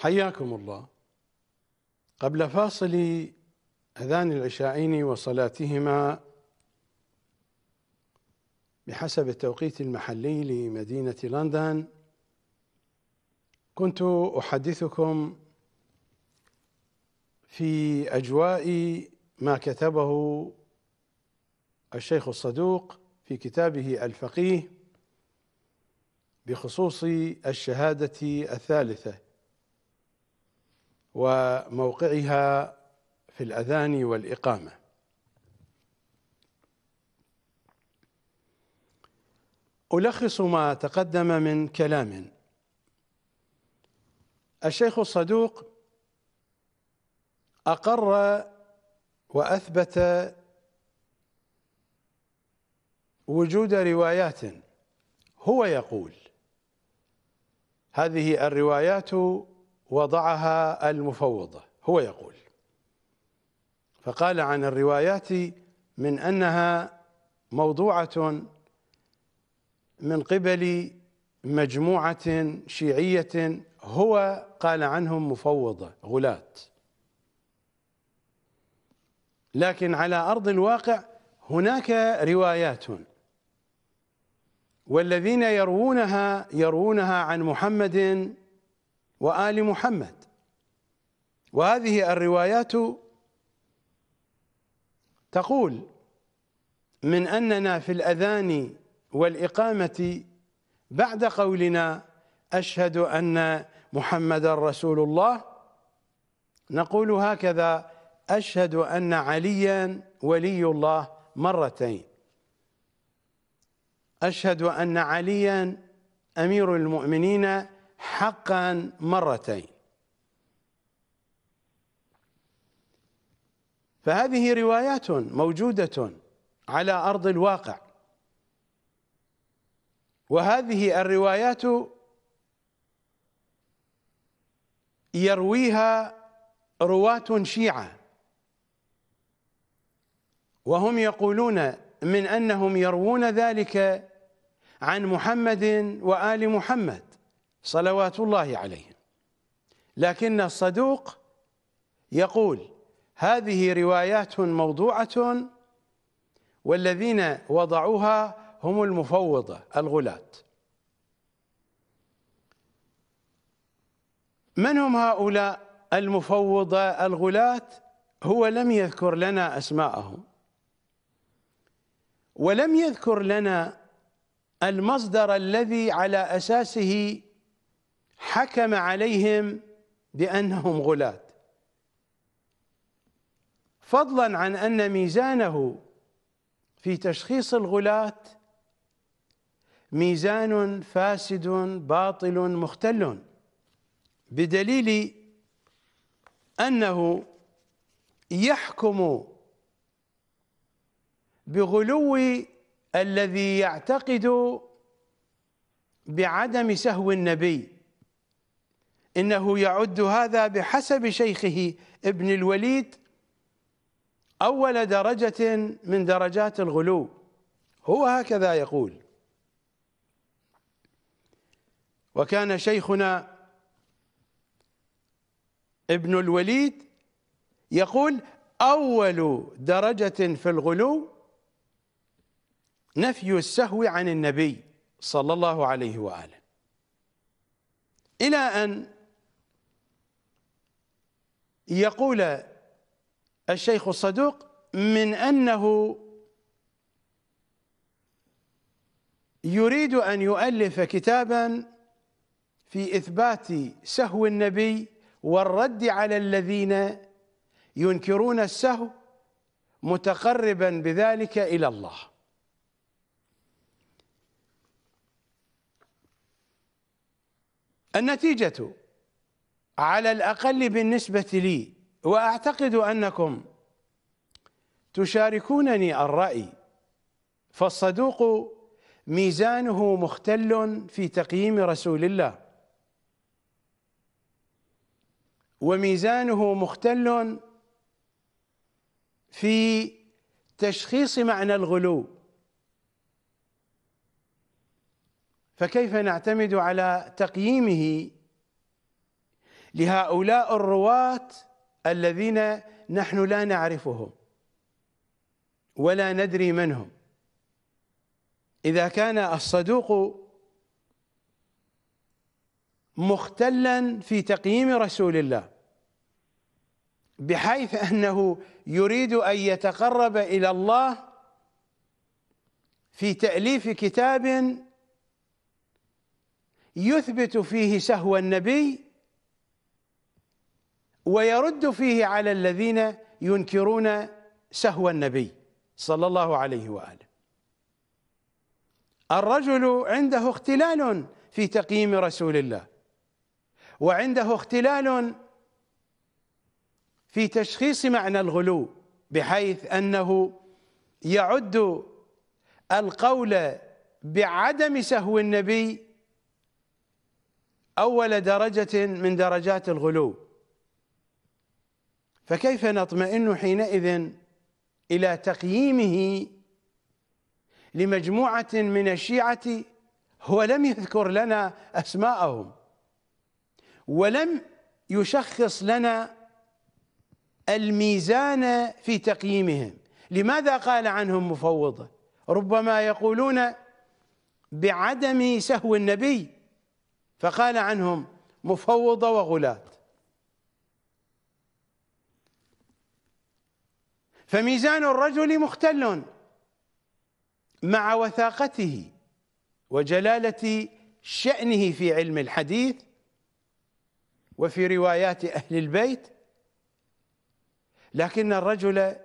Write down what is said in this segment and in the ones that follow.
حياكم الله قبل فاصل أذان العشاءين وصلاتهما بحسب التوقيت المحلي لمدينة لندن كنت أحدثكم في أجواء ما كتبه الشيخ الصدوق في كتابه الفقيه بخصوص الشهادة الثالثة وموقعها في الأذان والإقامة ألخص ما تقدم من كلام الشيخ الصدوق أقر وأثبت وجود روايات هو يقول هذه الروايات وضعها المفوضة هو يقول فقال عن الروايات من أنها موضوعة من قبل مجموعة شيعية هو قال عنهم مفوضة غلاة لكن على أرض الواقع هناك روايات والذين يروونها يروونها عن محمد وآل محمد وهذه الروايات تقول من أننا في الأذان والإقامة بعد قولنا أشهد أن محمد رسول الله نقول هكذا أشهد أن عليا ولي الله مرتين أشهد أن عليا أمير المؤمنين حقا مرتين فهذه روايات موجودة على أرض الواقع وهذه الروايات يرويها رواة شيعة وهم يقولون من أنهم يروون ذلك عن محمد وآل محمد صلوات الله عليهم لكن الصدوق يقول هذه روايات موضوعة والذين وضعوها هم المفوضة الغلاة من هم هؤلاء المفوضة الغلاة هو لم يذكر لنا أسماءهم ولم يذكر لنا المصدر الذي على أساسه حكم عليهم بأنهم غلاة فضلا عن أن ميزانه في تشخيص الغلاة ميزان فاسد باطل مختل بدليل أنه يحكم بغلو الذي يعتقد بعدم سهو النبي إنه يعد هذا بحسب شيخه ابن الوليد أول درجة من درجات الغلو هو هكذا يقول وكان شيخنا ابن الوليد يقول أول درجة في الغلو نفي السهو عن النبي صلى الله عليه وآله إلى أن يقول الشيخ الصدوق من أنه يريد أن يؤلف كتابا في إثبات سهو النبي والرد على الذين ينكرون السهو متقربا بذلك إلى الله النتيجة على الأقل بالنسبة لي وأعتقد أنكم تشاركونني الرأي فالصدوق ميزانه مختل في تقييم رسول الله وميزانه مختل في تشخيص معنى الغلو فكيف نعتمد على تقييمه لهؤلاء الرواة الذين نحن لا نعرفهم ولا ندري من هم إذا كان الصدوق مختلا في تقييم رسول الله بحيث أنه يريد أن يتقرب إلى الله في تأليف كتاب يثبت فيه سهو النبي ويرد فيه على الذين ينكرون سهو النبي صلى الله عليه واله الرجل عنده اختلال في تقييم رسول الله وعنده اختلال في تشخيص معنى الغلو بحيث انه يعد القول بعدم سهو النبي اول درجه من درجات الغلو فكيف نطمئن حينئذ إلى تقييمه لمجموعة من الشيعة هو لم يذكر لنا أسماءهم ولم يشخص لنا الميزان في تقييمهم لماذا قال عنهم مفوضة ربما يقولون بعدم سهو النبي فقال عنهم مفوضة وغلاة فميزان الرجل مختل مع وثاقته وجلاله شانه في علم الحديث وفي روايات اهل البيت لكن الرجل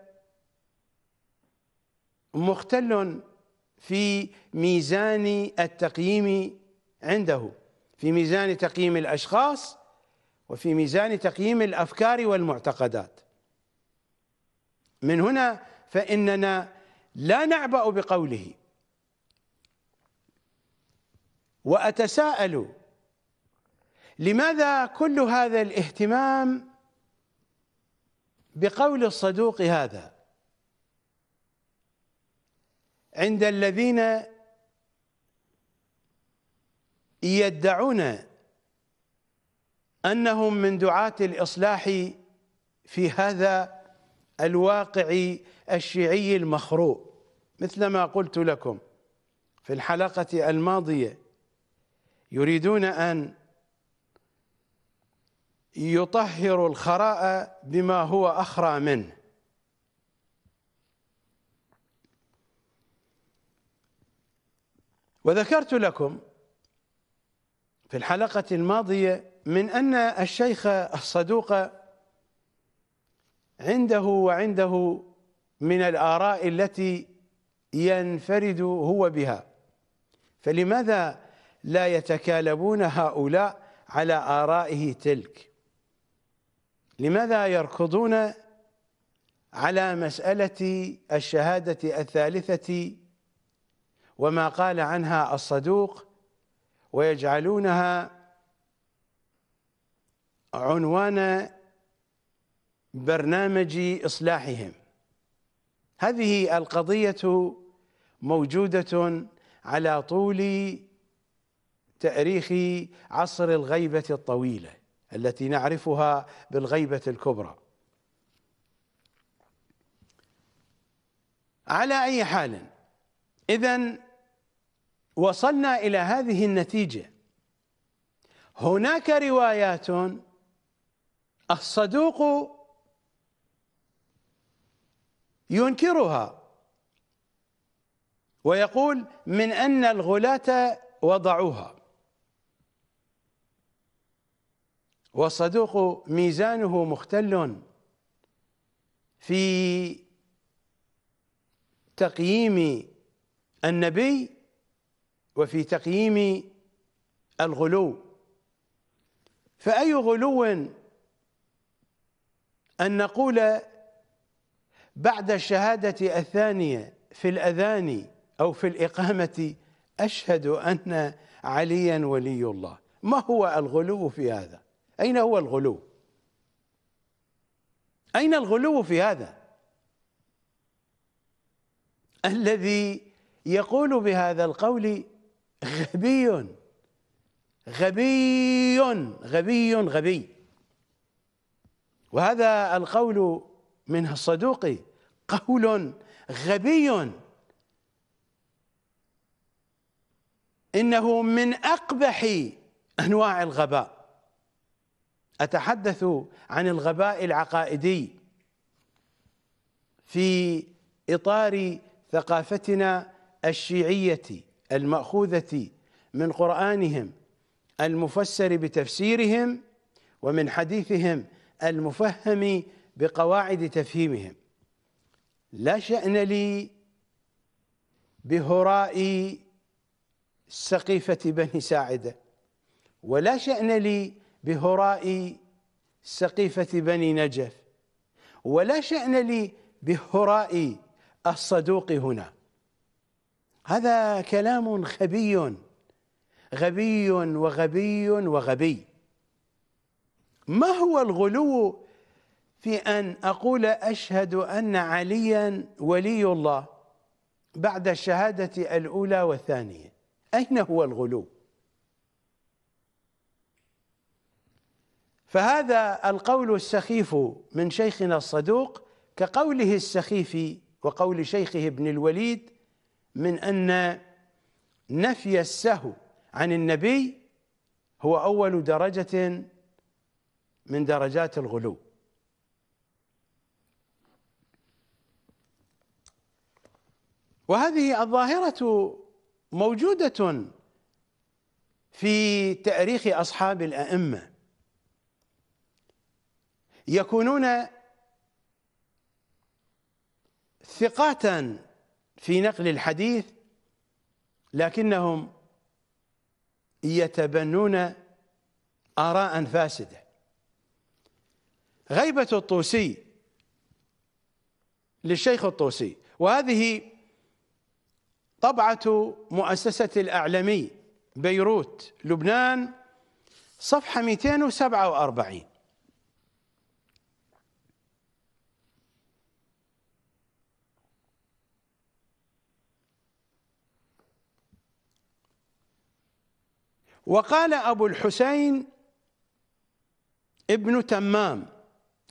مختل في ميزان التقييم عنده في ميزان تقييم الاشخاص وفي ميزان تقييم الافكار والمعتقدات من هنا فإننا لا نعبأ بقوله وأتساءل لماذا كل هذا الاهتمام بقول الصدوق هذا عند الذين يدعون انهم من دعاة الاصلاح في هذا الواقعي الشيعي المخروق مثل ما قلت لكم في الحلقة الماضية يريدون أن يطهروا الخراء بما هو أخرى منه وذكرت لكم في الحلقة الماضية من أن الشيخ الصدوق عنده وعنده من الآراء التي ينفرد هو بها فلماذا لا يتكالبون هؤلاء على آرائه تلك لماذا يركضون على مسألة الشهادة الثالثة وما قال عنها الصدوق ويجعلونها عنوان برنامج إصلاحهم هذه القضية موجودة على طول تاريخ عصر الغيبة الطويلة التي نعرفها بالغيبة الكبرى على أي حال إذا وصلنا إلى هذه النتيجة هناك روايات الصدوق ينكرها ويقول من أن الغلاة وضعوها والصدوق ميزانه مختل في تقييم النبي وفي تقييم الغلو فأي غلو أن نقول بعد الشهادة الثانية في الأذان أو في الإقامة أشهد أن عليا ولي الله ما هو الغلو في هذا أين هو الغلو أين الغلو في هذا الذي يقول بهذا القول غبي غبي غبي غبي وهذا القول منها الصدوقي قول غبي انه من اقبح انواع الغباء اتحدث عن الغباء العقائدي في اطار ثقافتنا الشيعيه الماخوذه من قرانهم المفسر بتفسيرهم ومن حديثهم المفهم بقواعد تفهيمهم لا شأن لي بهراء سقيفة بني ساعدة ولا شأن لي بهراء سقيفة بني نجف ولا شأن لي بهراء الصدوق هنا هذا كلام خبي غبي وغبي وغبي ما هو الغلو في أن أقول أشهد أن عليا ولي الله بعد الشهادة الأولى والثانية أين هو الغلو فهذا القول السخيف من شيخنا الصدوق كقوله السخيف وقول شيخه ابن الوليد من أن نفي السهو عن النبي هو أول درجة من درجات الغلو وهذه الظاهرة موجودة في تاريخ أصحاب الأئمة يكونون ثقاتا في نقل الحديث لكنهم يتبنون آراء فاسدة غيبة الطوسي للشيخ الطوسي وهذه طبعة مؤسسة الأعلمي بيروت لبنان صفحة 247 وقال أبو الحسين ابن تمام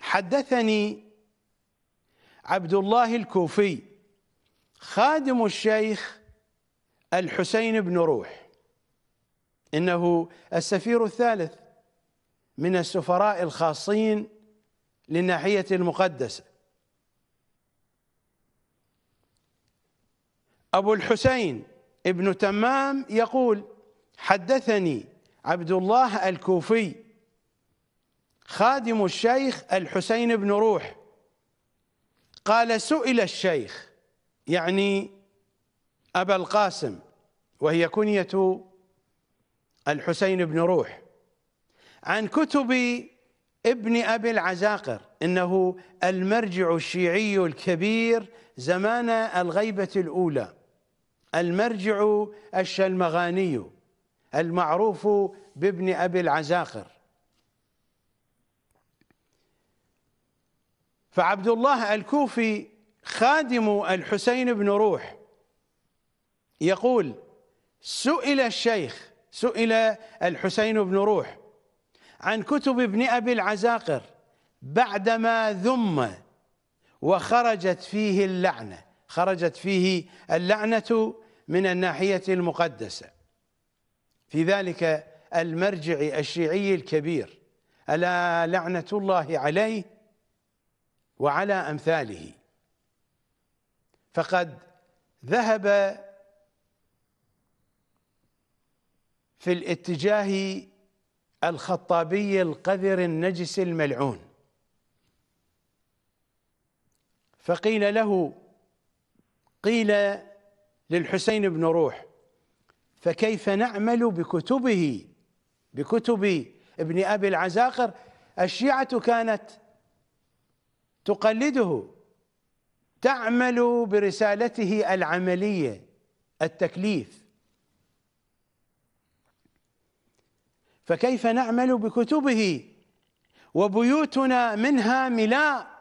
حدثني عبد الله الكوفي خادم الشيخ الحسين بن روح إنه السفير الثالث من السفراء الخاصين للناحية المقدسة أبو الحسين ابن تمام يقول حدثني عبد الله الكوفي خادم الشيخ الحسين بن روح قال سئل الشيخ يعني أبا القاسم وهي كنية الحسين بن روح عن كتب ابن أبي العزاقر إنه المرجع الشيعي الكبير زمان الغيبة الأولى المرجع الشلمغاني المعروف بابن أبي العزاقر فعبد الله الكوفي خادم الحسين بن روح يقول سئل الشيخ سئل الحسين بن روح عن كتب ابن أبي العزاقر بعدما ذم وخرجت فيه اللعنة خرجت فيه اللعنة من الناحية المقدسة في ذلك المرجع الشيعي الكبير ألا لعنة الله عليه وعلى أمثاله فقد ذهب في الاتجاه الخطابي القذر النجس الملعون فقيل له قيل للحسين بن روح فكيف نعمل بكتبه بكتب ابن ابي العزاقر الشيعه كانت تقلده تعمل برسالته العمليه التكليف فكيف نعمل بكتبه وبيوتنا منها ملاء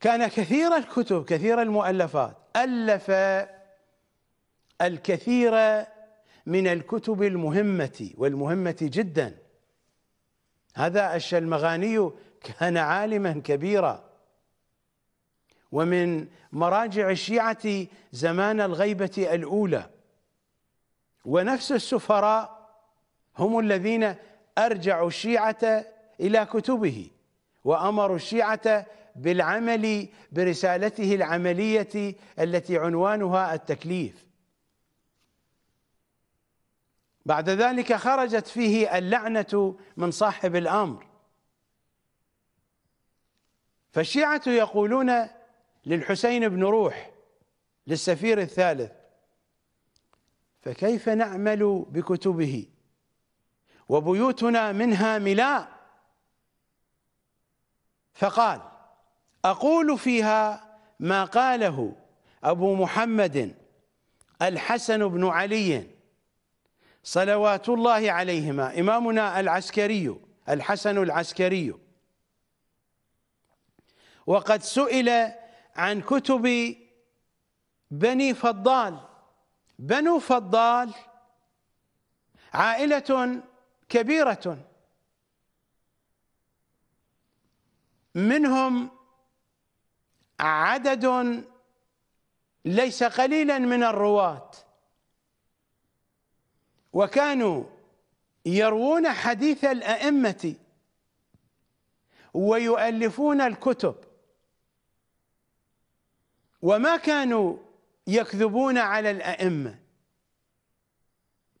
كان كثير الكتب كثير المؤلفات ألف الكثير من الكتب المهمة والمهمة جدا هذا الشلمغاني كان عالما كبيرا ومن مراجع الشيعة زمان الغيبة الأولى ونفس السفراء هم الذين أرجعوا الشيعة إلى كتبه وأمروا الشيعة بالعمل برسالته العملية التي عنوانها التكليف بعد ذلك خرجت فيه اللعنة من صاحب الأمر فالشيعة يقولون للحسين بن روح للسفير الثالث فكيف نعمل بكتبه وبيوتنا منها ملاء فقال أقول فيها ما قاله أبو محمد الحسن بن علي صلوات الله عليهما إمامنا العسكري الحسن العسكري وقد سئل عن كتب بني فضال بنو فضال عائلة كبيرة منهم عدد ليس قليلا من الرواة وكانوا يروون حديث الأئمة ويؤلفون الكتب وما كانوا يكذبون على الأئمة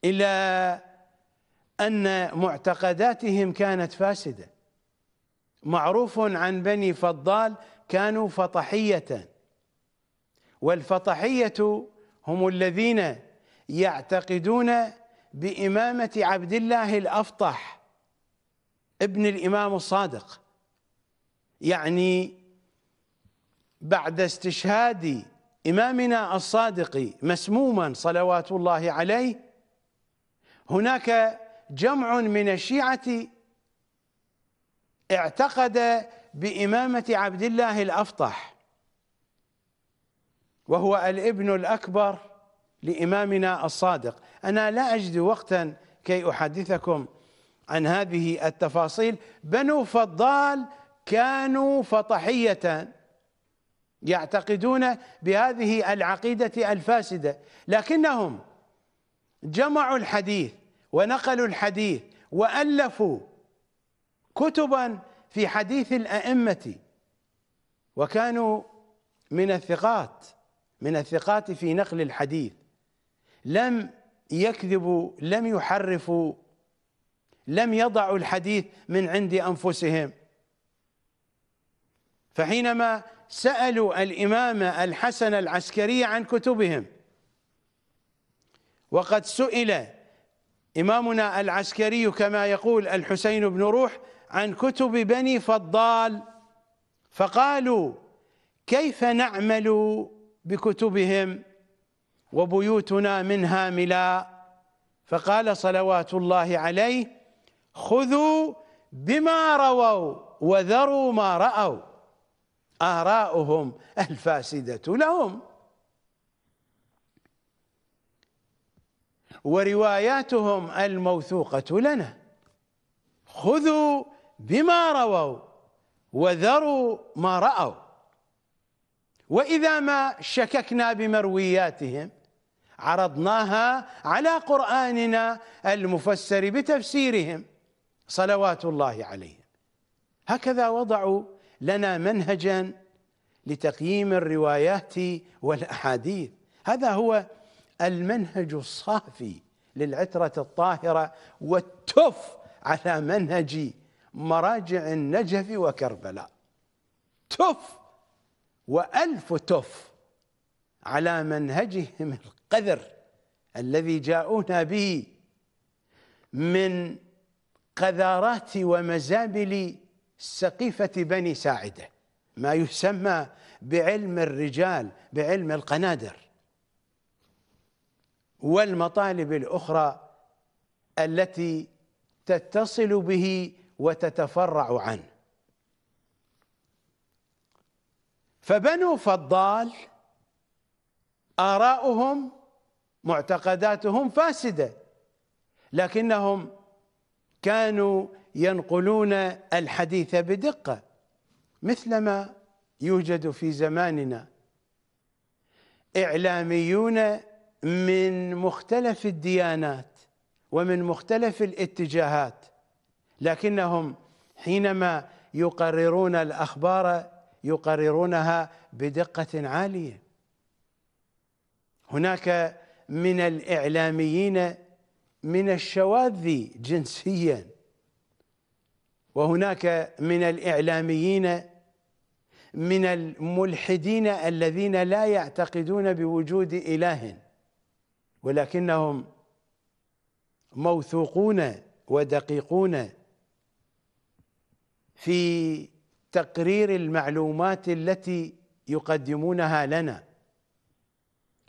إلى أن معتقداتهم كانت فاسدة معروف عن بني فضال كانوا فطحية والفطحية هم الذين يعتقدون بإمامة عبد الله الأفطح ابن الإمام الصادق يعني بعد استشهاد إمامنا الصادق مسموما صلوات الله عليه هناك جمع من الشيعة اعتقد بإمامة عبد الله الأفطح وهو الابن الأكبر لإمامنا الصادق أنا لا أجد وقتا كي أحدثكم عن هذه التفاصيل بنو فضال كانوا فطحية يعتقدون بهذه العقيدة الفاسدة لكنهم جمعوا الحديث ونقلوا الحديث وألفوا كتبا في حديث الأئمة وكانوا من الثقات من الثقات في نقل الحديث لم يكذبوا لم يحرفوا لم يضعوا الحديث من عند أنفسهم فحينما سألوا الإمام الحسن العسكري عن كتبهم وقد سئل إمامنا العسكري كما يقول الحسين بن روح عن كتب بني فضال فقالوا كيف نعمل بكتبهم وبيوتنا منها ملاء فقال صلوات الله عليه خذوا بما رووا وذروا ما رأوا آراؤهم الفاسدة لهم ورواياتهم الموثوقة لنا خذوا بما رووا وذروا ما رأوا وإذا ما شككنا بمروياتهم عرضناها على قرآننا المفسر بتفسيرهم صلوات الله عليهم هكذا وضعوا لنا منهجا لتقييم الروايات والاحاديث هذا هو المنهج الصافي للعتره الطاهره والتف على منهج مراجع النجف وكربلاء تف والف تف على منهجهم القذر الذي جاءونا به من قذارات ومزابل سقيفة بني ساعدة ما يسمى بعلم الرجال بعلم القنادر والمطالب الأخرى التي تتصل به وتتفرع عنه فبنو فضال آراؤهم معتقداتهم فاسدة لكنهم كانوا ينقلون الحديث بدقة مثلما يوجد في زماننا إعلاميون من مختلف الديانات ومن مختلف الاتجاهات لكنهم حينما يقررون الأخبار يقررونها بدقة عالية هناك من الإعلاميين من الشواذ جنسيا وهناك من الإعلاميين من الملحدين الذين لا يعتقدون بوجود إله ولكنهم موثوقون ودقيقون في تقرير المعلومات التي يقدمونها لنا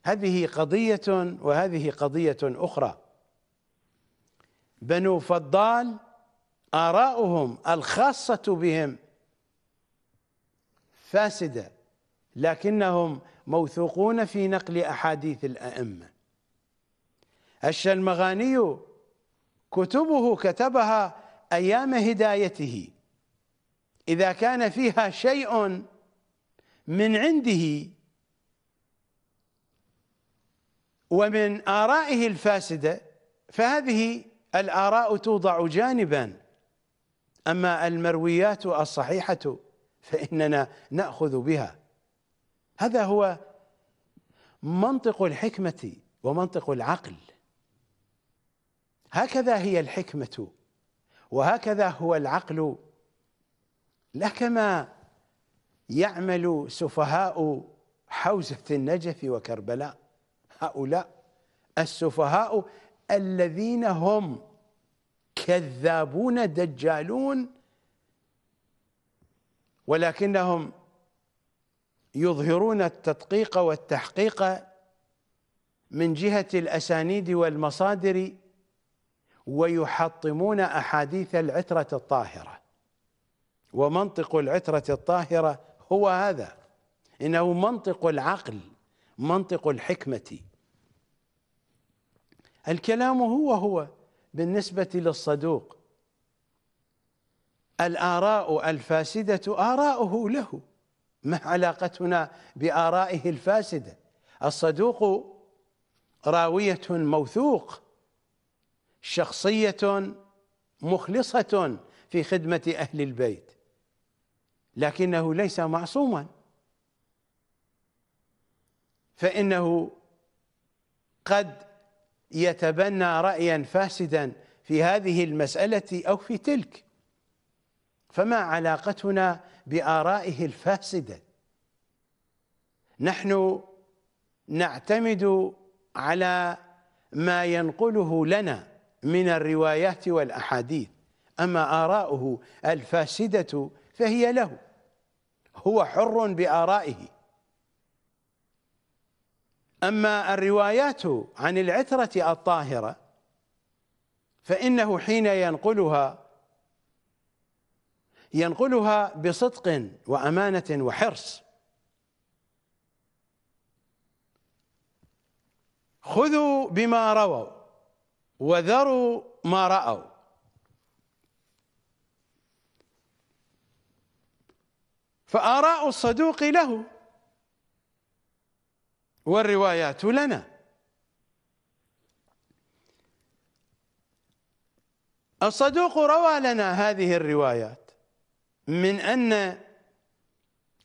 هذه قضية وهذه قضية أخرى بنو فضال آراؤهم الخاصة بهم فاسدة لكنهم موثوقون في نقل أحاديث الأئمة الشلمغاني كتبه كتبها أيام هدايته إذا كان فيها شيء من عنده ومن آرائه الفاسدة فهذه الآراء توضع جانبا أما المرويات الصحيحة فإننا نأخذ بها هذا هو منطق الحكمة ومنطق العقل هكذا هي الحكمة وهكذا هو العقل لا كما يعمل سفهاء حوزة النجف وكربلاء هؤلاء السفهاء الذين هم كذابون دجالون ولكنهم يظهرون التدقيق والتحقيق من جهة الأسانيد والمصادر ويحطمون أحاديث العترة الطاهرة ومنطق العترة الطاهرة هو هذا إنه منطق العقل منطق الحكمة الكلام هو هو بالنسبة للصدوق الآراء الفاسدة آراؤه له ما علاقتنا بآرائه الفاسدة الصدوق راوية موثوق شخصية مخلصة في خدمة أهل البيت لكنه ليس معصوما فإنه قد يتبنى رأيا فاسدا في هذه المسألة أو في تلك فما علاقتنا بآرائه الفاسدة نحن نعتمد على ما ينقله لنا من الروايات والأحاديث أما آراؤه الفاسدة فهي له هو حر بآرائه أما الروايات عن العترة الطاهرة فإنه حين ينقلها ينقلها بصدق وأمانة وحرص خذوا بما رووا وذروا ما رأوا فآراء الصدوق له والروايات لنا الصدوق روى لنا هذه الروايات من أن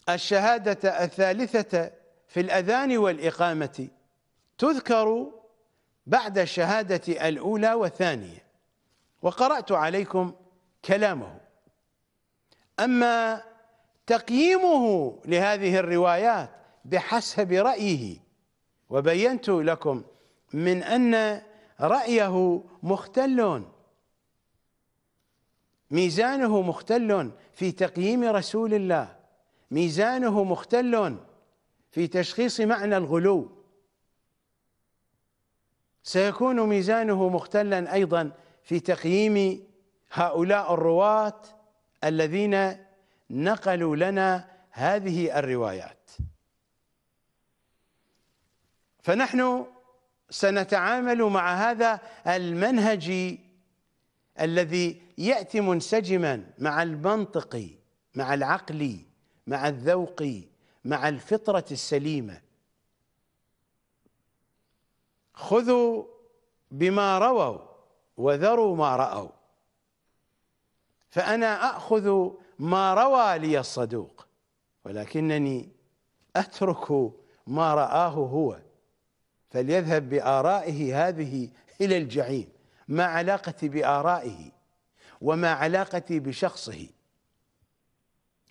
الشهادة الثالثة في الأذان والإقامة تذكر بعد الشهادة الأولى والثانية وقرأت عليكم كلامه أما تقييمه لهذه الروايات بحسب رأيه وبينت لكم من أن رأيه مختل ميزانه مختل في تقييم رسول الله ميزانه مختل في تشخيص معنى الغلو سيكون ميزانه مختلا أيضا في تقييم هؤلاء الرواة الذين نقلوا لنا هذه الروايات فنحن سنتعامل مع هذا المنهج الذي ياتي منسجما مع المنطق مع العقل مع الذوق مع الفطره السليمه خذوا بما رووا وذروا ما راوا فانا اخذ ما روى لي الصدوق ولكنني اترك ما راه هو فليذهب بآرائه هذه إلى الجحيم ما علاقتي بآرائه وما علاقتي بشخصه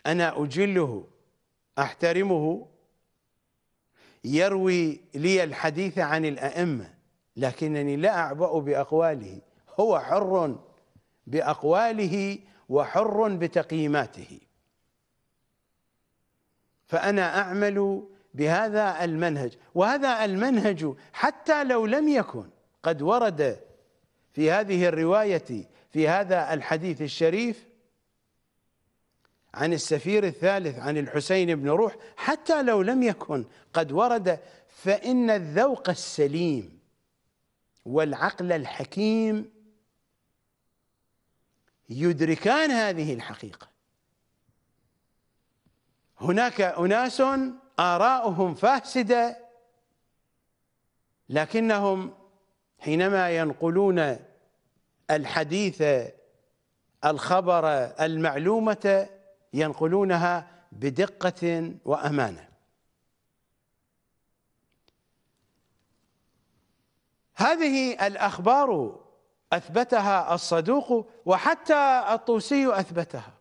أنا أجله أحترمه يروي لي الحديث عن الأئمة لكنني لا أعبأ بأقواله هو حر بأقواله وحر بتقييماته فأنا أعمل بهذا المنهج وهذا المنهج حتى لو لم يكن قد ورد في هذه الرواية في هذا الحديث الشريف عن السفير الثالث عن الحسين بن روح حتى لو لم يكن قد ورد فإن الذوق السليم والعقل الحكيم يدركان هذه الحقيقة هناك أناس آراؤهم فاسدة لكنهم حينما ينقلون الحديث الخبر المعلومة ينقلونها بدقة وأمانة هذه الأخبار أثبتها الصدوق وحتى الطوسي أثبتها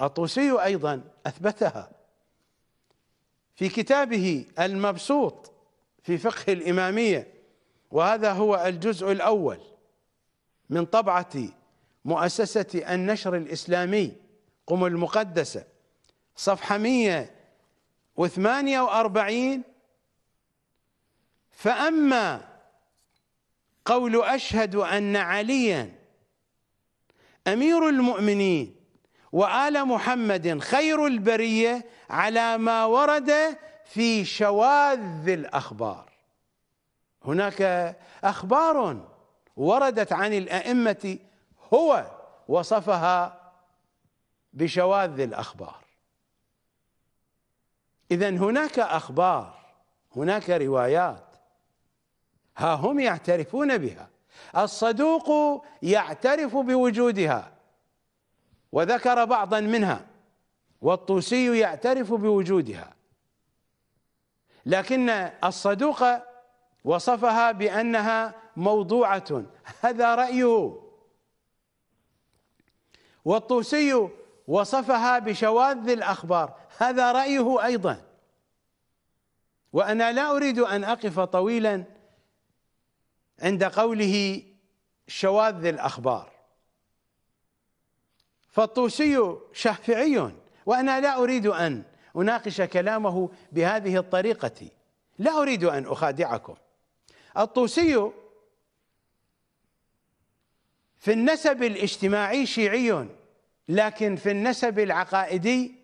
الطوسي أيضا أثبتها في كتابه المبسوط في فقه الإمامية وهذا هو الجزء الأول من طبعة مؤسسة النشر الإسلامي قم المقدسة صفحة 148 فأما قول أشهد أن عليا أمير المؤمنين وآل محمد خير البرية على ما ورد في شواذ الأخبار هناك أخبار وردت عن الأئمة هو وصفها بشواذ الأخبار إذا هناك أخبار هناك روايات ها هم يعترفون بها الصدوق يعترف بوجودها وذكر بعضا منها والطوسي يعترف بوجودها لكن الصدوق وصفها بأنها موضوعة هذا رأيه والطوسي وصفها بشواذ الأخبار هذا رأيه أيضا وأنا لا أريد أن أقف طويلا عند قوله شواذ الأخبار فالطوسي شافعي وانا لا اريد ان اناقش كلامه بهذه الطريقه لا اريد ان اخادعكم الطوسي في النسب الاجتماعي شيعي لكن في النسب العقائدي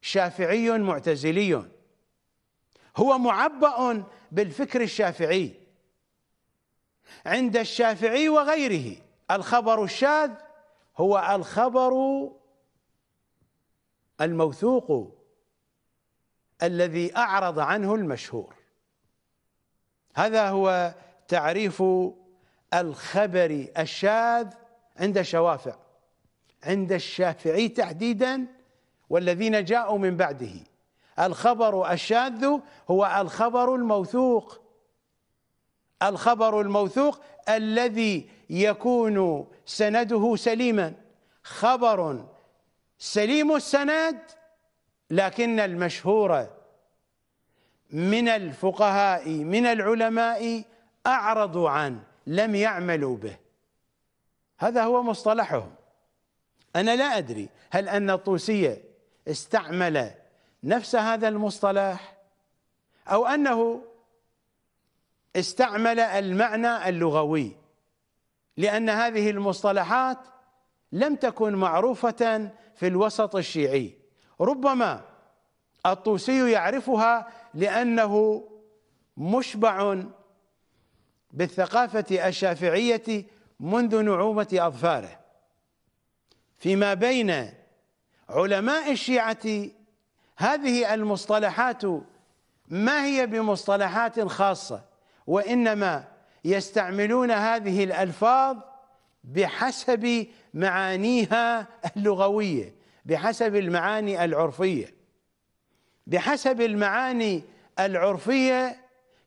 شافعي معتزلي هو معبأ بالفكر الشافعي عند الشافعي وغيره الخبر الشاذ هو الخبر الموثوق الذي أعرض عنه المشهور هذا هو تعريف الخبر الشاذ عند الشوافع عند الشافعي تحديدا والذين جاءوا من بعده الخبر الشاذ هو الخبر الموثوق الخبر الموثوق الذي يكون سنده سليما خبر سليم السند لكن المشهور من الفقهاء من العلماء أعرضوا عنه لم يعملوا به هذا هو مصطلحهم أنا لا أدري هل أن الطوسية استعمل نفس هذا المصطلح أو أنه استعمل المعنى اللغوي لأن هذه المصطلحات لم تكن معروفة في الوسط الشيعي ربما الطوسي يعرفها لأنه مشبع بالثقافة الشافعية منذ نعومة أظفاره فيما بين علماء الشيعة هذه المصطلحات ما هي بمصطلحات خاصة وإنما يستعملون هذه الألفاظ بحسب معانيها اللغوية بحسب المعاني العرفية بحسب المعاني العرفية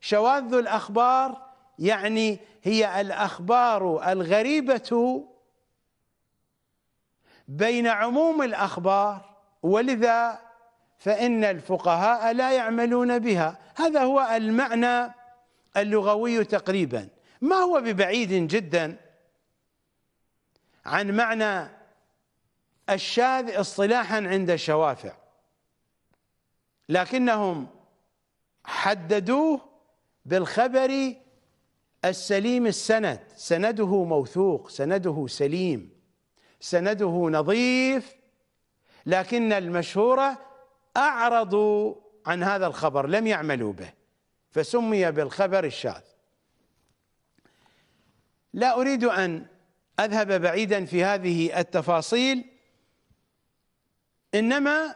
شواذ الأخبار يعني هي الأخبار الغريبة بين عموم الأخبار ولذا فإن الفقهاء لا يعملون بها هذا هو المعنى اللغوي تقريبا ما هو ببعيد جدا عن معنى الشاذ اصطلاحا عند الشوافع لكنهم حددوه بالخبر السليم السند سنده موثوق سنده سليم سنده نظيف لكن المشهورة أعرضوا عن هذا الخبر لم يعملوا به فسمي بالخبر الشاذ لا أريد أن أذهب بعيدا في هذه التفاصيل إنما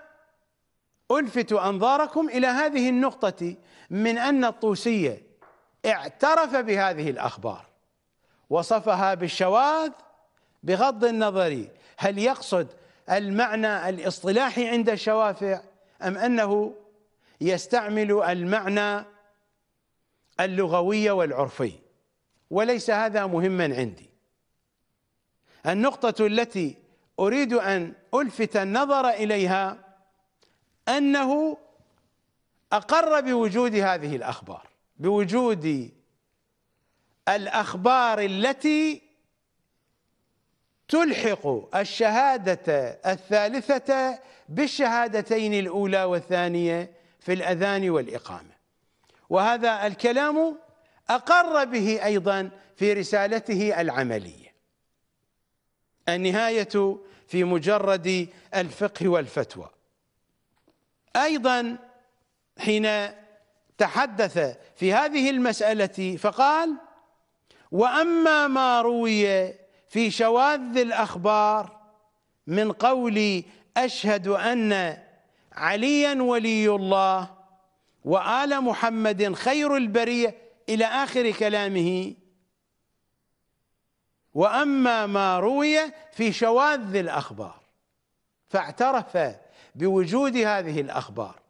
ألفت أنظاركم إلى هذه النقطة من أن الطوسية اعترف بهذه الأخبار وصفها بالشواذ بغض النظر هل يقصد المعنى الاصطلاحي عند الشوافع أم أنه يستعمل المعنى اللغوية والعرفي وليس هذا مهما عندي النقطة التي أريد أن ألفت النظر إليها أنه أقر بوجود هذه الأخبار بوجود الأخبار التي تلحق الشهادة الثالثة بالشهادتين الأولى والثانية في الأذان والإقامة وهذا الكلام أقر به أيضا في رسالته العملية النهاية في مجرد الفقه والفتوى أيضا حين تحدث في هذه المسألة فقال وأما ما روي في شواذ الأخبار من قول أشهد أن عليا ولي الله وآل محمد خير البرية إلى آخر كلامه وأما ما روي في شواذ الأخبار فاعترف بوجود هذه الأخبار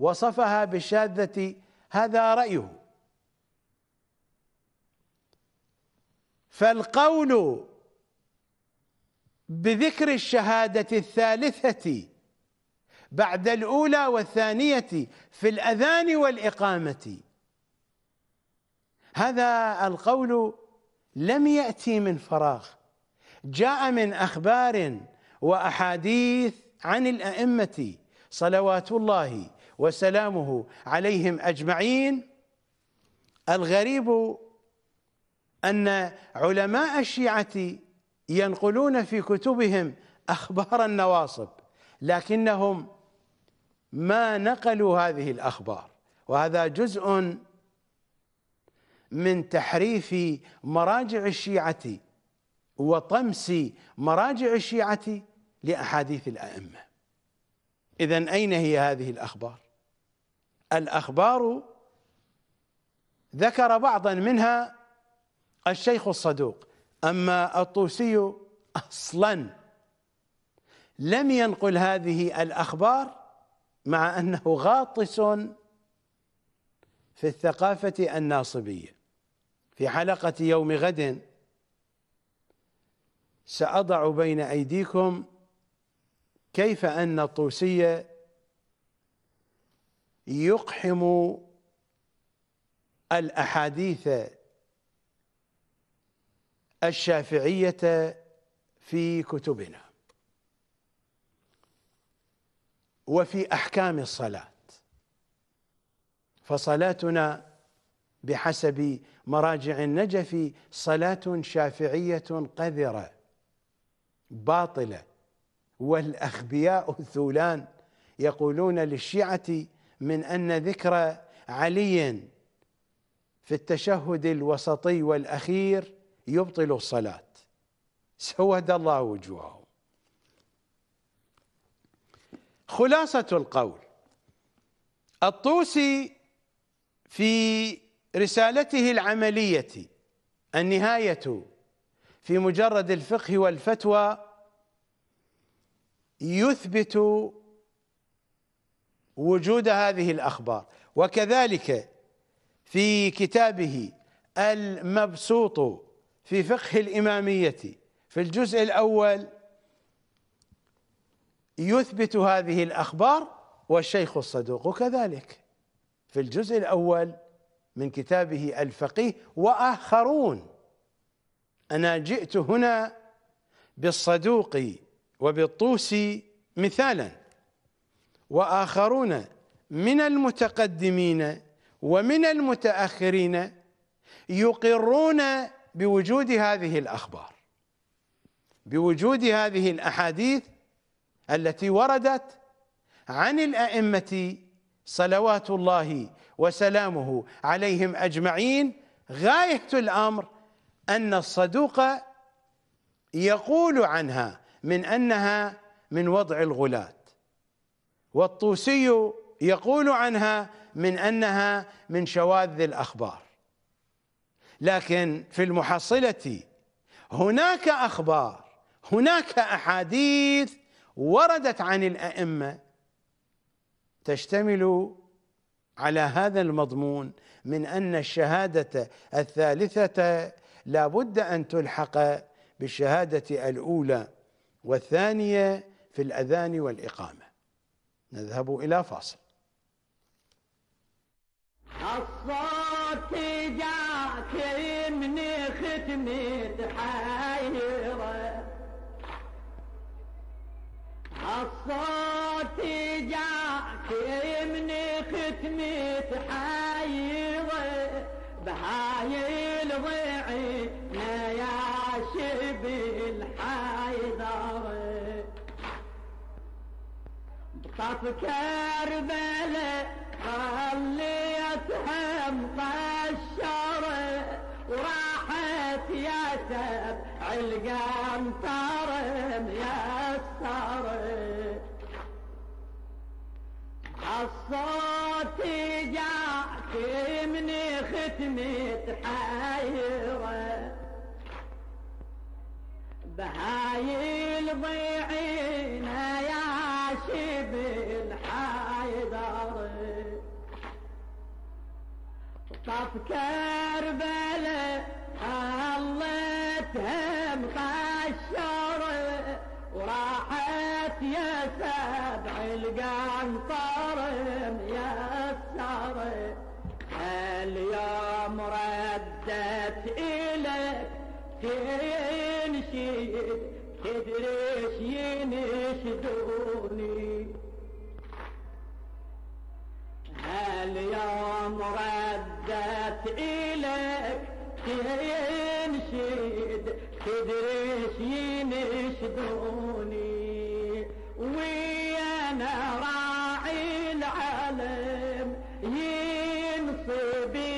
وصفها بالشاذة هذا رأيه فالقول بذكر الشهادة الثالثة بعد الأولى والثانية في الأذان والإقامة هذا القول لم يأتي من فراغ جاء من أخبار وأحاديث عن الأئمة صلوات الله وسلامه عليهم أجمعين الغريب أن علماء الشيعة ينقلون في كتبهم أخبار النواصب لكنهم ما نقلوا هذه الأخبار وهذا جزء من تحريف مراجع الشيعة وطمس مراجع الشيعة لأحاديث الأئمة إذا أين هي هذه الأخبار الأخبار ذكر بعضا منها الشيخ الصدوق أما الطوسي أصلا لم ينقل هذه الأخبار مع انه غاطس في الثقافه الناصبيه في حلقه يوم غد ساضع بين ايديكم كيف ان الطوسي يقحم الاحاديث الشافعيه في كتبنا وفي احكام الصلاه فصلاتنا بحسب مراجع النجف صلاه شافعيه قذره باطله والاخبياء الثولان يقولون للشيعه من ان ذكر علي في التشهد الوسطي والاخير يبطل الصلاه سود الله وجوههم خلاصة القول الطوسي في رسالته العملية النهاية في مجرد الفقه والفتوى يثبت وجود هذه الأخبار وكذلك في كتابه المبسوط في فقه الإمامية في الجزء الأول يثبت هذه الأخبار والشيخ الصدوق كذلك في الجزء الأول من كتابه الفقيه وآخرون أنا جئت هنا بالصدوق وبالطوسي مثالا وآخرون من المتقدمين ومن المتأخرين يقرون بوجود هذه الأخبار بوجود هذه الأحاديث التي وردت عن الائمه صلوات الله وسلامه عليهم اجمعين غايه الامر ان الصدوق يقول عنها من انها من وضع الغلاة والطوسي يقول عنها من انها من شواذ الاخبار لكن في المحصله هناك اخبار هناك احاديث وردت عن الائمه تشتمل على هذا المضمون من ان الشهاده الثالثه لا بد ان تلحق بالشهاده الاولى والثانيه في الاذان والاقامه نذهب الى فاصل الصوت جاك من ختمه حيره الصوت جاك من ختمة حيضة بهاي الضعينة يا شبي الحيدرة بطف كربلة خليتها مقشرة وراحت يا سب علقان طارم الصوت جاك من ختمي حيرة بهاي الضيعينة يا شبل حيدر طف كربله حلتهم قشر وراحت يا سبع يا ميسر اليوم ردت إليك تنشد تدريش ينشدوني اليوم ردت إليك حسين شيد خدري شين شدوني ويانا راعي العالم ينصبي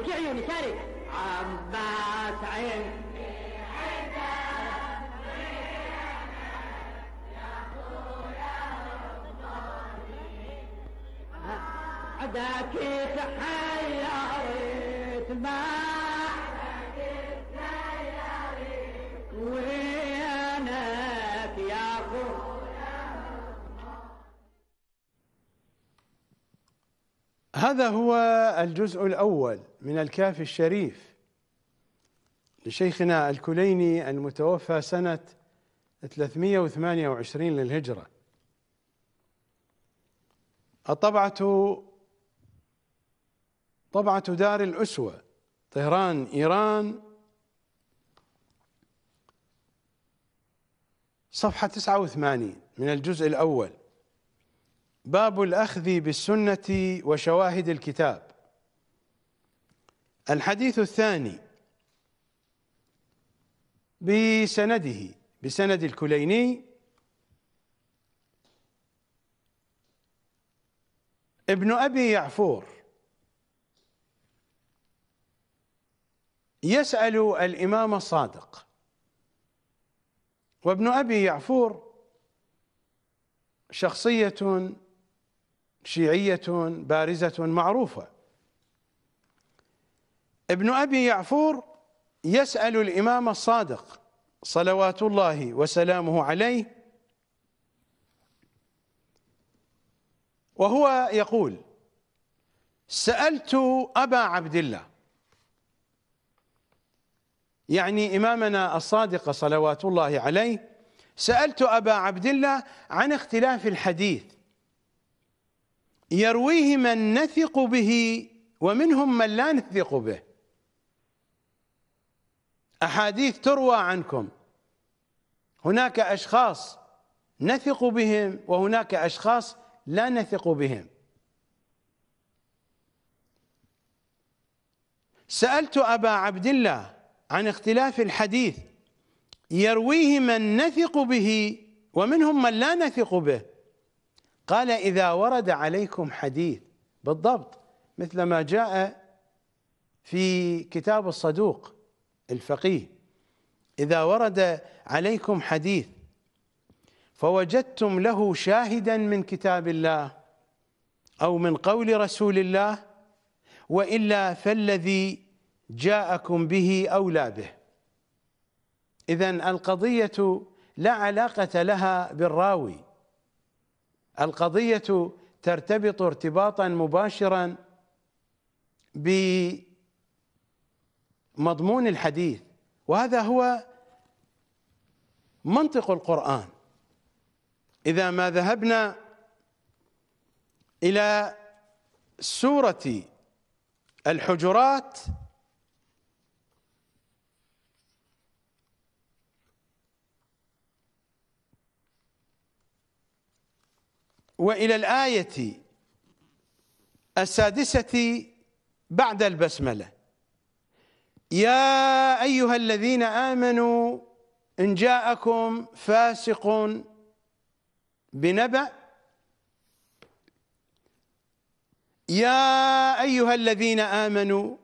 ابكي عيوني شارك عباس عين عداك تحيرت ما عداك تحيرت هذا هو الجزء الأول من الكافي الشريف لشيخنا الكليني المتوفى سنة 328 للهجرة الطبعة طبعة دار الأسوة طهران إيران صفحة 89 من الجزء الأول باب الأخذ بالسنة وشواهد الكتاب الحديث الثاني بسنده بسند الكليني ابن أبي يعفور يسأل الإمام الصادق وابن أبي يعفور شخصية شيعية بارزة معروفة ابن أبي يعفور يسأل الإمام الصادق صلوات الله وسلامه عليه وهو يقول سألت أبا عبد الله يعني إمامنا الصادق صلوات الله عليه سألت أبا عبد الله عن اختلاف الحديث يرويه من نثق به ومنهم من لا نثق به احاديث تروى عنكم هناك اشخاص نثق بهم وهناك اشخاص لا نثق بهم سالت ابا عبد الله عن اختلاف الحديث يرويه من نثق به ومنهم من لا نثق به قال إذا ورد عليكم حديث بالضبط مثل ما جاء في كتاب الصدوق الفقيه إذا ورد عليكم حديث فوجدتم له شاهدا من كتاب الله أو من قول رسول الله وإلا فالذي جاءكم به أولى به إذا القضية لا علاقة لها بالراوي القضية ترتبط ارتباطا مباشرا بمضمون الحديث وهذا هو منطق القرآن إذا ما ذهبنا إلى سورة الحجرات وإلى الآية السادسة بعد البسملة يا أيها الذين آمنوا إن جاءكم فاسق بنبأ يا أيها الذين آمنوا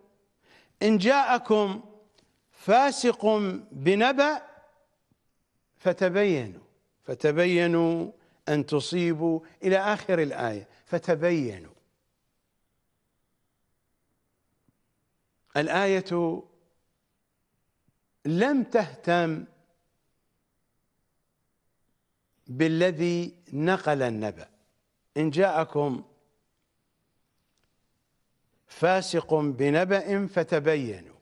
إن جاءكم فاسق بنبأ فتبينوا فتبينوا أن تصيبوا إلى آخر الآية فتبينوا الآية لم تهتم بالذي نقل النبأ إن جاءكم فاسق بنبأ فتبينوا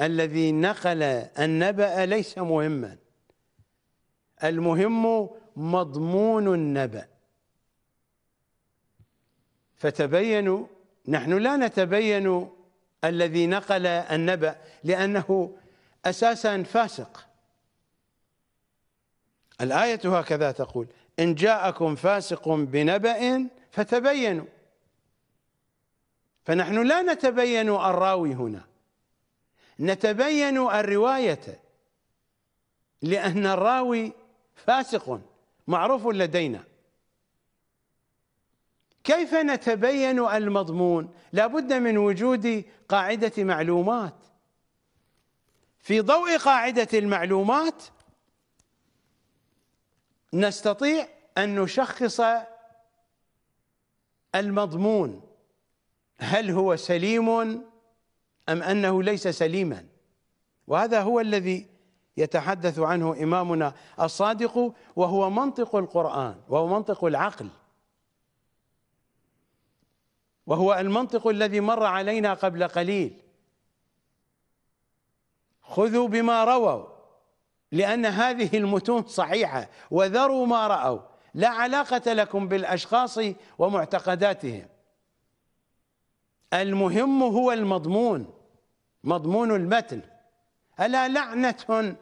الذي نقل النبأ ليس مهما المهم مضمون النبأ فتبينوا نحن لا نتبين الذي نقل النبأ لأنه أساسا فاسق الآية هكذا تقول إن جاءكم فاسق بنبأ فتبينوا فنحن لا نتبين الراوي هنا نتبين الرواية لأن الراوي فاسق معروف لدينا كيف نتبين المضمون لابد من وجود قاعدة معلومات في ضوء قاعدة المعلومات نستطيع أن نشخص المضمون هل هو سليم أم أنه ليس سليما وهذا هو الذي يتحدث عنه إمامنا الصادق وهو منطق القرآن وهو منطق العقل وهو المنطق الذي مر علينا قبل قليل خذوا بما رووا لأن هذه المتون صحيحة وذروا ما رأوا لا علاقة لكم بالأشخاص ومعتقداتهم المهم هو المضمون مضمون المتن ألا لعنة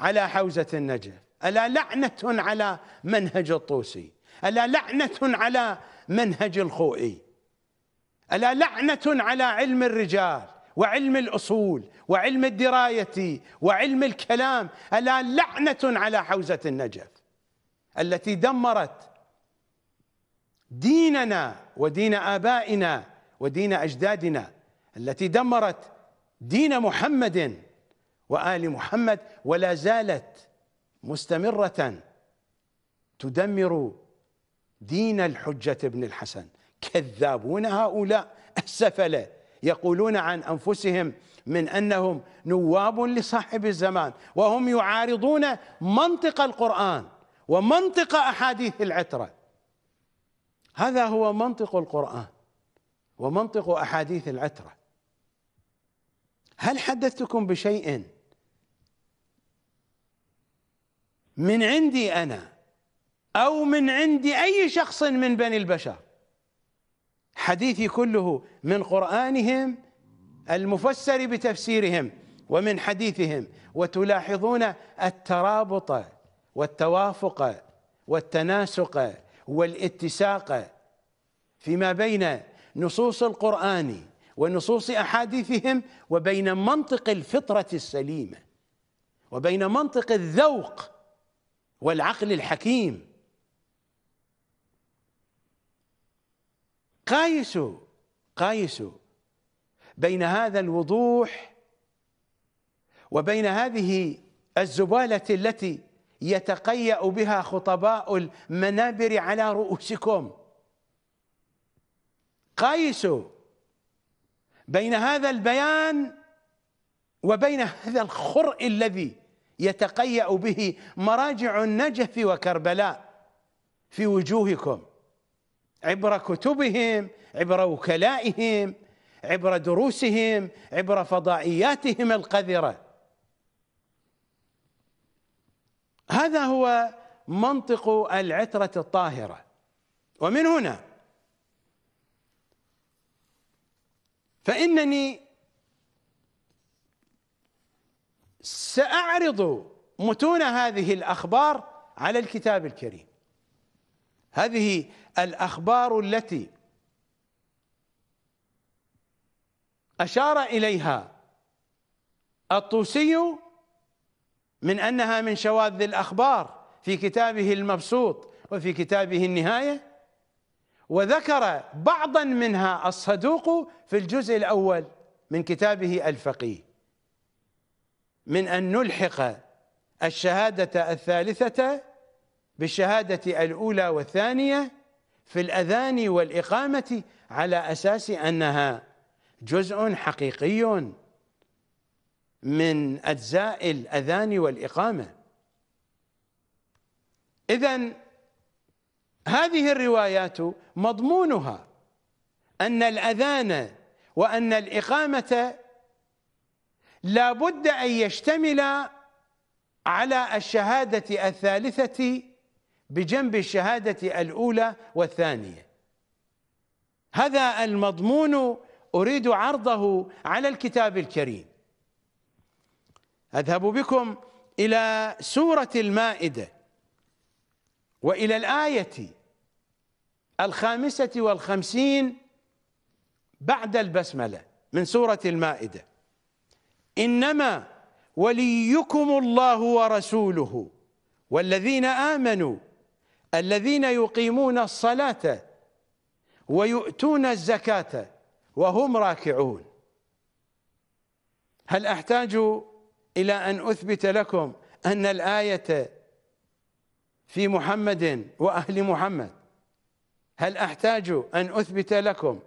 على حوزة النجف ألا لعنة على منهج الطوسي ألا لعنة على منهج الخوئي ألا لعنة على علم الرجال وعلم الأصول وعلم الدراية وعلم الكلام ألا لعنة على حوزة النجف التي دمرت ديننا ودين آبائنا ودين أجدادنا التي دمرت دين محمد وآل محمد ولا زالت مستمرة تدمر دين الحجة ابن الحسن كذابون هؤلاء السفلة يقولون عن أنفسهم من أنهم نواب لصاحب الزمان وهم يعارضون منطق القرآن ومنطق أحاديث العترة هذا هو منطق القرآن ومنطق أحاديث العترة هل حدثتكم بشيء من عندي أنا أو من عند أي شخص من بني البشر حديثي كله من قرآنهم المفسر بتفسيرهم ومن حديثهم وتلاحظون الترابط والتوافق والتناسق والاتساق فيما بين نصوص القرآن ونصوص أحاديثهم وبين منطق الفطرة السليمة وبين منطق الذوق والعقل الحكيم قايسوا قايسوا بين هذا الوضوح وبين هذه الزبالة التي يتقيأ بها خطباء المنابر على رؤوسكم قايسوا بين هذا البيان وبين هذا الخرء الذي يتقيأ به مراجع النجف وكربلاء في وجوهكم عبر كتبهم عبر وكلائهم عبر دروسهم عبر فضائياتهم القذرة هذا هو منطق العترة الطاهرة ومن هنا فإنني سأعرض متون هذه الأخبار على الكتاب الكريم هذه الأخبار التي أشار إليها الطوسي من أنها من شواذ الأخبار في كتابه المبسوط وفي كتابه النهاية وذكر بعضا منها الصدوق في الجزء الأول من كتابه الفقيه من أن نلحق الشهادة الثالثة بالشهادة الأولى والثانية في الأذان والإقامة على أساس أنها جزء حقيقي من أجزاء الأذان والإقامة إذا هذه الروايات مضمونها أن الأذان وأن الإقامة لا بد أن يشتمل على الشهادة الثالثة بجنب الشهادة الأولى والثانية هذا المضمون أريد عرضه على الكتاب الكريم أذهب بكم إلى سورة المائدة وإلى الآية الخامسة والخمسين بعد البسملة من سورة المائدة إنما وليكم الله ورسوله والذين آمنوا الذين يقيمون الصلاة ويؤتون الزكاة وهم راكعون هل أحتاج إلى أن أثبت لكم أن الآية في محمد وأهل محمد هل أحتاج أن أثبت لكم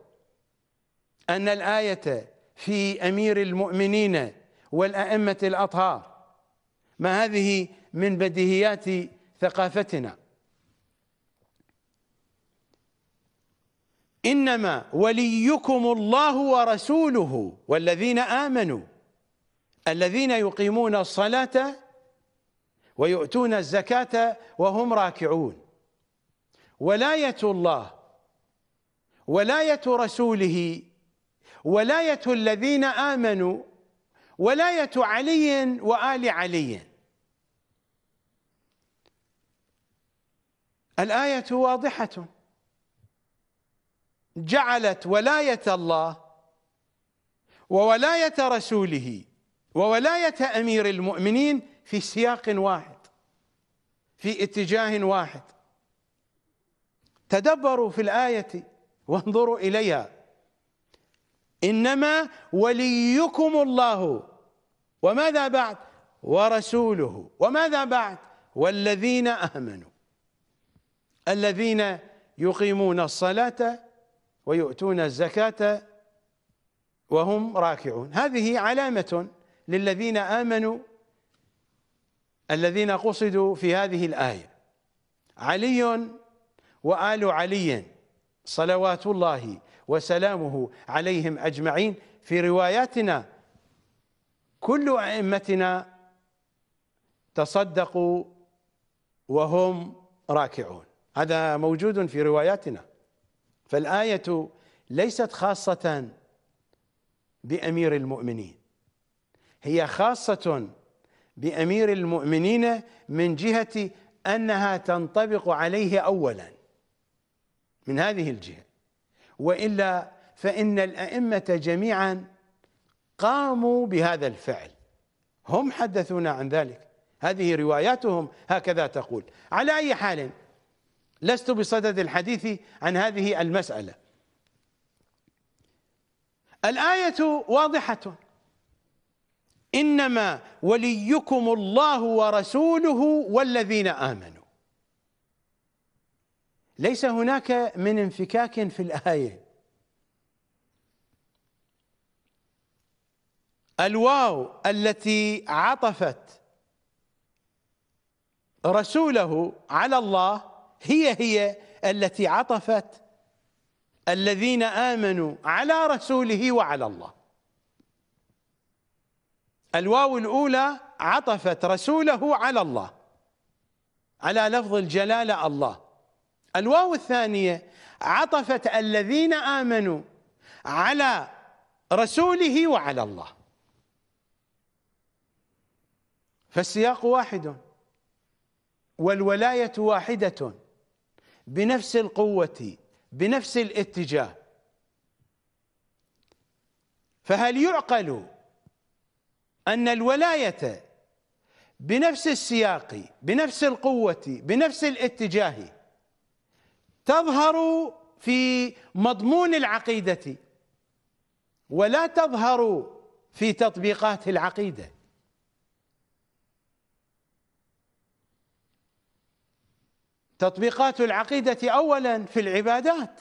أن الآية في امير المؤمنين والائمه الاطهار ما هذه من بديهيات ثقافتنا انما وليكم الله ورسوله والذين امنوا الذين يقيمون الصلاه ويؤتون الزكاه وهم راكعون ولايه الله ولايه رسوله ولاية الذين آمنوا ولاية علي وآل علي الآية واضحة جعلت ولاية الله وولاية رسوله وولاية أمير المؤمنين في سياق واحد في اتجاه واحد تدبروا في الآية وانظروا إليها إنما وليكم الله وماذا بعد ورسوله وماذا بعد والذين آمنوا الذين يقيمون الصلاة ويؤتون الزكاة وهم راكعون هذه علامة للذين آمنوا الذين قصدوا في هذه الآية علي وآل علي صلوات الله وسلامه عليهم أجمعين في رواياتنا كل أئمتنا تصدقوا وهم راكعون هذا موجود في رواياتنا فالآية ليست خاصة بأمير المؤمنين هي خاصة بأمير المؤمنين من جهة أنها تنطبق عليه أولا من هذه الجهة والا فان الائمه جميعا قاموا بهذا الفعل هم حدثونا عن ذلك هذه رواياتهم هكذا تقول على اي حال لست بصدد الحديث عن هذه المساله الايه واضحه انما وليكم الله ورسوله والذين امنوا ليس هناك من انفكاك في الايه الواو التي عطفت رسوله على الله هي هي التي عطفت الذين امنوا على رسوله وعلى الله الواو الاولى عطفت رسوله على الله على لفظ الجلاله الله الواو الثانية عطفت الذين آمنوا على رسوله وعلى الله فالسياق واحد والولاية واحدة بنفس القوة بنفس الاتجاه فهل يعقل أن الولاية بنفس السياق بنفس القوة بنفس الاتجاه تظهر في مضمون العقيده ولا تظهر في تطبيقات العقيده تطبيقات العقيده اولا في العبادات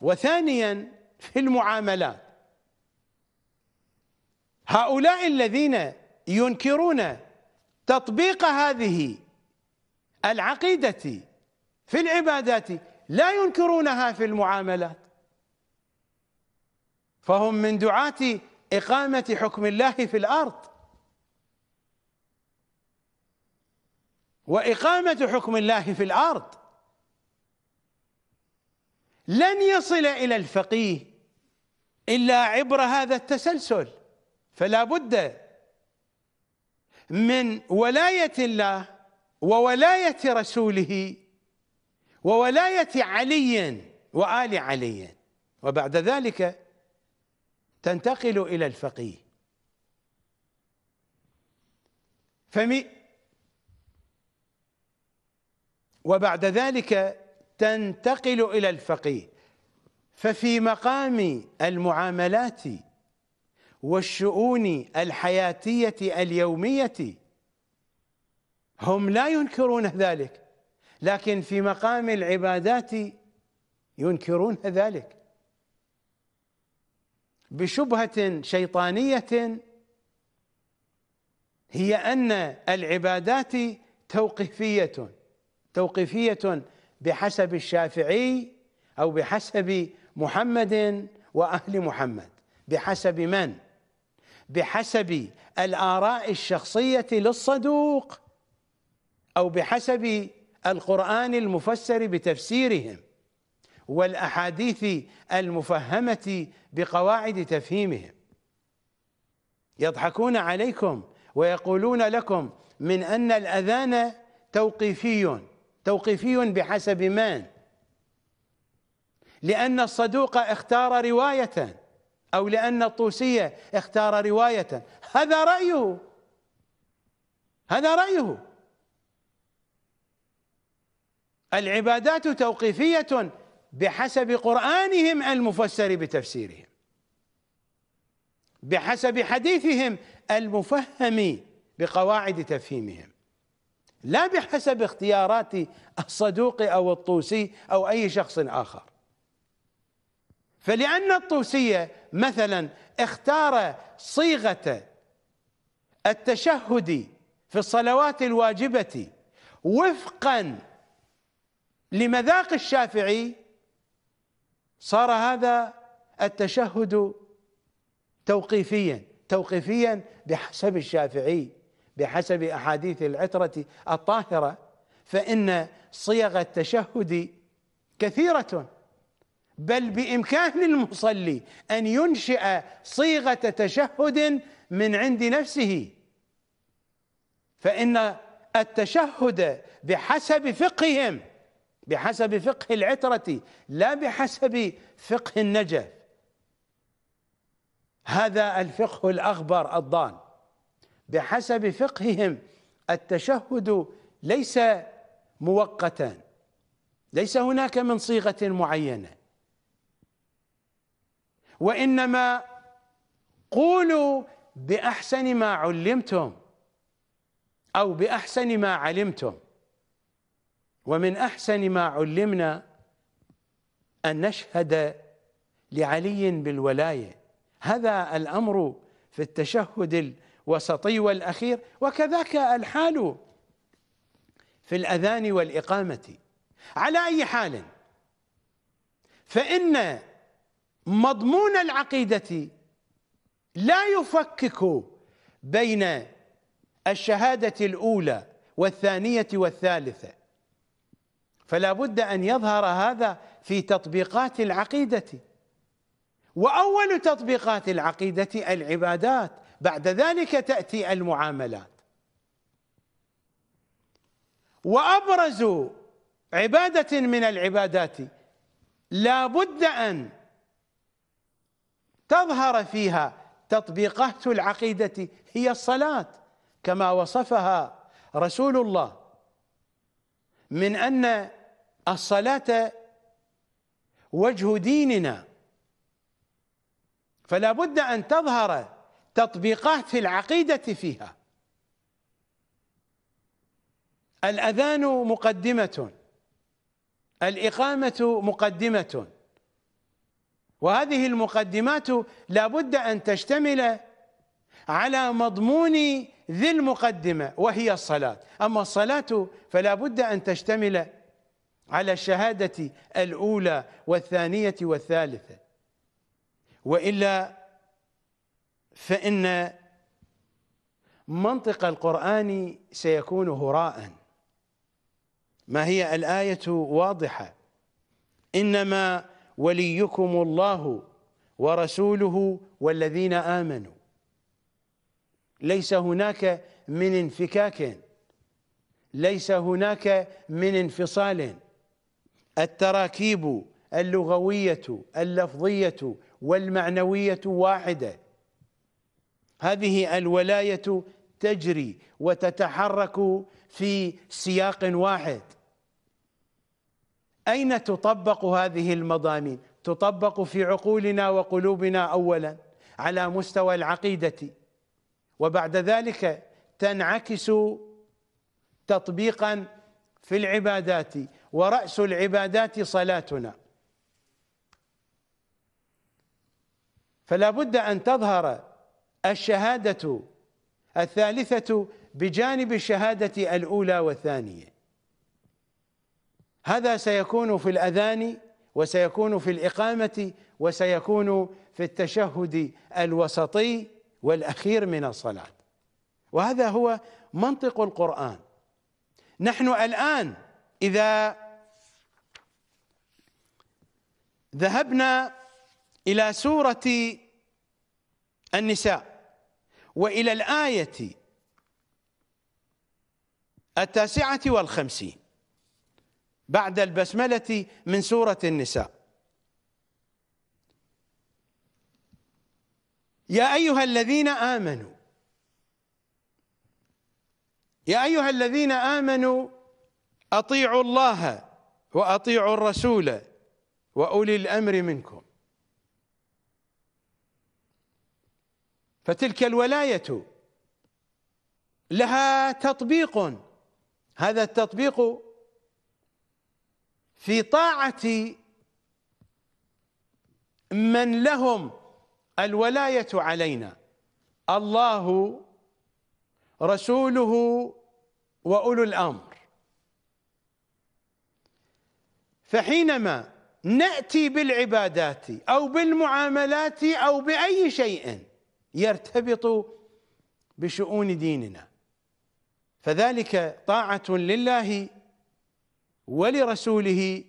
وثانيا في المعاملات هؤلاء الذين ينكرون تطبيق هذه العقيده في العبادات لا ينكرونها في المعاملات فهم من دعاة إقامة حكم الله في الأرض وإقامة حكم الله في الأرض لن يصل إلى الفقيه إلا عبر هذا التسلسل فلا بد من ولاية الله وولاية رسوله وولاية علي وآل علي وبعد ذلك تنتقل إلى الفقيه فمي وبعد ذلك تنتقل إلى الفقيه ففي مقام المعاملات والشؤون الحياتية اليومية هم لا ينكرون ذلك لكن في مقام العبادات ينكرون ذلك بشبهة شيطانية هي أن العبادات توقيفية توقيفية بحسب الشافعي أو بحسب محمد وأهل محمد بحسب من؟ بحسب الآراء الشخصية للصدوق أو بحسب القرآن المفسر بتفسيرهم والأحاديث المفهمة بقواعد تفهيمهم يضحكون عليكم ويقولون لكم من أن الأذان توقيفي توقيفي بحسب من لأن الصدوق اختار رواية أو لأن الطوسية اختار رواية هذا رأيه هذا رأيه العبادات توقيفية بحسب قرآنهم المفسر بتفسيرهم بحسب حديثهم المفهم بقواعد تفهيمهم لا بحسب اختيارات الصدوق او الطوسي او اي شخص اخر فلان الطوسيه مثلا اختار صيغه التشهد في الصلوات الواجبه وفقا لمذاق الشافعي صار هذا التشهد توقيفيا توقيفيا بحسب الشافعي بحسب احاديث العتره الطاهره فان صيغ التشهد كثيره بل بامكان المصلي ان ينشئ صيغه تشهد من عند نفسه فان التشهد بحسب فقههم بحسب فقه العترة لا بحسب فقه النجف هذا الفقه الأغبر الضال بحسب فقههم التشهد ليس موقتا ليس هناك من صيغة معينة وإنما قولوا بأحسن ما علمتم أو بأحسن ما علمتم ومن احسن ما علمنا ان نشهد لعلي بالولايه هذا الامر في التشهد الوسطي والاخير وكذاك الحال في الاذان والاقامه على اي حال فان مضمون العقيده لا يفكك بين الشهاده الاولى والثانيه والثالثه فلا بد أن يظهر هذا في تطبيقات العقيدة وأول تطبيقات العقيدة العبادات بعد ذلك تأتي المعاملات وأبرز عبادة من العبادات لا بد أن تظهر فيها تطبيقات العقيدة هي الصلاة كما وصفها رسول الله من أن الصلاة وجه ديننا فلا بد أن تظهر تطبيقات في العقيدة فيها الأذان مقدمة الإقامة مقدمة وهذه المقدمات لا بد أن تشتمل على مضمون ذي المقدمة وهي الصلاة أما الصلاة فلا بد أن تشتمل على الشهادة الأولى والثانية والثالثة وإلا فإن منطق القرآن سيكون هراء ما هي الآية واضحة إنما وليكم الله ورسوله والذين آمنوا ليس هناك من انفكاك ليس هناك من انفصال التراكيب اللغوية اللفظية والمعنوية واحدة هذه الولاية تجري وتتحرك في سياق واحد أين تطبق هذه المضامين؟ تطبق في عقولنا وقلوبنا أولا على مستوى العقيدة وبعد ذلك تنعكس تطبيقا في العبادات ورأس العبادات صلاتنا فلا بد أن تظهر الشهادة الثالثة بجانب الشهادة الأولى والثانية هذا سيكون في الأذان وسيكون في الإقامة وسيكون في التشهد الوسطي والأخير من الصلاة وهذا هو منطق القرآن نحن الآن إذا ذهبنا إلى سورة النساء وإلى الآية التاسعة والخمسين بعد البسملة من سورة النساء يا أيها الذين آمنوا يا أيها الذين آمنوا أطيعوا الله وأطيعوا الرسول وأولي الأمر منكم فتلك الولاية لها تطبيق هذا التطبيق في طاعة من لهم الولاية علينا الله رسوله وأولو الأمر فحينما ناتي بالعبادات او بالمعاملات او باي شيء يرتبط بشؤون ديننا فذلك طاعه لله ولرسوله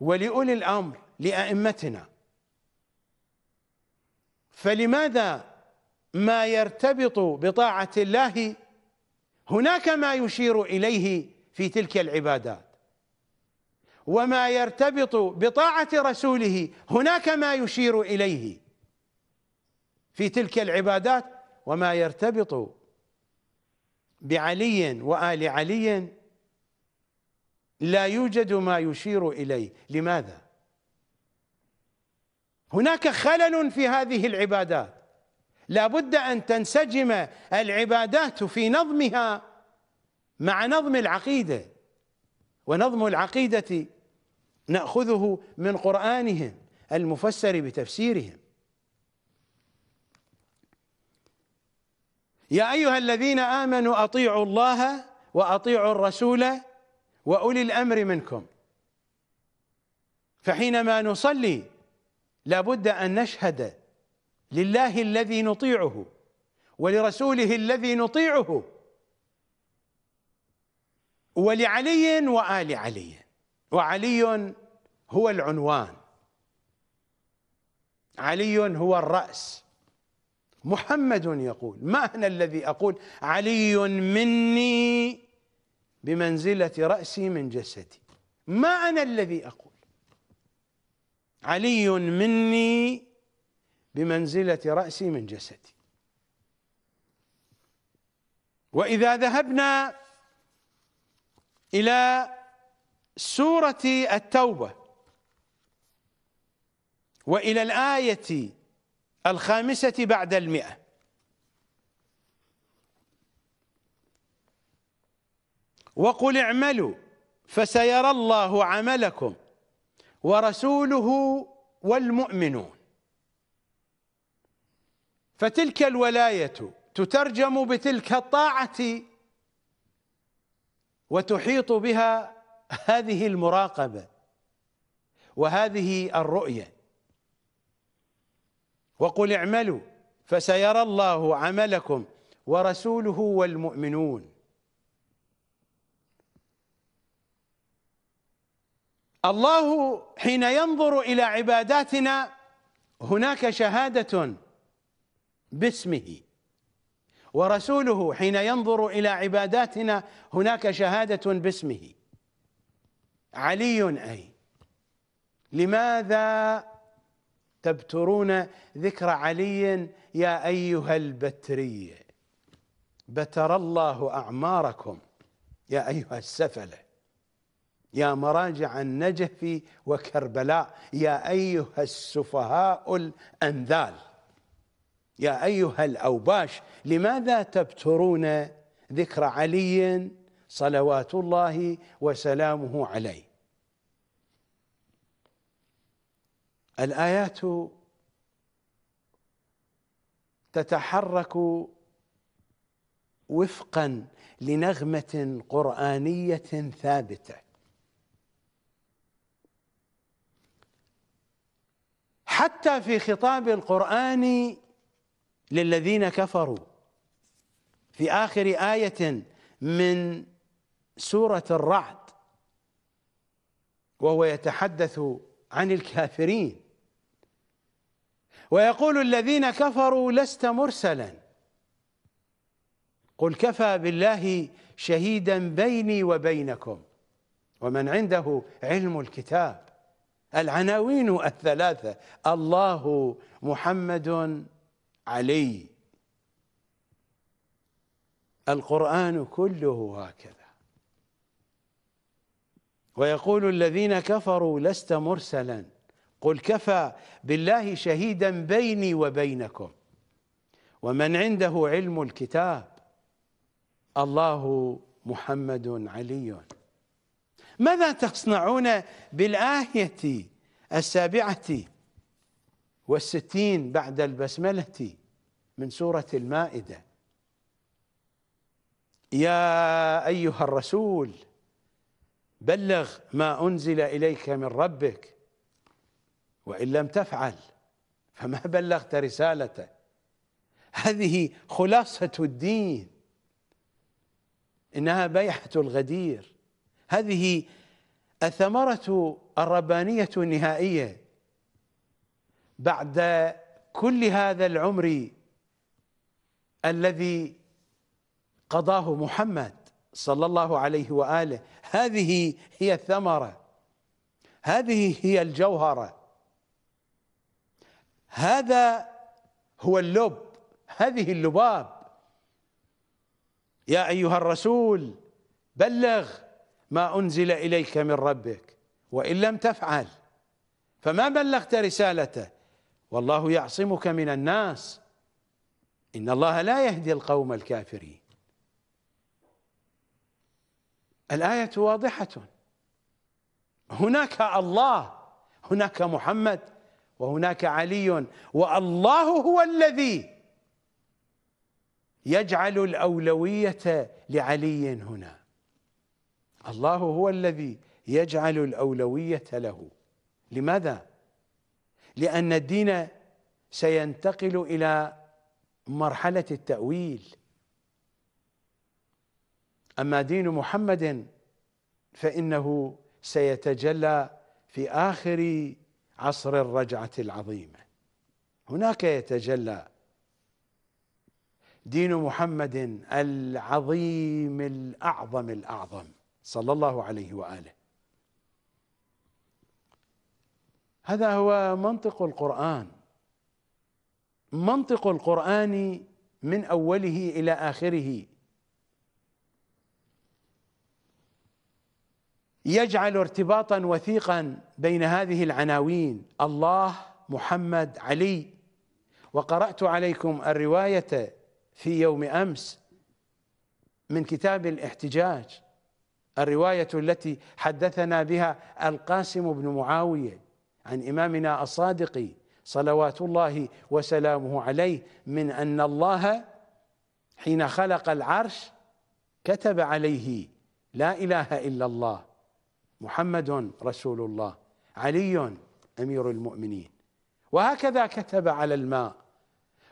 ولاولي الامر لائمتنا فلماذا ما يرتبط بطاعه الله هناك ما يشير اليه في تلك العبادات وما يرتبط بطاعة رسوله هناك ما يشير إليه في تلك العبادات وما يرتبط بعلي وآل علي لا يوجد ما يشير إليه لماذا؟ هناك خلل في هذه العبادات لابد أن تنسجم العبادات في نظمها مع نظم العقيدة ونظم العقيدة نأخذه من قرآنهم المفسر بتفسيرهم يا أيها الذين آمنوا أطيعوا الله وأطيعوا الرسول وأولي الأمر منكم فحينما نصلي لابد أن نشهد لله الذي نطيعه ولرسوله الذي نطيعه ولعلي وآل علي وعلي هو العنوان علي هو الرأس محمد يقول ما أنا الذي أقول علي مني بمنزلة رأسي من جسدي ما أنا الذي أقول علي مني بمنزلة رأسي من جسدي وإذا ذهبنا إلى سورة التوبة وإلى الآية الخامسة بعد المئة وقل اعملوا فسيرى الله عملكم ورسوله والمؤمنون فتلك الولاية تترجم بتلك الطاعة وتحيط بها هذه المراقبه وهذه الرؤيه وقل اعملوا فسيرى الله عملكم ورسوله والمؤمنون الله حين ينظر الى عباداتنا هناك شهاده باسمه ورسوله حين ينظر إلى عباداتنا هناك شهادة باسمه علي أي لماذا تبترون ذكر علي يا أيها البترية بتر الله أعماركم يا أيها السفلة يا مراجع النجف وكربلاء يا أيها السفهاء الأنذال يا أيها الأوباش لماذا تبترون ذكر علي صلوات الله وسلامه عليه الآيات تتحرك وفقا لنغمة قرآنية ثابتة حتى في خطاب القرآن للذين كفروا في آخر آية من سورة الرعد وهو يتحدث عن الكافرين ويقول الذين كفروا لست مرسلا قل كفى بالله شهيدا بيني وبينكم ومن عنده علم الكتاب العناوين الثلاثة الله محمد علي القرآن كله هكذا ويقول الذين كفروا لست مرسلا قل كفى بالله شهيدا بيني وبينكم ومن عنده علم الكتاب الله محمد علي ماذا تصنعون بالآية السابعة والستين بعد البسملة من سورة المائدة يا أيها الرسول بلغ ما أنزل إليك من ربك وإن لم تفعل فما بلغت رسالته هذه خلاصة الدين إنها بيعة الغدير هذه الثمرة الربانية النهائية بعد كل هذا العمر الذي قضاه محمد صلى الله عليه واله هذه هي الثمره هذه هي الجوهره هذا هو اللب هذه اللباب يا ايها الرسول بلغ ما انزل اليك من ربك وان لم تفعل فما بلغت رسالته والله يعصمك من الناس إن الله لا يهدي القوم الكافرين الآية واضحة هناك الله هناك محمد وهناك علي والله هو الذي يجعل الأولوية لعلي هنا الله هو الذي يجعل الأولوية له لماذا؟ لأن الدين سينتقل إلى مرحلة التأويل أما دين محمد فإنه سيتجلى في آخر عصر الرجعة العظيمة هناك يتجلى دين محمد العظيم الأعظم الأعظم صلى الله عليه وآله هذا هو منطق القرآن منطق القرآن من أوله إلى آخره يجعل ارتباطا وثيقا بين هذه العناوين الله محمد علي وقرأت عليكم الرواية في يوم أمس من كتاب الاحتجاج الرواية التي حدثنا بها القاسم بن معاوية عن إمامنا الصادق صلوات الله وسلامه عليه من أن الله حين خلق العرش كتب عليه لا إله إلا الله محمد رسول الله علي أمير المؤمنين وهكذا كتب على الماء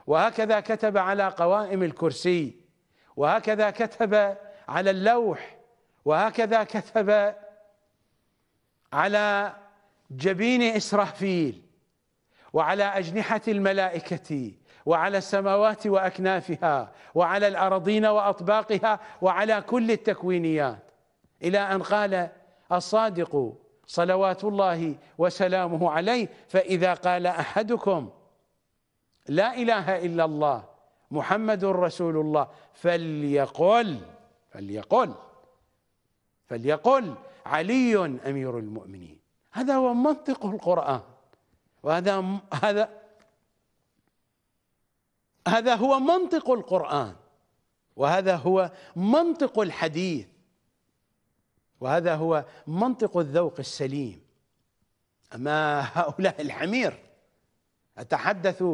وهكذا كتب على قوائم الكرسي وهكذا كتب على اللوح وهكذا كتب على جبين إسرافيل وعلى أجنحة الملائكة وعلى السماوات وأكنافها وعلى الأراضين وأطباقها وعلى كل التكوينيات إلى أن قال الصادق صلوات الله وسلامه عليه فإذا قال أحدكم لا إله إلا الله محمد رسول الله فليقل فليقل فليقل علي أمير المؤمنين هذا هو منطق القرآن وهذا هذا هذا هو منطق القرآن وهذا هو منطق الحديث وهذا هو منطق الذوق السليم أما هؤلاء الحمير أتحدث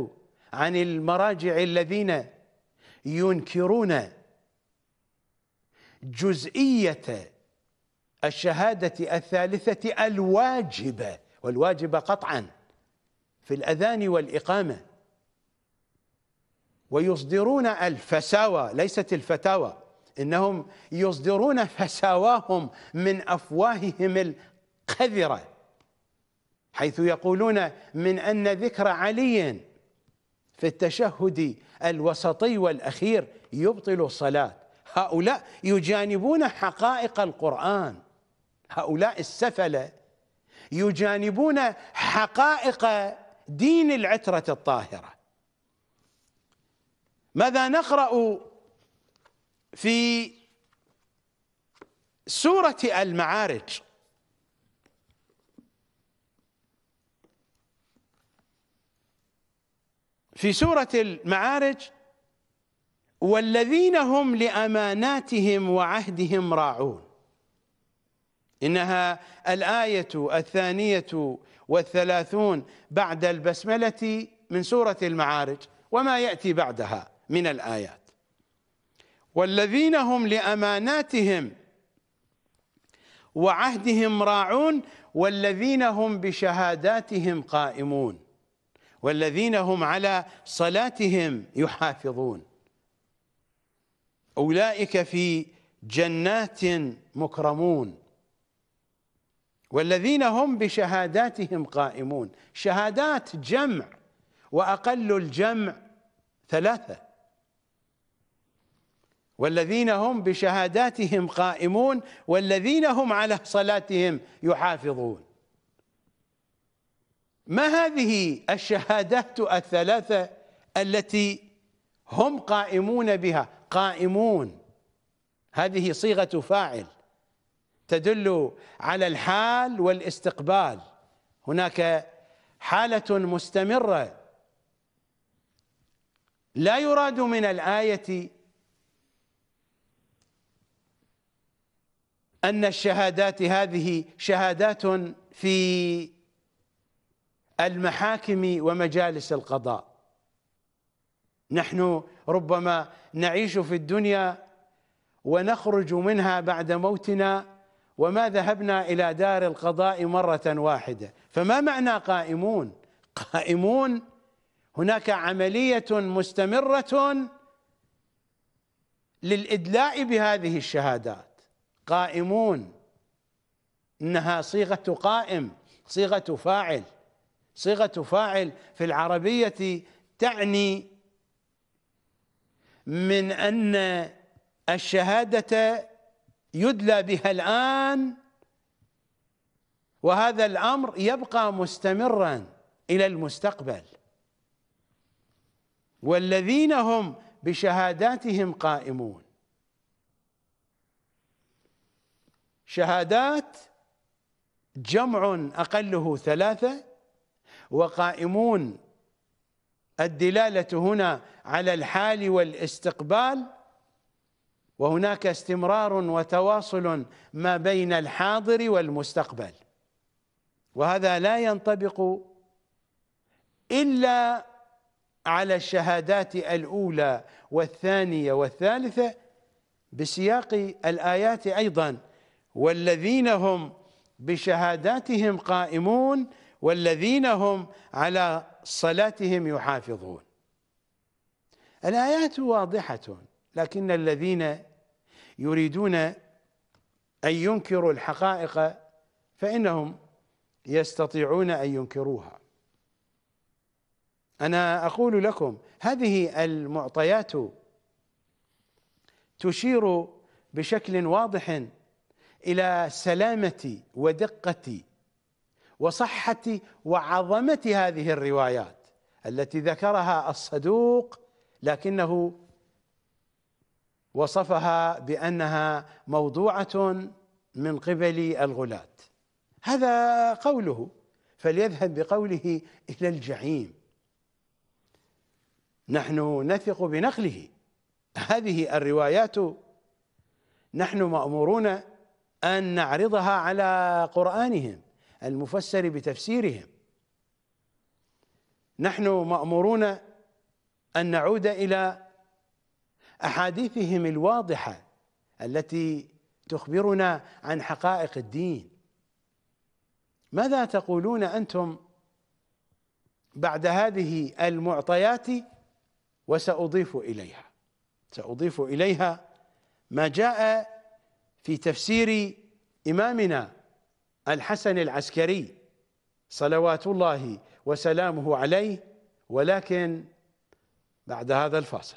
عن المراجع الذين ينكرون جزئية الشهادة الثالثة الواجبة والواجبة قطعا في الأذان والإقامة ويصدرون الفساوى ليست الفتاوى إنهم يصدرون فساواهم من أفواههم القذرة حيث يقولون من أن ذكر علي في التشهد الوسطي والأخير يبطل الصلاة هؤلاء يجانبون حقائق القرآن هؤلاء السفلة يجانبون حقائق دين العترة الطاهرة ماذا نقرأ في سورة المعارج في سورة المعارج والذين هم لأماناتهم وعهدهم راعون إنها الآية الثانية والثلاثون بعد البسملة من سورة المعارج وما يأتي بعدها من الآيات والذين هم لأماناتهم وعهدهم راعون والذين هم بشهاداتهم قائمون والذين هم على صلاتهم يحافظون أولئك في جنات مكرمون والذين هم بشهاداتهم قائمون شهادات جمع وأقل الجمع ثلاثة والذين هم بشهاداتهم قائمون والذين هم على صلاتهم يحافظون ما هذه الشهادات الثلاثة التي هم قائمون بها قائمون هذه صيغة فاعل تدل على الحال والاستقبال هناك حالة مستمرة لا يراد من الآية أن الشهادات هذه شهادات في المحاكم ومجالس القضاء نحن ربما نعيش في الدنيا ونخرج منها بعد موتنا وما ذهبنا الى دار القضاء مره واحده فما معنى قائمون قائمون هناك عمليه مستمره للادلاء بهذه الشهادات قائمون انها صيغه قائم صيغه فاعل صيغه فاعل في العربيه تعني من ان الشهاده يدلى بها الآن وهذا الأمر يبقى مستمرا إلى المستقبل والذين هم بشهاداتهم قائمون شهادات جمع أقله ثلاثة وقائمون الدلالة هنا على الحال والاستقبال وهناك استمرار وتواصل ما بين الحاضر والمستقبل وهذا لا ينطبق إلا على الشهادات الأولى والثانية والثالثة بسياق الآيات أيضا والذين هم بشهاداتهم قائمون والذين هم على صلاتهم يحافظون الآيات واضحة لكن الذين يريدون أن ينكروا الحقائق فإنهم يستطيعون أن ينكروها أنا أقول لكم هذه المعطيات تشير بشكل واضح إلى سلامة ودقة وصحة وعظمة هذه الروايات التي ذكرها الصدوق لكنه وصفها بانها موضوعه من قبل الغلاة هذا قوله فليذهب بقوله الى الجحيم نحن نثق بنقله هذه الروايات نحن مامورون ان نعرضها على قرانهم المفسر بتفسيرهم نحن مامورون ان نعود الى احاديثهم الواضحه التي تخبرنا عن حقائق الدين ماذا تقولون انتم بعد هذه المعطيات وساضيف اليها ساضيف اليها ما جاء في تفسير امامنا الحسن العسكري صلوات الله وسلامه عليه ولكن بعد هذا الفاصل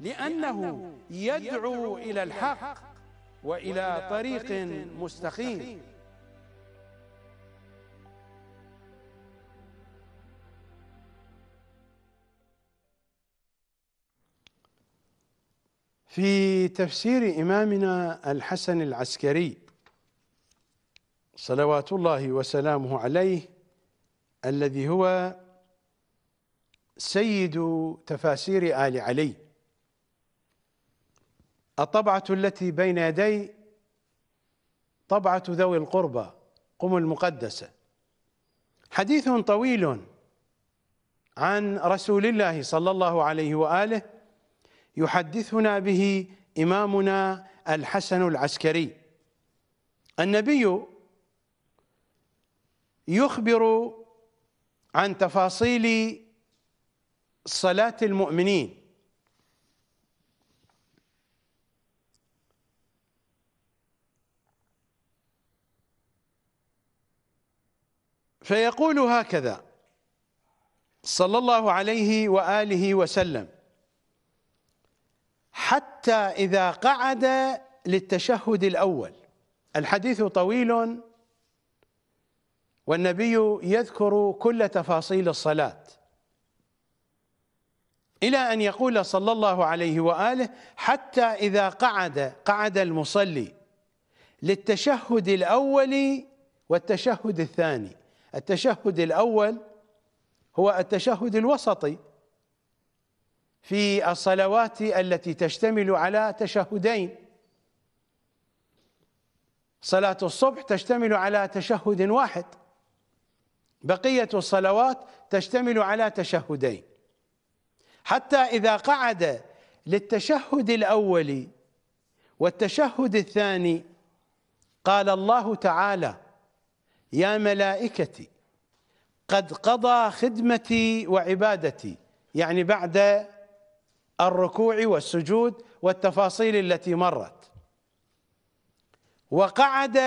لأنه يدعو إلى الحق وإلى طريق مستقيم في تفسير إمامنا الحسن العسكري صلوات الله وسلامه عليه الذي هو سيد تفاسير آل علي الطبعة التي بين يدي طبعة ذوي القربى قم المقدسة حديث طويل عن رسول الله صلى الله عليه وآله يحدثنا به إمامنا الحسن العسكري النبي يخبر عن تفاصيل صلاة المؤمنين فيقول هكذا صلى الله عليه وآله وسلم حتى إذا قعد للتشهد الأول الحديث طويل والنبي يذكر كل تفاصيل الصلاة إلى أن يقول صلى الله عليه وآله حتى إذا قعد قعد المصلي للتشهد الأول والتشهد الثاني التشهد الاول هو التشهد الوسطي في الصلوات التي تشتمل على تشهدين صلاة الصبح تشتمل على تشهد واحد بقية الصلوات تشتمل على تشهدين حتى إذا قعد للتشهد الأول والتشهد الثاني قال الله تعالى يا ملائكتي قد قضى خدمتي وعبادتي يعني بعد الركوع والسجود والتفاصيل التي مرت وقعد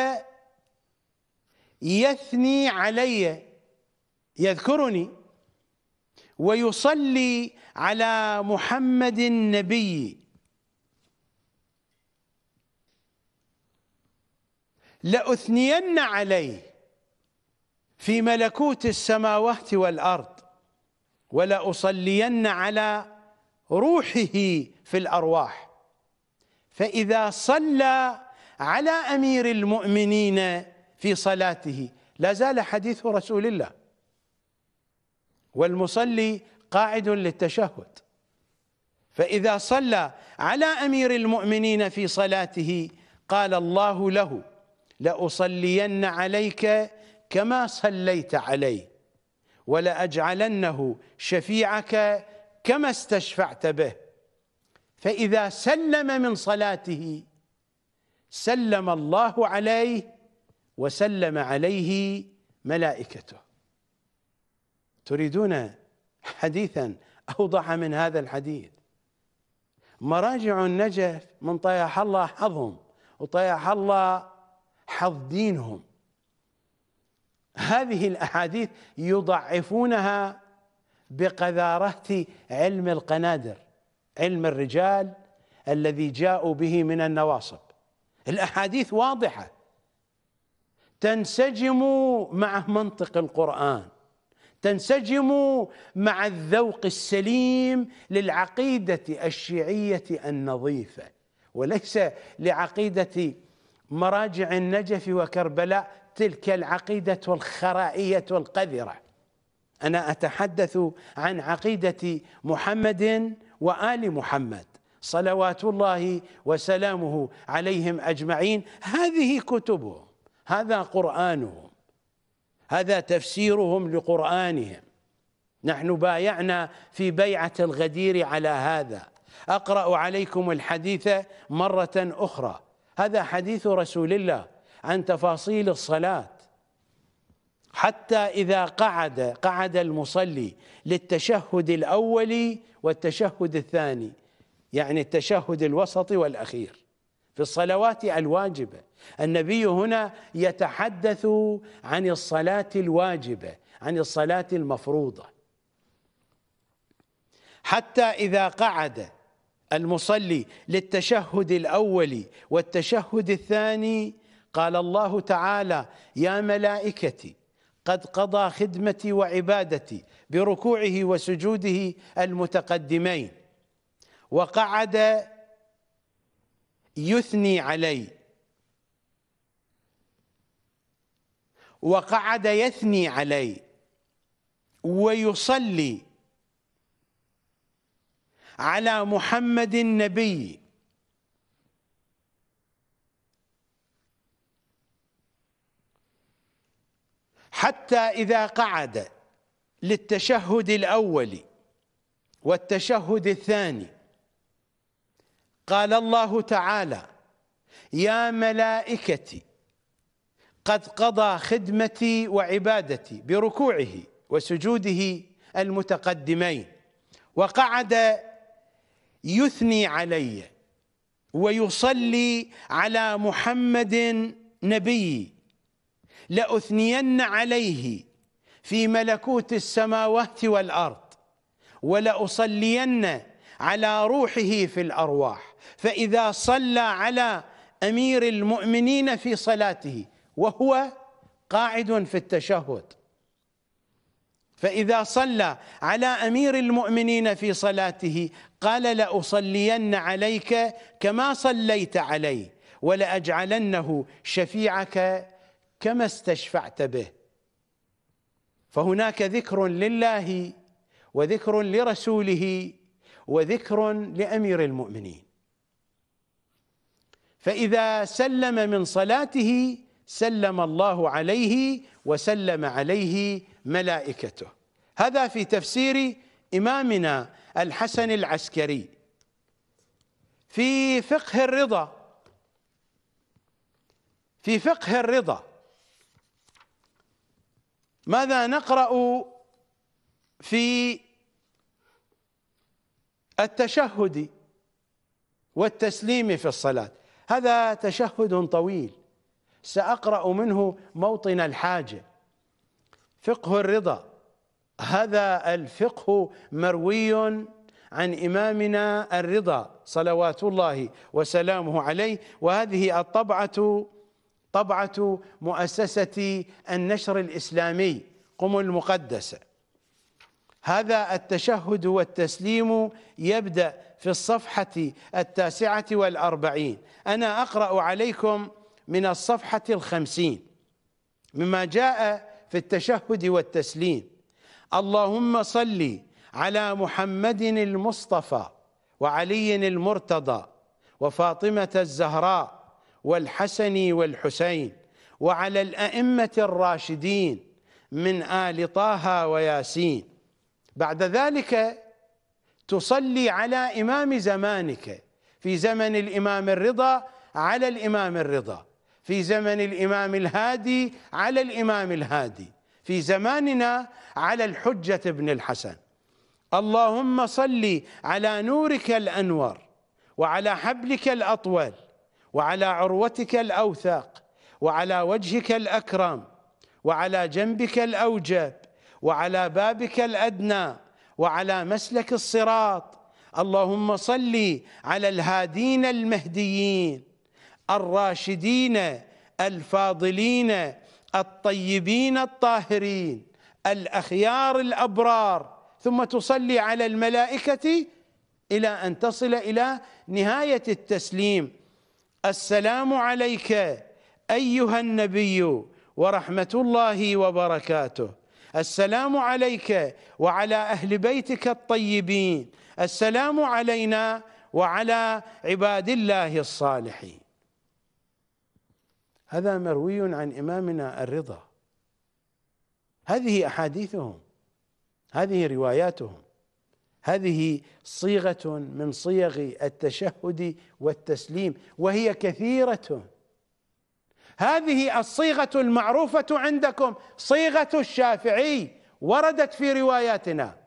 يثني علي يذكرني ويصلي على محمد النبي لأثنين عليه في ملكوت السماوات والارض ولاصلين على روحه في الارواح فاذا صلى على امير المؤمنين في صلاته لا زال حديث رسول الله والمصلي قاعد للتشهد فاذا صلى على امير المؤمنين في صلاته قال الله له لاصلين عليك كما صليت عليه ولأجعلنه شفيعك كما استشفعت به فإذا سلم من صلاته سلم الله عليه وسلم عليه ملائكته تريدون حديثا أوضح من هذا الحديث مراجع النجف من طيح الله حظهم وطيح الله حظ دينهم هذه الأحاديث يضعفونها بقذارة علم القنادر علم الرجال الذي جاءوا به من النواصب الأحاديث واضحة تنسجم مع منطق القرآن تنسجم مع الذوق السليم للعقيدة الشيعية النظيفة وليس لعقيدة مراجع النجف وكربلاء تلك العقيدة الخرائية القذرة أنا أتحدث عن عقيدة محمد وآل محمد صلوات الله وسلامه عليهم أجمعين هذه كتبهم هذا قرآنهم هذا تفسيرهم لقرآنهم نحن بايعنا في بيعة الغدير على هذا أقرأ عليكم الحديث مرة أخرى هذا حديث رسول الله عن تفاصيل الصلاة حتى إذا قعد قعد المصلي للتشهد الأول والتشهد الثاني يعني التشهد الوسط والأخير في الصلوات الواجبة النبي هنا يتحدث عن الصلاة الواجبة عن الصلاة المفروضة حتى إذا قعد المصلي للتشهد الأول والتشهد الثاني قال الله تعالى يا ملائكتي قد قضى خدمتي وعبادتي بركوعه وسجوده المتقدمين وقعد يثني علي وقعد يثني علي ويصلي على محمد النبي حتى إذا قعد للتشهد الأول والتشهد الثاني قال الله تعالى يا ملائكتي قد قضى خدمتي وعبادتي بركوعه وسجوده المتقدمين وقعد يثني علي ويصلي على محمد نبيي لأثنين عليه في ملكوت السماوات والأرض ولأصلين على روحه في الأرواح فإذا صلى على أمير المؤمنين في صلاته وهو قاعد في التشهد فإذا صلى على أمير المؤمنين في صلاته قال لأصلين عليك كما صليت عليه ولأجعلنه شفيعك كما استشفعت به فهناك ذكر لله وذكر لرسوله وذكر لامير المؤمنين فاذا سلم من صلاته سلم الله عليه وسلم عليه ملائكته هذا في تفسير امامنا الحسن العسكري في فقه الرضا في فقه الرضا ماذا نقرأ في التشهد والتسليم في الصلاة هذا تشهد طويل سأقرأ منه موطن الحاجة فقه الرضا هذا الفقه مروي عن إمامنا الرضا صلوات الله وسلامه عليه وهذه الطبعة طبعة مؤسسة النشر الإسلامي قم المقدسة هذا التشهد والتسليم يبدأ في الصفحة التاسعة والأربعين أنا أقرأ عليكم من الصفحة الخمسين مما جاء في التشهد والتسليم اللهم صل على محمد المصطفى وعلي المرتضى وفاطمة الزهراء والحسن والحسين وعلى الأئمة الراشدين من آل طه وياسين بعد ذلك تصلي على إمام زمانك في زمن الإمام الرضا على الإمام الرضا في زمن الإمام الهادي على الإمام الهادي في زماننا على الحجة بن الحسن اللهم صل على نورك الأنور وعلى حبلك الأطول وعلى عروتك الاوثاق وعلى وجهك الاكرم وعلى جنبك الاوجب وعلى بابك الادنى وعلى مسلك الصراط اللهم صل على الهادين المهديين الراشدين الفاضلين الطيبين الطاهرين الاخيار الابرار ثم تصلي على الملائكه الى ان تصل الى نهايه التسليم السلام عليك أيها النبي ورحمة الله وبركاته السلام عليك وعلى أهل بيتك الطيبين السلام علينا وعلى عباد الله الصالحين هذا مروي عن إمامنا الرضا هذه أحاديثهم هذه رواياتهم هذه صيغه من صيغ التشهد والتسليم وهي كثيره هذه الصيغه المعروفه عندكم صيغه الشافعي وردت في رواياتنا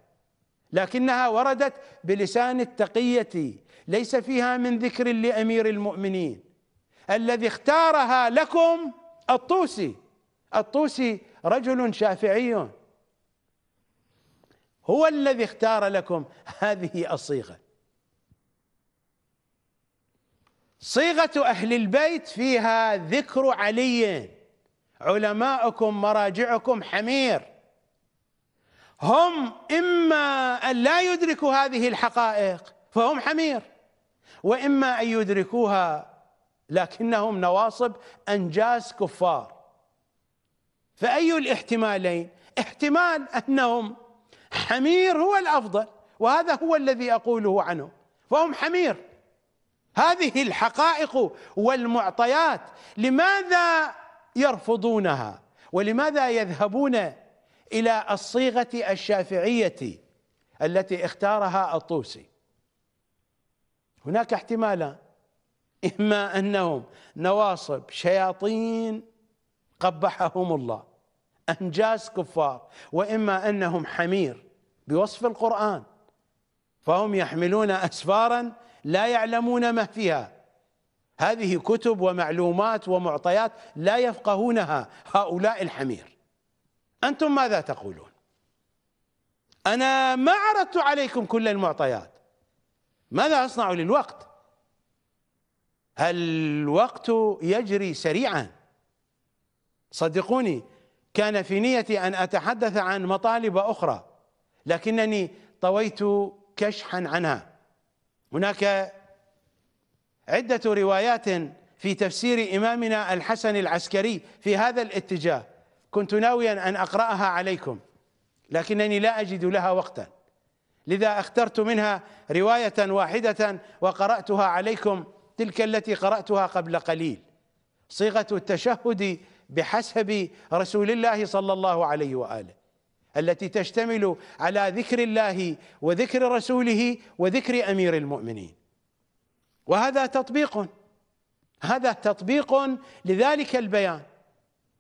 لكنها وردت بلسان التقيه ليس فيها من ذكر لامير المؤمنين الذي اختارها لكم الطوسي الطوسي رجل شافعي هو الذي اختار لكم هذه الصيغه صيغه اهل البيت فيها ذكر علي علماؤكم مراجعكم حمير هم اما ان لا يدركوا هذه الحقائق فهم حمير واما ان يدركوها لكنهم نواصب انجاز كفار فاي الاحتمالين احتمال انهم حمير هو الافضل وهذا هو الذي اقوله عنه فهم حمير هذه الحقائق والمعطيات لماذا يرفضونها ولماذا يذهبون الى الصيغه الشافعيه التي اختارها الطوسي هناك احتمالان اما انهم نواصب شياطين قبحهم الله انجاس كفار واما انهم حمير بوصف القرآن فهم يحملون أسفارا لا يعلمون ما فيها هذه كتب ومعلومات ومعطيات لا يفقهونها هؤلاء الحمير أنتم ماذا تقولون أنا ما عرضت عليكم كل المعطيات ماذا أصنع للوقت الوقت يجري سريعا صدقوني كان في نيتي أن أتحدث عن مطالب أخرى لكنني طويت كشحا عنها هناك عدة روايات في تفسير إمامنا الحسن العسكري في هذا الاتجاه كنت ناويا أن أقرأها عليكم لكنني لا أجد لها وقتا لذا اخترت منها رواية واحدة وقرأتها عليكم تلك التي قرأتها قبل قليل صيغة التشهد بحسب رسول الله صلى الله عليه وآله التي تشتمل على ذكر الله وذكر رسوله وذكر امير المؤمنين وهذا تطبيق هذا تطبيق لذلك البيان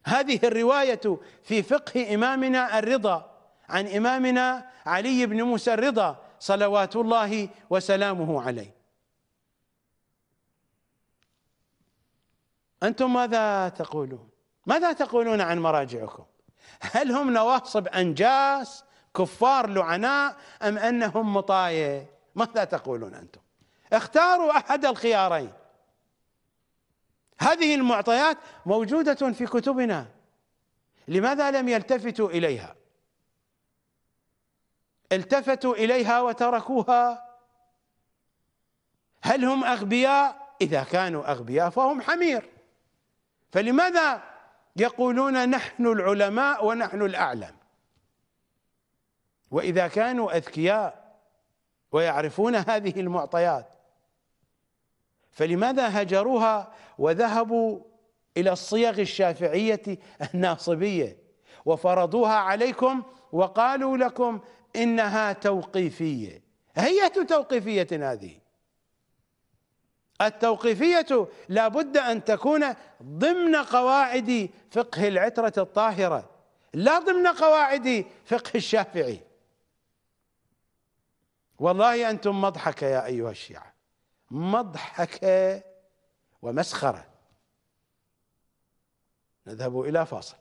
هذه الروايه في فقه امامنا الرضا عن امامنا علي بن موسى الرضا صلوات الله وسلامه عليه انتم ماذا تقولون ماذا تقولون عن مراجعكم هل هم نواصب أنجاس كفار لعناء أم أنهم مطايا ماذا تقولون أنتم اختاروا أحد الخيارين هذه المعطيات موجودة في كتبنا لماذا لم يلتفتوا إليها التفتوا إليها وتركوها هل هم أغبياء إذا كانوا أغبياء فهم حمير فلماذا يقولون نحن العلماء ونحن الأعلم وإذا كانوا أذكياء ويعرفون هذه المعطيات فلماذا هجروها وذهبوا إلى الصيغ الشافعية الناصبية وفرضوها عليكم وقالوا لكم إنها توقيفية هيئة توقيفية هذه التوقيفية لا بد أن تكون ضمن قواعد فقه العترة الطاهرة لا ضمن قواعد فقه الشافعي والله أنتم مضحكة يا أيها الشيعة مضحكة ومسخرة نذهب إلى فاصل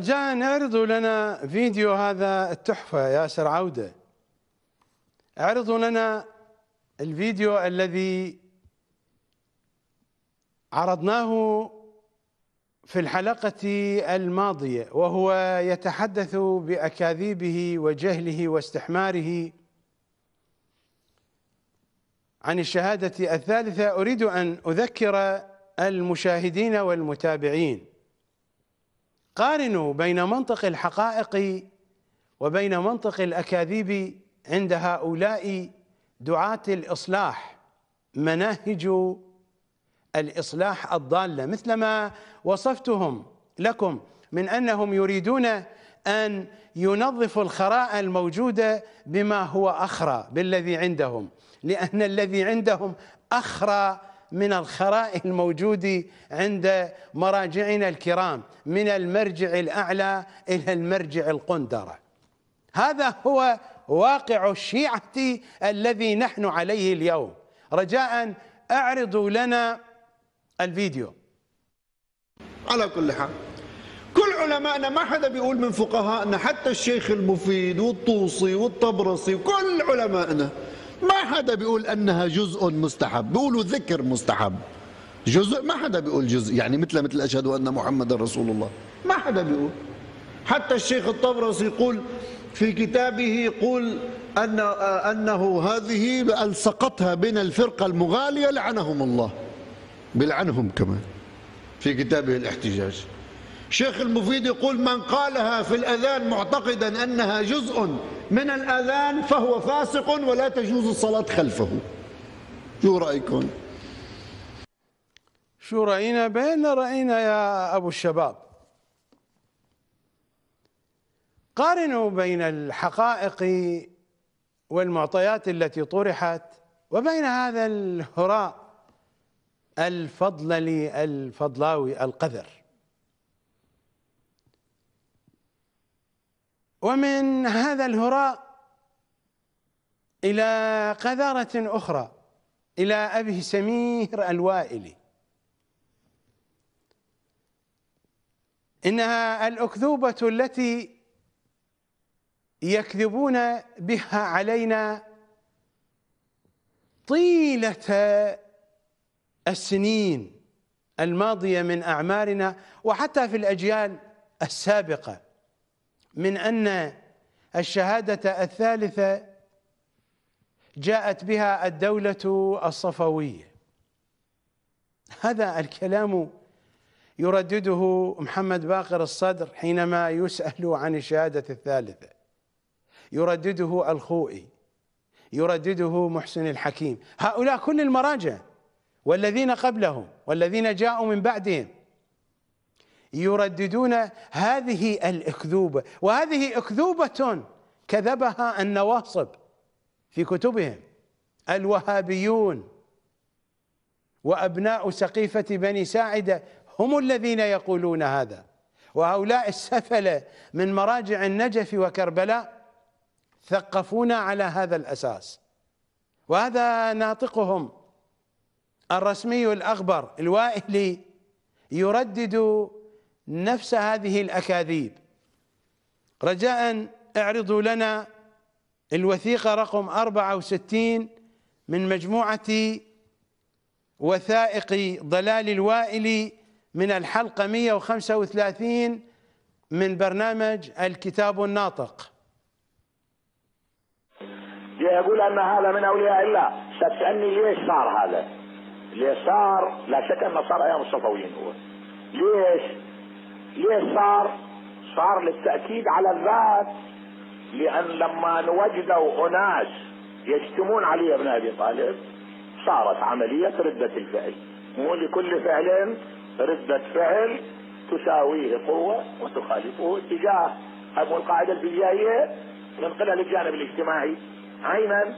رجاء اعرضوا لنا فيديو هذا التحفة ياسر عودة اعرضوا لنا الفيديو الذي عرضناه في الحلقة الماضية وهو يتحدث بأكاذيبه وجهله واستحماره عن الشهادة الثالثة أريد أن أذكر المشاهدين والمتابعين قارنوا بين منطق الحقائق وبين منطق الاكاذيب عند هؤلاء دعاة الاصلاح مناهج الاصلاح الضاله مثلما وصفتهم لكم من انهم يريدون ان ينظفوا الخراء الموجوده بما هو اخرى بالذي عندهم لان الذي عندهم اخرى من الخراء الموجود عند مراجعنا الكرام من المرجع الأعلى إلى المرجع القندرة هذا هو واقع الشيعة الذي نحن عليه اليوم رجاء أعرضوا لنا الفيديو على كل حال كل علمائنا ما حدا بيقول من فقهائنا حتى الشيخ المفيد والطوسي والطبرسي وكل علمائنا ما حدا بيقول انها جزء مستحب بيقولوا ذكر مستحب جزء ما حدا بيقول جزء يعني مثل مثل اشهد ان محمدا رسول الله ما حدا بيقول حتى الشيخ الطبرسي يقول في كتابه يقول ان انه هذه الصقتها بين الفرقه المغاليه لعنهم الله بلعنهم كمان في كتابه الاحتجاج شيخ المفيد يقول من قالها في الأذان معتقدا أنها جزء من الأذان فهو فاسق ولا تجوز الصلاة خلفه شو رأيكم؟ شو رأينا بين رأينا يا أبو الشباب قارنوا بين الحقائق والمعطيات التي طرحت وبين هذا الهراء الفضللي الفضلاوي القذر ومن هذا الهراء إلى قذارة أخرى إلى أبي سمير الوائلي إنها الأكذوبة التي يكذبون بها علينا طيلة السنين الماضية من أعمارنا وحتى في الأجيال السابقة من أن الشهادة الثالثة جاءت بها الدولة الصفوية هذا الكلام يردده محمد باقر الصدر حينما يسأل عن الشهادة الثالثة يردده الخوئي يردده محسن الحكيم هؤلاء كل المراجع والذين قبلهم والذين جاءوا من بعدهم يرددون هذه الاكذوبه وهذه اكذوبه كذبها النواصب في كتبهم الوهابيون وابناء سقيفه بني ساعده هم الذين يقولون هذا وهؤلاء السفله من مراجع النجف وكربلاء ثقفونا على هذا الاساس وهذا ناطقهم الرسمي الاغبر الوائلي يردد نفس هذه الأكاذيب رجاء اعرضوا لنا الوثيقة رقم 64 من مجموعة وثائق ضلال الوائل من الحلقة 135 من برنامج الكتاب الناطق يقول أن هذا من أولياء الله ستسألني ليش صار هذا ليش صار لا شك أنه صار أيام الصفويين هو ليش ليه صار صار للتأكيد على الذات لأن لما نوجدوا أناس يشتمون علي بن أبي طالب صارت عملية ردة الفعل مو لكل فعل ردة فعل تساويه قوة وتخالفه اتجاه أبو القاعدة الفيزيائية ننقلها للجانب الاجتماعي عينا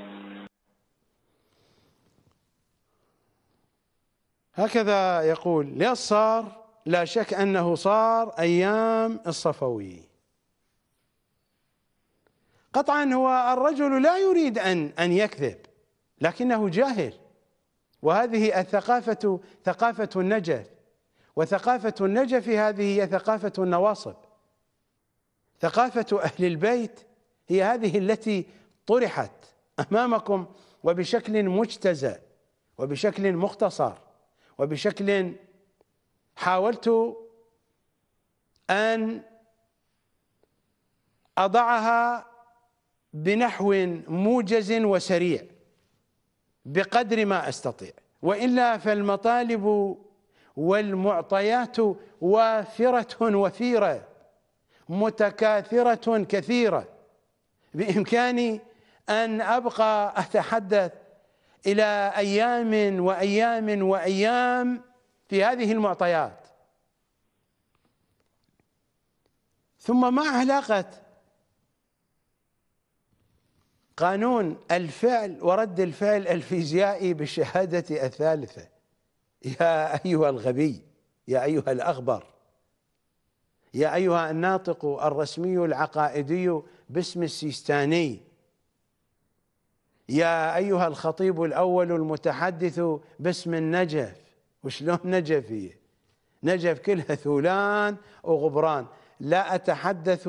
هكذا يقول صار لا شك أنه صار أيام الصفوي قطعا هو الرجل لا يريد أن أن يكذب لكنه جاهل وهذه الثقافة ثقافة النجف وثقافة النجف هذه هي ثقافة النواصب ثقافة أهل البيت هي هذه التي طرحت أمامكم وبشكل مجتزأ وبشكل مختصر وبشكل حاولت أن أضعها بنحو موجز وسريع بقدر ما أستطيع وإلا فالمطالب والمعطيات وافرة وفيرة متكاثرة كثيرة بإمكاني أن أبقى أتحدث إلى أيام وأيام وأيام في هذه المعطيات ثم ما علاقة قانون الفعل ورد الفعل الفيزيائي بالشهادة الثالثة يا أيها الغبي يا أيها الأغبر يا أيها الناطق الرسمي العقائدي باسم السيستاني يا أيها الخطيب الأول المتحدث باسم النجف وشلون نجف هي نجف كلها ثولان وغبران لا أتحدث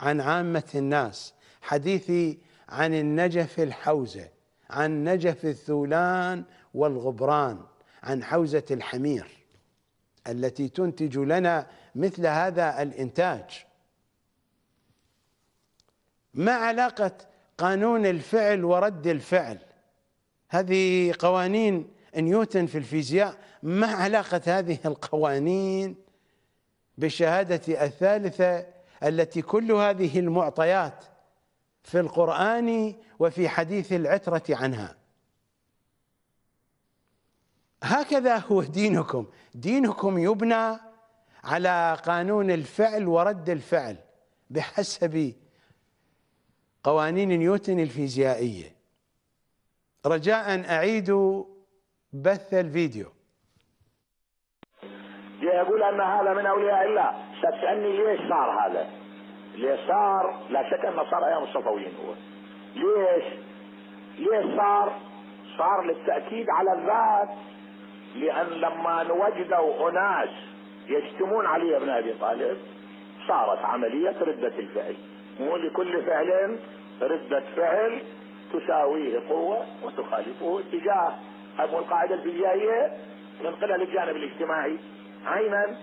عن عامة الناس حديثي عن النجف الحوزة عن نجف الثولان والغبران عن حوزة الحمير التي تنتج لنا مثل هذا الإنتاج ما علاقة قانون الفعل ورد الفعل هذه قوانين نيوتن في الفيزياء ما علاقة هذه القوانين بالشهادة الثالثة التي كل هذه المعطيات في القرآن وفي حديث العترة عنها هكذا هو دينكم دينكم يبنى على قانون الفعل ورد الفعل بحسب قوانين نيوتن الفيزيائية رجاء أعيدوا بث الفيديو يقول ان هذا من اولياء الله ستسالني ليش صار هذا؟ ليش صار؟ لا شك انه صار ايام الصفويين هو ليش؟ ليش صار؟ صار للتاكيد على الذات لان لما وجدوا اناس يشتمون علي بن ابي طالب صارت عمليه رده الفعل مو لكل فعل رده فعل تساويه قوه وتخالفه اتجاه أبو القاعدة الفيزيائية ننقلها للجانب الاجتماعي عينا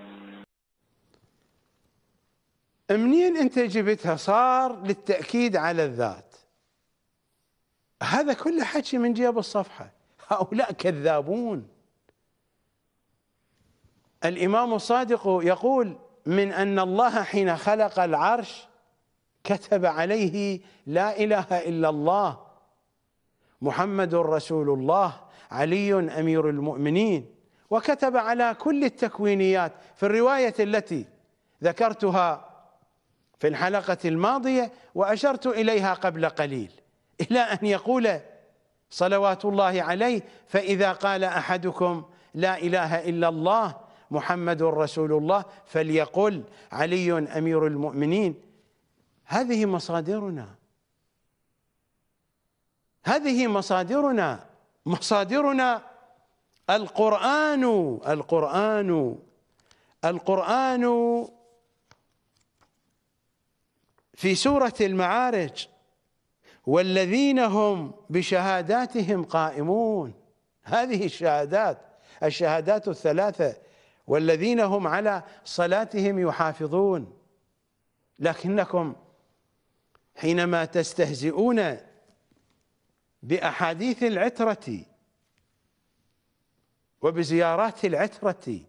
منين انت جبتها صار للتاكيد على الذات هذا كله حكي من جيب الصفحه هؤلاء كذابون الامام الصادق يقول من ان الله حين خلق العرش كتب عليه لا اله الا الله محمد رسول الله علي امير المؤمنين وكتب على كل التكوينيات في الروايه التي ذكرتها في الحلقه الماضيه واشرت اليها قبل قليل الى ان يقول صلوات الله عليه فاذا قال احدكم لا اله الا الله محمد رسول الله فليقل علي امير المؤمنين هذه مصادرنا هذه مصادرنا مصادرنا القرآن القرآن القرآن في سورة المعارج والذين هم بشهاداتهم قائمون هذه الشهادات الشهادات الثلاثة والذين هم على صلاتهم يحافظون لكنكم حينما تستهزئون باحاديث العتره وبزيارات العتره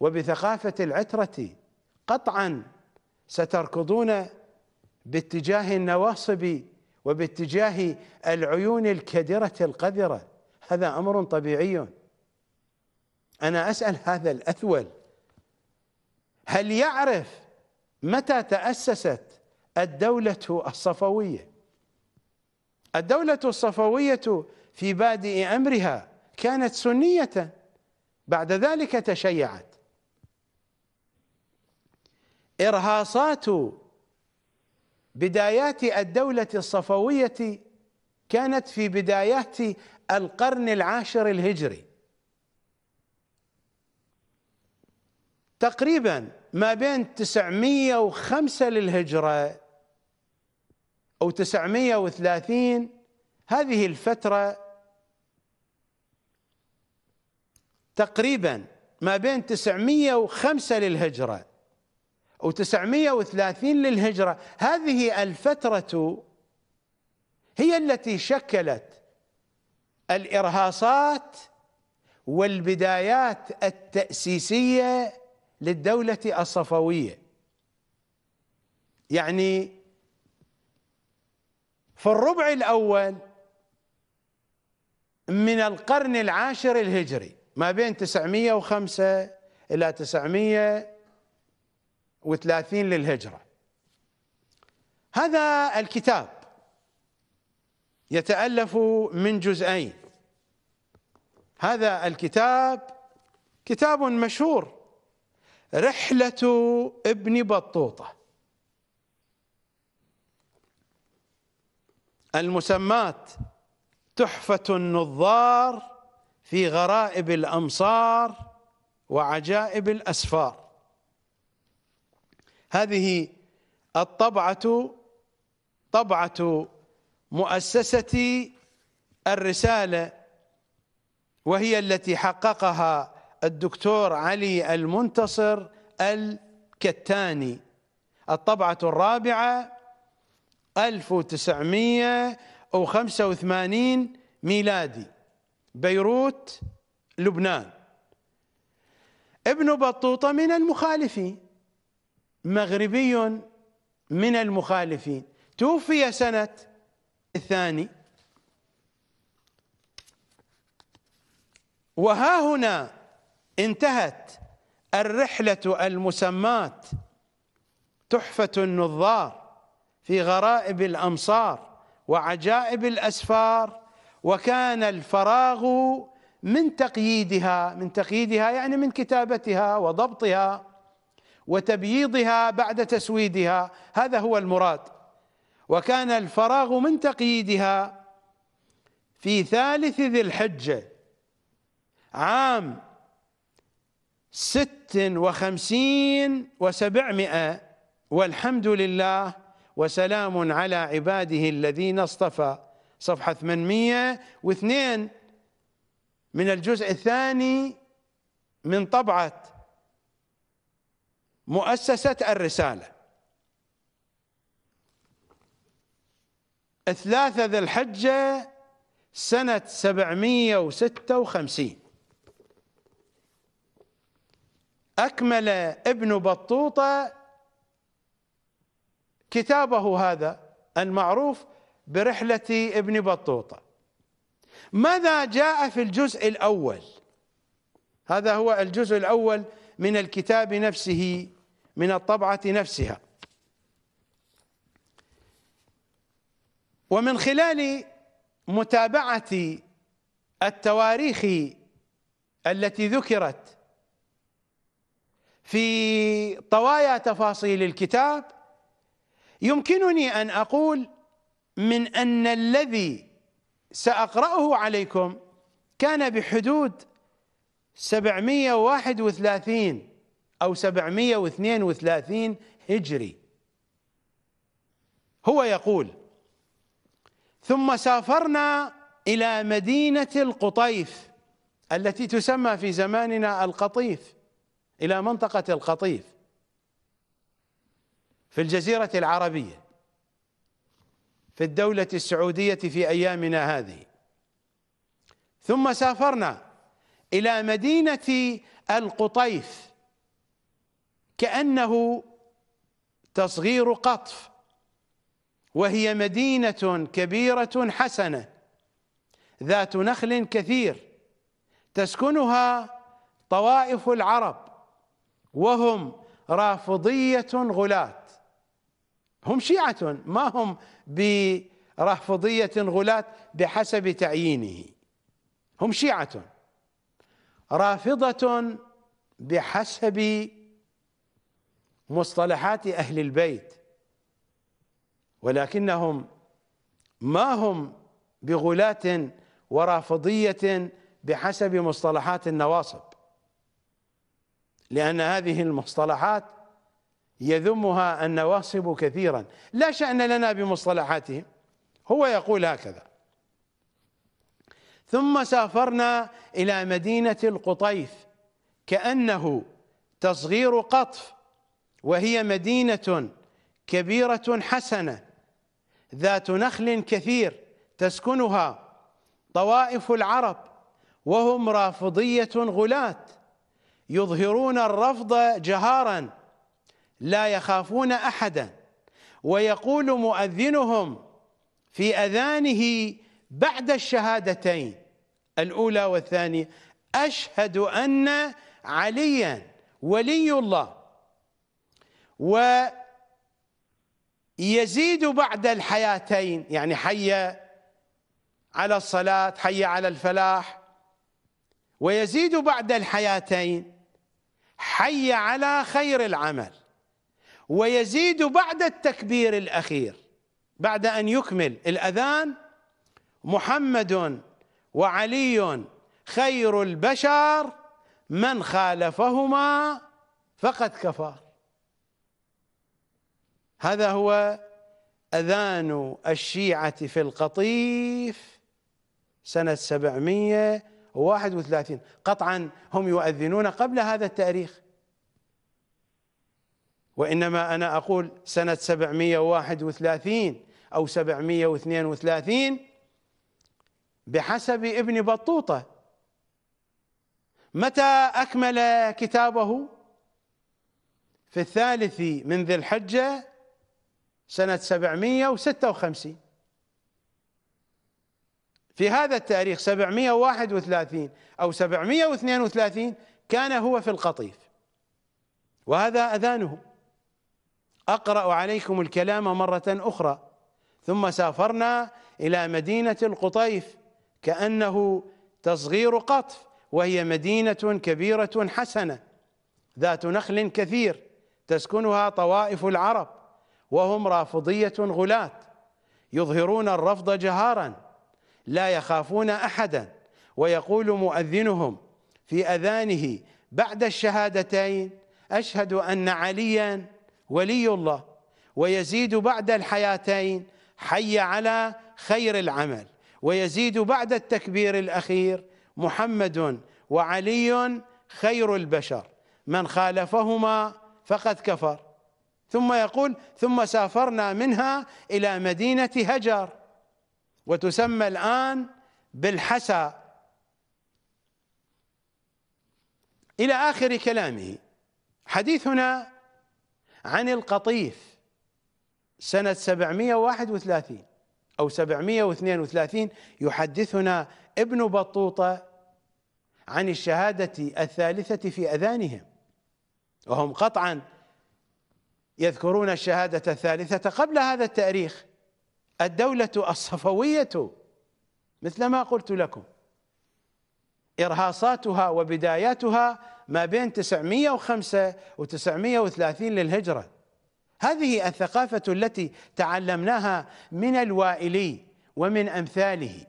وبثقافه العتره قطعا ستركضون باتجاه النواصب وباتجاه العيون الكدره القذره هذا امر طبيعي انا اسال هذا الاثول هل يعرف متى تاسست الدوله الصفويه الدولة الصفوية في بادئ أمرها كانت سنية بعد ذلك تشيعت إرهاصات بدايات الدولة الصفوية كانت في بدايات القرن العاشر الهجري تقريبا ما بين 905 للهجرة أو 930 هذه الفترة تقريبا ما بين 905 للهجرة أو 930 للهجرة هذه الفترة هي التي شكلت الإرهاصات والبدايات التأسيسية للدولة الصفوية يعني في الربع الأول من القرن العاشر الهجري ما بين 905 إلى 930 للهجرة هذا الكتاب يتألف من جزئين هذا الكتاب كتاب مشهور رحلة ابن بطوطه المسمات تحفة النظار في غرائب الأمصار وعجائب الأسفار هذه الطبعة طبعة مؤسسة الرسالة وهي التي حققها الدكتور علي المنتصر الكتاني الطبعة الرابعة 1985 ميلادي بيروت لبنان ابن بطوطة من المخالفين مغربي من المخالفين توفي سنة الثاني وها هنا انتهت الرحلة المسماة تحفة النظار في غرائب الامصار وعجائب الاسفار وكان الفراغ من تقييدها من تقييدها يعني من كتابتها وضبطها وتبييضها بعد تسويدها هذا هو المراد وكان الفراغ من تقييدها في ثالث ذي الحجه عام ست وخمسين وسبعمائة والحمد لله وسلام على عباده الذين اصطفى صفحة 802 من الجزء الثاني من طبعة مؤسسة الرسالة ثلاثة ذي الحجة سنة 756 أكمل ابن بطوطة كتابه هذا المعروف برحلة ابن بطوطة ماذا جاء في الجزء الأول هذا هو الجزء الأول من الكتاب نفسه من الطبعة نفسها ومن خلال متابعة التواريخ التي ذكرت في طوايا تفاصيل الكتاب يمكنني أن أقول من أن الذي سأقرأه عليكم كان بحدود 731 أو 732 هجري هو يقول ثم سافرنا إلى مدينة القطيف التي تسمى في زماننا القطيف إلى منطقة القطيف في الجزيرة العربية في الدولة السعودية في أيامنا هذه ثم سافرنا إلى مدينة القطيف كأنه تصغير قطف وهي مدينة كبيرة حسنة ذات نخل كثير تسكنها طوائف العرب وهم رافضية غلاة هم شيعة ما هم برافضية غلاة بحسب تعيينه هم شيعة رافضة بحسب مصطلحات أهل البيت ولكنهم ما هم بغلاة ورافضية بحسب مصطلحات النواصب لأن هذه المصطلحات يذمها النواصب كثيرا لا شأن لنا بمصطلحاتهم هو يقول هكذا ثم سافرنا إلى مدينة القطيف كأنه تصغير قطف وهي مدينة كبيرة حسنة ذات نخل كثير تسكنها طوائف العرب وهم رافضية غلاة يظهرون الرفض جهارا لا يخافون احدا ويقول مؤذنهم في اذانه بعد الشهادتين الاولى والثانيه اشهد ان عليا ولي الله ويزيد بعد الحياتين يعني حي على الصلاه حي على الفلاح ويزيد بعد الحياتين حي على خير العمل ويزيد بعد التكبير الاخير بعد ان يكمل الاذان محمد وعلي خير البشر من خالفهما فقد كفر هذا هو اذان الشيعه في القطيف سنه 731 قطعا هم يؤذنون قبل هذا التاريخ وإنما أنا أقول سنة 731 أو 732 بحسب ابن بطوطة متى أكمل كتابه في الثالث من ذي الحجة سنة 756 في هذا التاريخ 731 أو 732 كان هو في القطيف وهذا أذانه أقرأ عليكم الكلام مرة أخرى ثم سافرنا إلى مدينة القطيف كأنه تصغير قطف وهي مدينة كبيرة حسنة ذات نخل كثير تسكنها طوائف العرب وهم رافضية غلاة يظهرون الرفض جهارا لا يخافون أحدا ويقول مؤذنهم في أذانه بعد الشهادتين أشهد أن عليا ولي الله ويزيد بعد الحياتين حي على خير العمل ويزيد بعد التكبير الأخير محمد وعلي خير البشر من خالفهما فقد كفر ثم يقول ثم سافرنا منها إلى مدينة هجر وتسمى الآن بالحسا إلى آخر كلامه حديثنا عن القطيف سنة 731 أو 732 يحدثنا ابن بطوطة عن الشهادة الثالثة في أذانهم وهم قطعا يذكرون الشهادة الثالثة قبل هذا التاريخ الدولة الصفوية مثل ما قلت لكم إرهاصاتها وبداياتها ما بين 905 و 930 للهجرة هذه الثقافة التي تعلمناها من الوائلي ومن أمثاله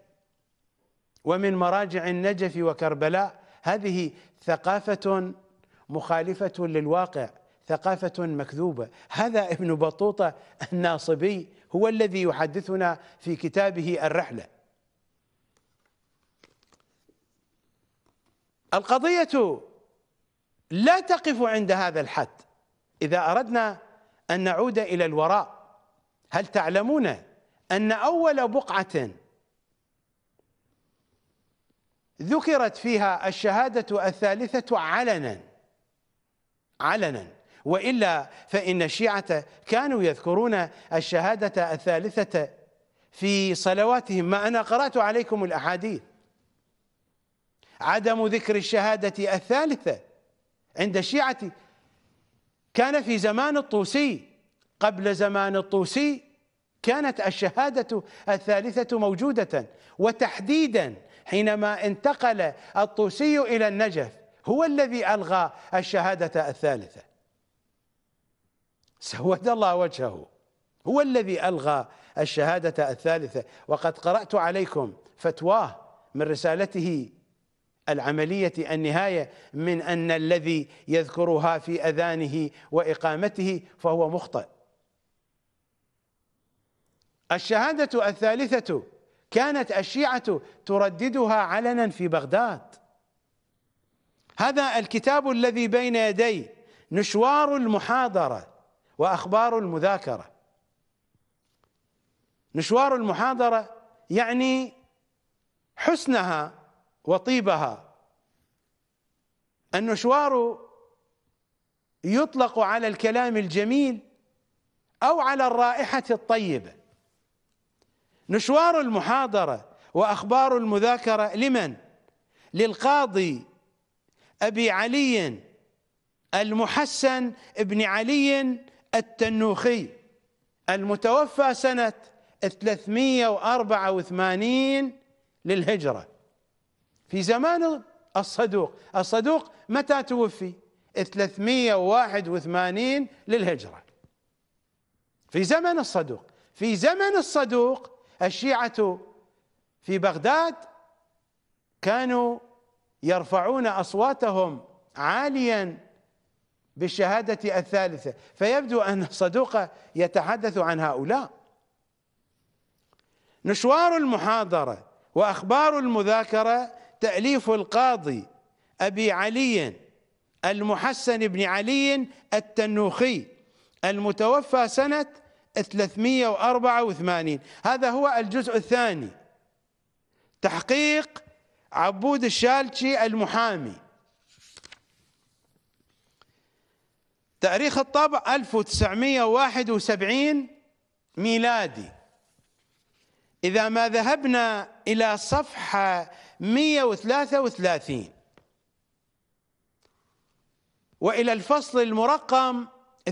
ومن مراجع النجف وكربلاء هذه ثقافة مخالفة للواقع ثقافة مكذوبة هذا ابن بطوطة الناصبي هو الذي يحدثنا في كتابه الرحلة القضية لا تقف عند هذا الحد إذا أردنا أن نعود إلى الوراء هل تعلمون أن أول بقعة ذكرت فيها الشهادة الثالثة علنا علنا وإلا فإن الشيعة كانوا يذكرون الشهادة الثالثة في صلواتهم ما أنا قرأت عليكم الأحاديث عدم ذكر الشهادة الثالثة عند الشيعة كان في زمان الطوسي قبل زمان الطوسي كانت الشهادة الثالثة موجودة وتحديدا حينما انتقل الطوسي إلى النجف هو الذي ألغى الشهادة الثالثة سود الله وجهه هو الذي ألغى الشهادة الثالثة وقد قرأت عليكم فتواه من رسالته العملية النهاية من أن الذي يذكرها في أذانه وإقامته فهو مخطئ الشهادة الثالثة كانت الشيعة ترددها علنا في بغداد هذا الكتاب الذي بين يدي نشوار المحاضرة وأخبار المذاكرة نشوار المحاضرة يعني حسنها وطيبها النشوار يطلق على الكلام الجميل او على الرائحه الطيبه نشوار المحاضره واخبار المذاكره لمن للقاضي ابي علي المحسن بن علي التنوخي المتوفى سنه 384 للهجره في زمان الصدوق الصدوق متى توفي 381 للهجرة في زمن الصدوق في زمن الصدوق الشيعة في بغداد كانوا يرفعون أصواتهم عاليا بالشهادة الثالثة فيبدو أن الصدوق يتحدث عن هؤلاء نشوار المحاضرة وأخبار المذاكرة تأليف القاضي أبي علي المحسن بن علي التنوخي المتوفى سنة 384 هذا هو الجزء الثاني تحقيق عبود الشالشي المحامي تاريخ الطبع 1971 ميلادي إذا ما ذهبنا إلى صفحة 133 وإلى الفصل المرقم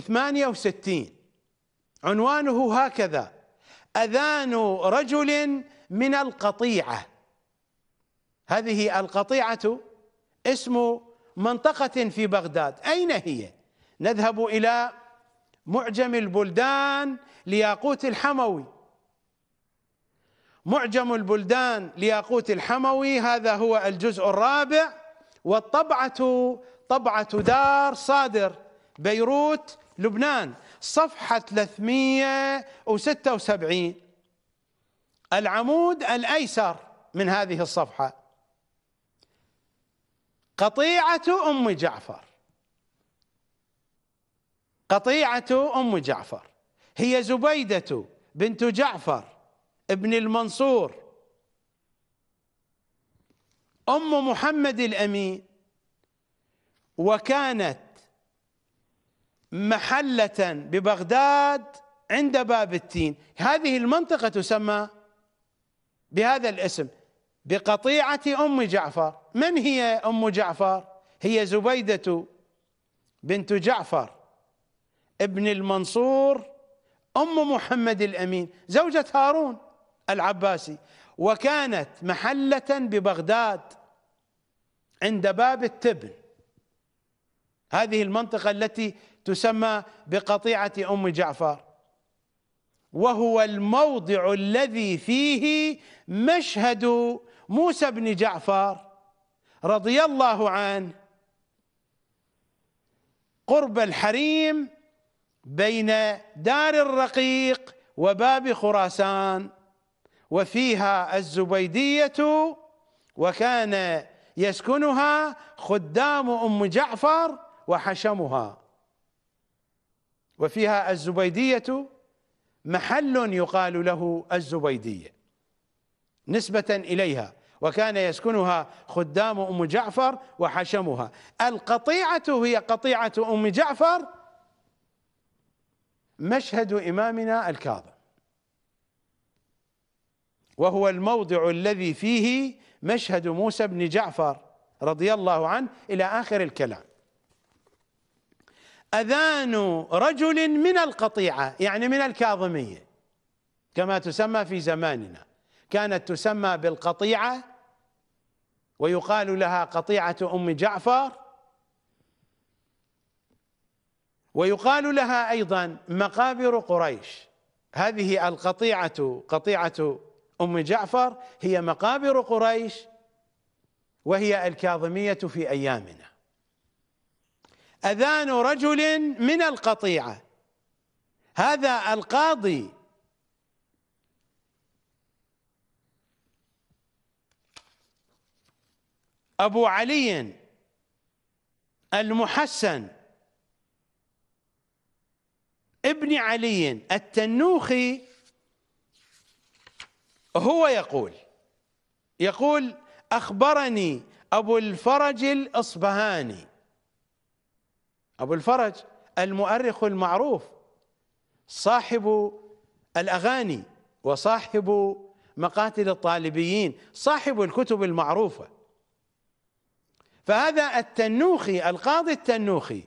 68 عنوانه هكذا أذان رجل من القطيعة هذه القطيعة اسم منطقة في بغداد أين هي؟ نذهب إلى معجم البلدان لياقوت الحموي معجم البلدان لياقوت الحموي هذا هو الجزء الرابع والطبعة طبعة دار صادر بيروت لبنان صفحة 376 العمود الأيسر من هذه الصفحة قطيعة أم جعفر قطيعة أم جعفر هي زبيدة بنت جعفر ابن المنصور أم محمد الأمين وكانت محلة ببغداد عند باب التين هذه المنطقة تسمى بهذا الاسم بقطيعة أم جعفر من هي أم جعفر هي زبيدة بنت جعفر ابن المنصور أم محمد الأمين زوجة هارون العباسي وكانت محلة ببغداد عند باب التبن هذه المنطقة التي تسمى بقطيعة أم جعفر وهو الموضع الذي فيه مشهد موسى بن جعفر رضي الله عنه قرب الحريم بين دار الرقيق وباب خراسان وفيها الزبيدية وكان يسكنها خدام أم جعفر وحشمها وفيها الزبيدية محل يقال له الزبيدية نسبة إليها وكان يسكنها خدام أم جعفر وحشمها القطيعة هي قطيعة أم جعفر مشهد إمامنا الكاظم وهو الموضع الذي فيه مشهد موسى بن جعفر رضي الله عنه إلى آخر الكلام أذان رجل من القطيعة يعني من الكاظمية كما تسمى في زماننا كانت تسمى بالقطيعة ويقال لها قطيعة أم جعفر ويقال لها أيضا مقابر قريش هذه القطيعة قطيعة أم جعفر هي مقابر قريش وهي الكاظمية في أيامنا أذان رجل من القطيعة هذا القاضي أبو علي المحسن ابن علي التنوخي هو يقول يقول أخبرني أبو الفرج الأصبهاني أبو الفرج المؤرخ المعروف صاحب الأغاني وصاحب مقاتل الطالبيين صاحب الكتب المعروفة فهذا التنوخي القاضي التنوخي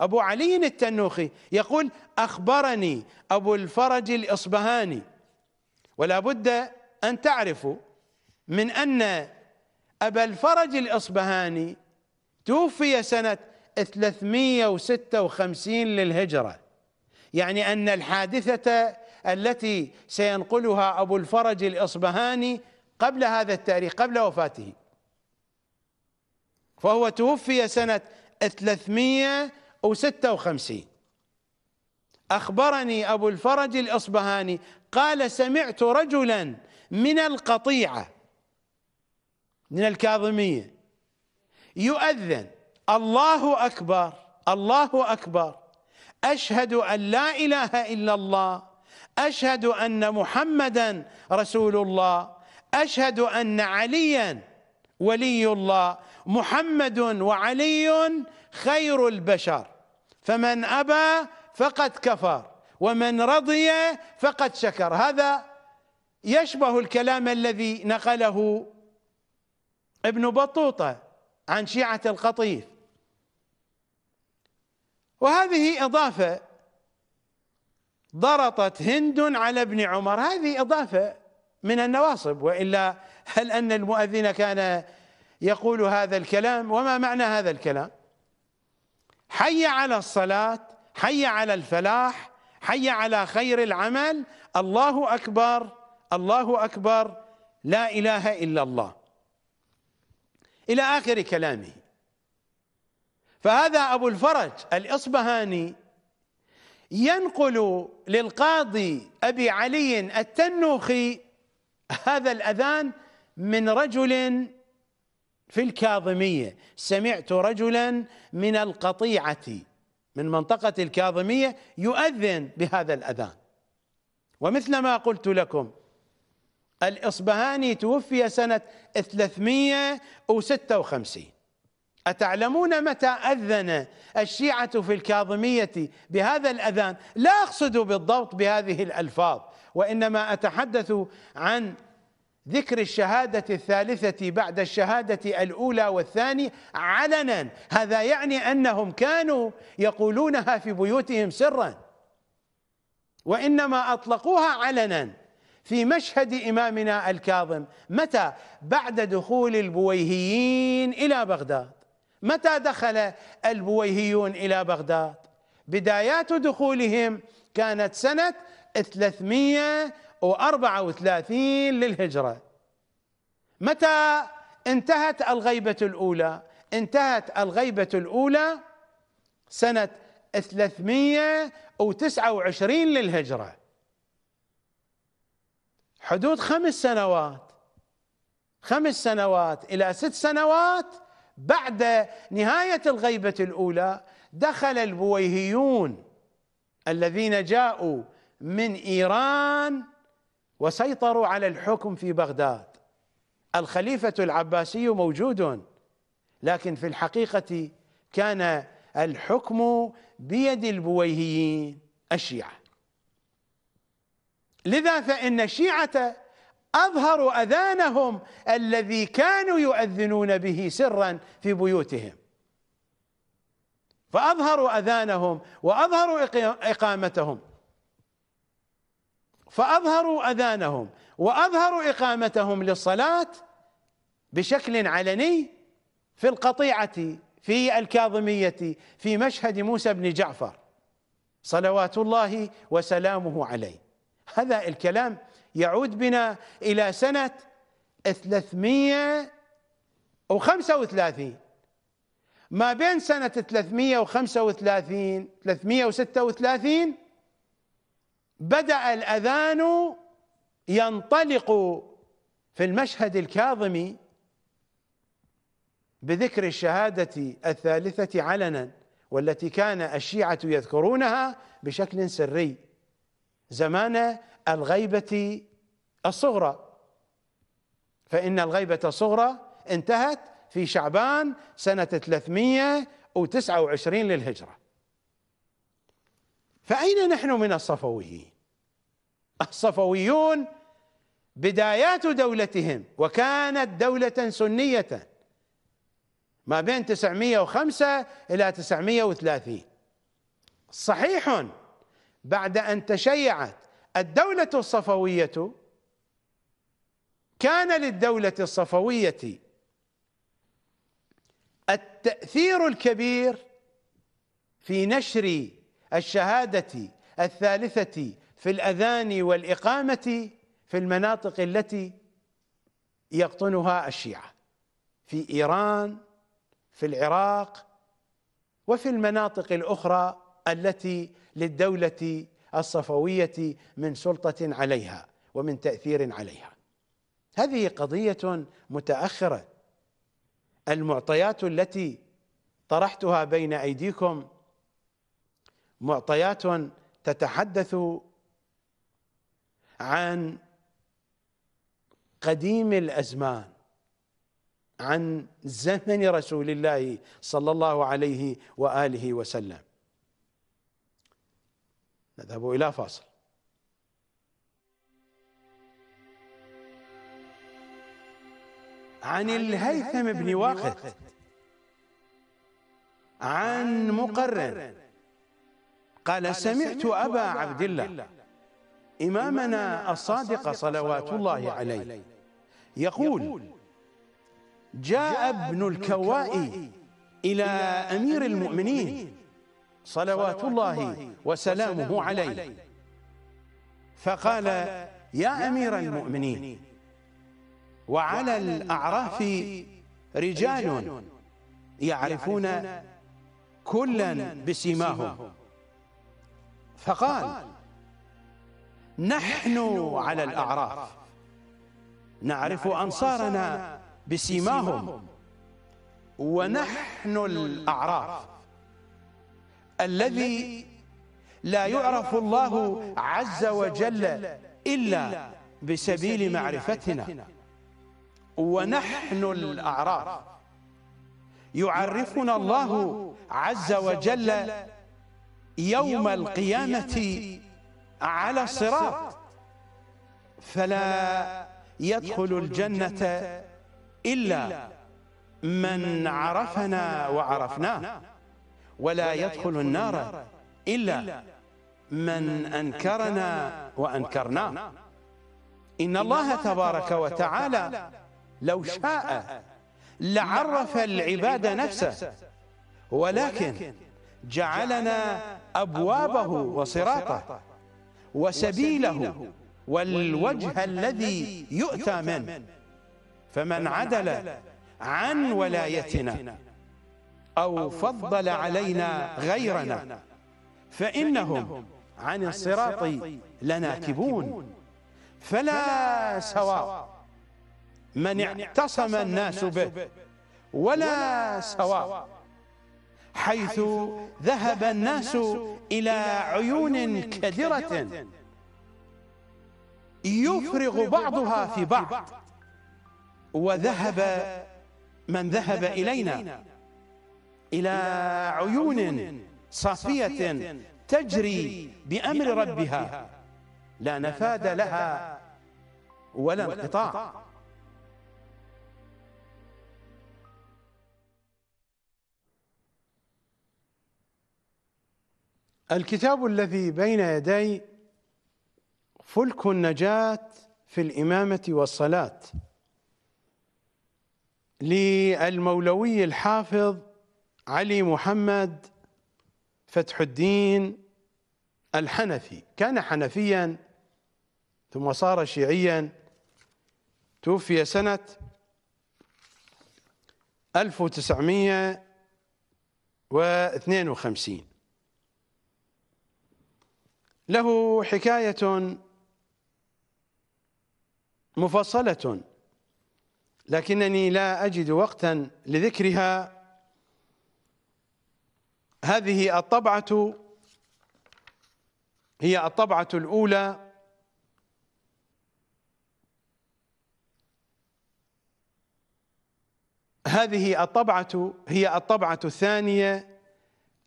أبو علي التنوخي يقول أخبرني أبو الفرج الإصبهاني ولا بد أن تعرفوا من أن أبا الفرج الإصبهاني توفي سنة 356 للهجرة يعني أن الحادثة التي سينقلها أبو الفرج الإصبهاني قبل هذا التاريخ قبل وفاته فهو توفي سنة 356 أخبرني أبو الفرج الإصبهاني قال سمعت رجلا من القطيعة من الكاظمية يؤذن الله أكبر الله أكبر أشهد أن لا إله إلا الله أشهد أن محمدا رسول الله أشهد أن عليا ولي الله محمد وعلي خير البشر فمن أبى فقد كفر ومن رضي فقد شكر هذا يشبه الكلام الذي نقله ابن بطوطة عن شيعة القطيف وهذه إضافة ضرطت هند على ابن عمر هذه إضافة من النواصب وإلا هل أن المؤذن كان يقول هذا الكلام وما معنى هذا الكلام حي على الصلاة حي على الفلاح حي على خير العمل الله أكبر الله أكبر لا إله إلا الله إلى آخر كلامه فهذا أبو الفرج الإصبهاني ينقل للقاضي أبي علي التنوخي هذا الأذان من رجل في الكاظمية سمعت رجلا من القطيعة من منطقة الكاظمية يؤذن بهذا الأذان ومثل ما قلت لكم الإصبهاني توفي سنة 356 أتعلمون متى أذن الشيعة في الكاظمية بهذا الأذان لا أقصد بالضبط بهذه الألفاظ وإنما أتحدث عن ذكر الشهادة الثالثة بعد الشهادة الأولى والثانية علنا هذا يعني أنهم كانوا يقولونها في بيوتهم سرا وإنما أطلقوها علنا في مشهد إمامنا الكاظم متى بعد دخول البويهيين إلى بغداد متى دخل البويهيون إلى بغداد بدايات دخولهم كانت سنة 334 للهجرة متى انتهت الغيبة الأولى انتهت الغيبة الأولى سنة 329 للهجرة حدود خمس سنوات خمس سنوات إلى ست سنوات بعد نهاية الغيبة الأولى دخل البويهيون الذين جاءوا من إيران وسيطروا على الحكم في بغداد الخليفة العباسي موجود لكن في الحقيقة كان الحكم بيد البويهيين الشيعة لذا فإن الشيعة أظهروا أذانهم الذي كانوا يؤذنون به سرا في بيوتهم فأظهروا أذانهم وأظهروا إقامتهم فأظهروا أذانهم وأظهروا إقامتهم للصلاة بشكل علني في القطيعة في الكاظمية في مشهد موسى بن جعفر صلوات الله وسلامه عليه هذا الكلام يعود بنا إلى سنة 335 ما بين سنة 335 336 بدأ الأذان ينطلق في المشهد الكاظمي بذكر الشهادة الثالثة علنا والتي كان الشيعة يذكرونها بشكل سري زمان الغيبة الصغرى فإن الغيبة الصغرى انتهت في شعبان سنة 329 للهجرة فأين نحن من الصفويين الصفويون بدايات دولتهم وكانت دولة سنية ما بين 905 إلى 930 صحيح بعد أن تشيعت الدولة الصفوية كان للدولة الصفوية التأثير الكبير في نشر الشهادة الثالثة في الأذان والإقامة في المناطق التي يقطنها الشيعة في إيران في العراق وفي المناطق الأخرى التي للدولة الصفوية من سلطة عليها ومن تأثير عليها هذه قضية متأخرة المعطيات التي طرحتها بين أيديكم معطيات تتحدث عن قديم الأزمان عن زمن رسول الله صلى الله عليه وآله وسلم نذهب إلى فاصل عن الهيثم بن واقد عن مقرن قال سمعت أبا عبد الله إمامنا الصادق صلوات الله عليه يقول جاء ابن الكوائي إلى أمير المؤمنين صلوات الله وسلامه عليه فقال يا أمير المؤمنين وعلى الأعراف رجال يعرفون كلا بسيماهم فقال نحن على الأعراف نعرف أنصارنا بسيماهم ونحن الأعراف الذي لا يعرف الله عز وجل إلا بسبيل معرفتنا ونحن الأعراف يعرفنا الله عز وجل يوم القيامة على الصراط فلا يدخل الجنة إلا من عرفنا وعرفناه ولا يدخل النار إلا من أنكرنا وأنكرناه إن الله تبارك وتعالى لو شاء لعرف العباد نفسه ولكن جعلنا أبوابه وصراطه وسبيله والوجه الذي يؤتى منه فمن عدل عن ولايتنا أو فضل علينا غيرنا فإنهم عن الصراط لناكبون فلا سواء من اعتصم الناس به ولا سواء حيث ذهب الناس إلى عيون كدرة يفرغ بعضها في بعض وذهب من ذهب إلينا إلى عيون صافية تجري بأمر ربها لا نفاد لها ولا انقطاع الكتاب الذي بين يدي فلك النجاة في الإمامة والصلاة للمولوي الحافظ علي محمد فتح الدين الحنفي كان حنفيا ثم صار شيعيا توفي سنة 1952 له حكاية مفصلة لكنني لا أجد وقتا لذكرها هذه الطبعة هي الطبعة الأولى هذه الطبعة هي الطبعة الثانية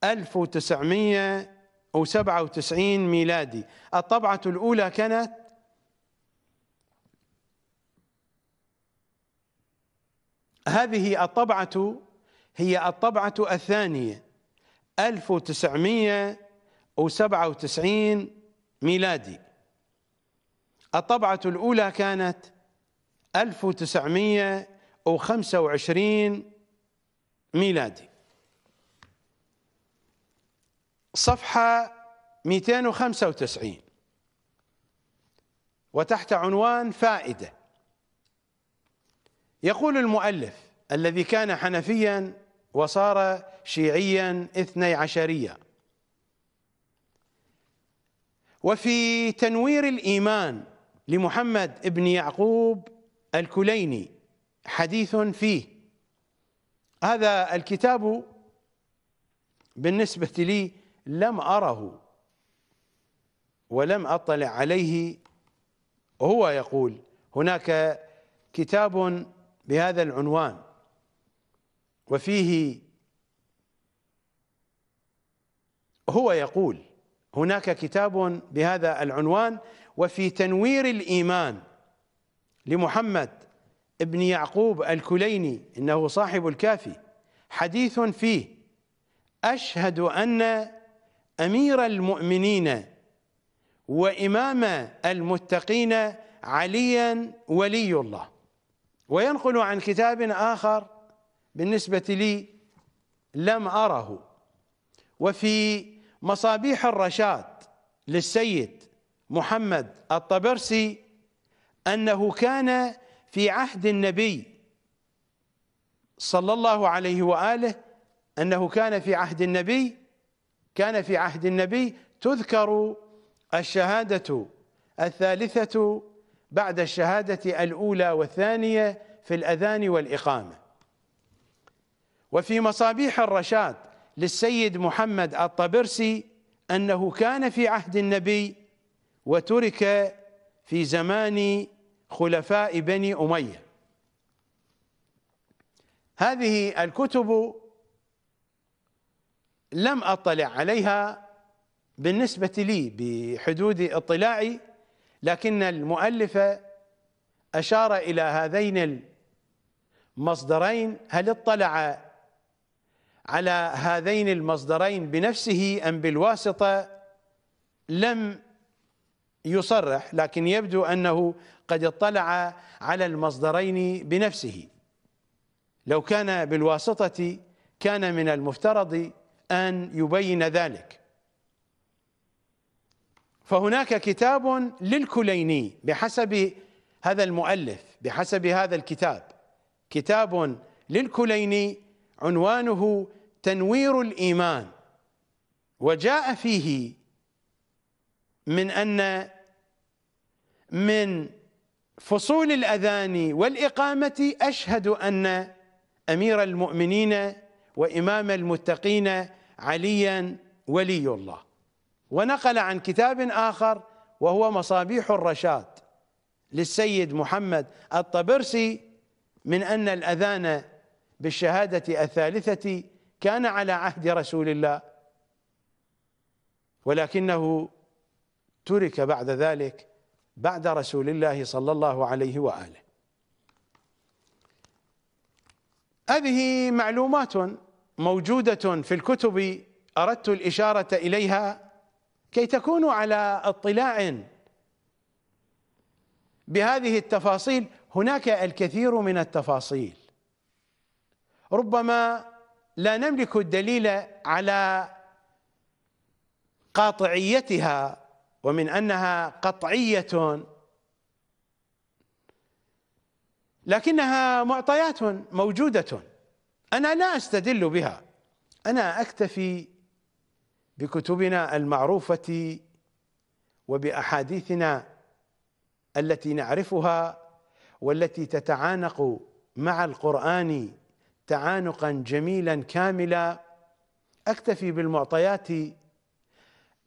1997 ميلادي الطبعة الأولى كانت هذه الطبعة هي الطبعة الثانية 1997 ميلادي الطبعة الأولى كانت 1925 ميلادي صفحة 295 وتحت عنوان فائدة يقول المؤلف الذي كان حنفيا وصار شيعيا اثني عشريا وفي تنوير الإيمان لمحمد ابن يعقوب الكليني حديث فيه هذا الكتاب بالنسبة لي لم أره ولم أطلع عليه هو يقول هناك كتاب بهذا العنوان وفيه هو يقول هناك كتاب بهذا العنوان وفي تنوير الايمان لمحمد ابن يعقوب الكليني انه صاحب الكافي حديث فيه اشهد ان امير المؤمنين وامام المتقين عليا ولي الله وينقل عن كتاب اخر بالنسبة لي لم أره وفي مصابيح الرشاد للسيد محمد الطبرسي أنه كان في عهد النبي صلى الله عليه وآله أنه كان في عهد النبي كان في عهد النبي تذكر الشهادة الثالثة بعد الشهادة الأولى والثانية في الأذان والإقامة وفي مصابيح الرشاد للسيد محمد الطبرسي أنه كان في عهد النبي وترك في زمان خلفاء بني أمية هذه الكتب لم أطلع عليها بالنسبة لي بحدود اطلاعي لكن المؤلف أشار إلى هذين المصدرين هل اطلع على هذين المصدرين بنفسه أم بالواسطة لم يصرح لكن يبدو أنه قد اطلع على المصدرين بنفسه لو كان بالواسطة كان من المفترض أن يبين ذلك فهناك كتاب للكليني بحسب هذا المؤلف بحسب هذا الكتاب كتاب للكليني عنوانه تنوير الايمان وجاء فيه من ان من فصول الاذان والاقامه اشهد ان امير المؤمنين وامام المتقين عليا ولي الله ونقل عن كتاب اخر وهو مصابيح الرشاد للسيد محمد الطبرسي من ان الاذان بالشهاده الثالثه كان على عهد رسول الله ولكنه ترك بعد ذلك بعد رسول الله صلى الله عليه واله هذه معلومات موجوده في الكتب اردت الاشاره اليها كي تكونوا على اطلاع بهذه التفاصيل هناك الكثير من التفاصيل ربما لا نملك الدليل على قاطعيتها ومن أنها قطعية لكنها معطيات موجودة أنا لا أستدل بها أنا أكتفي بكتبنا المعروفة وبأحاديثنا التي نعرفها والتي تتعانق مع القرآن تعانقا جميلا كاملا اكتفي بالمعطيات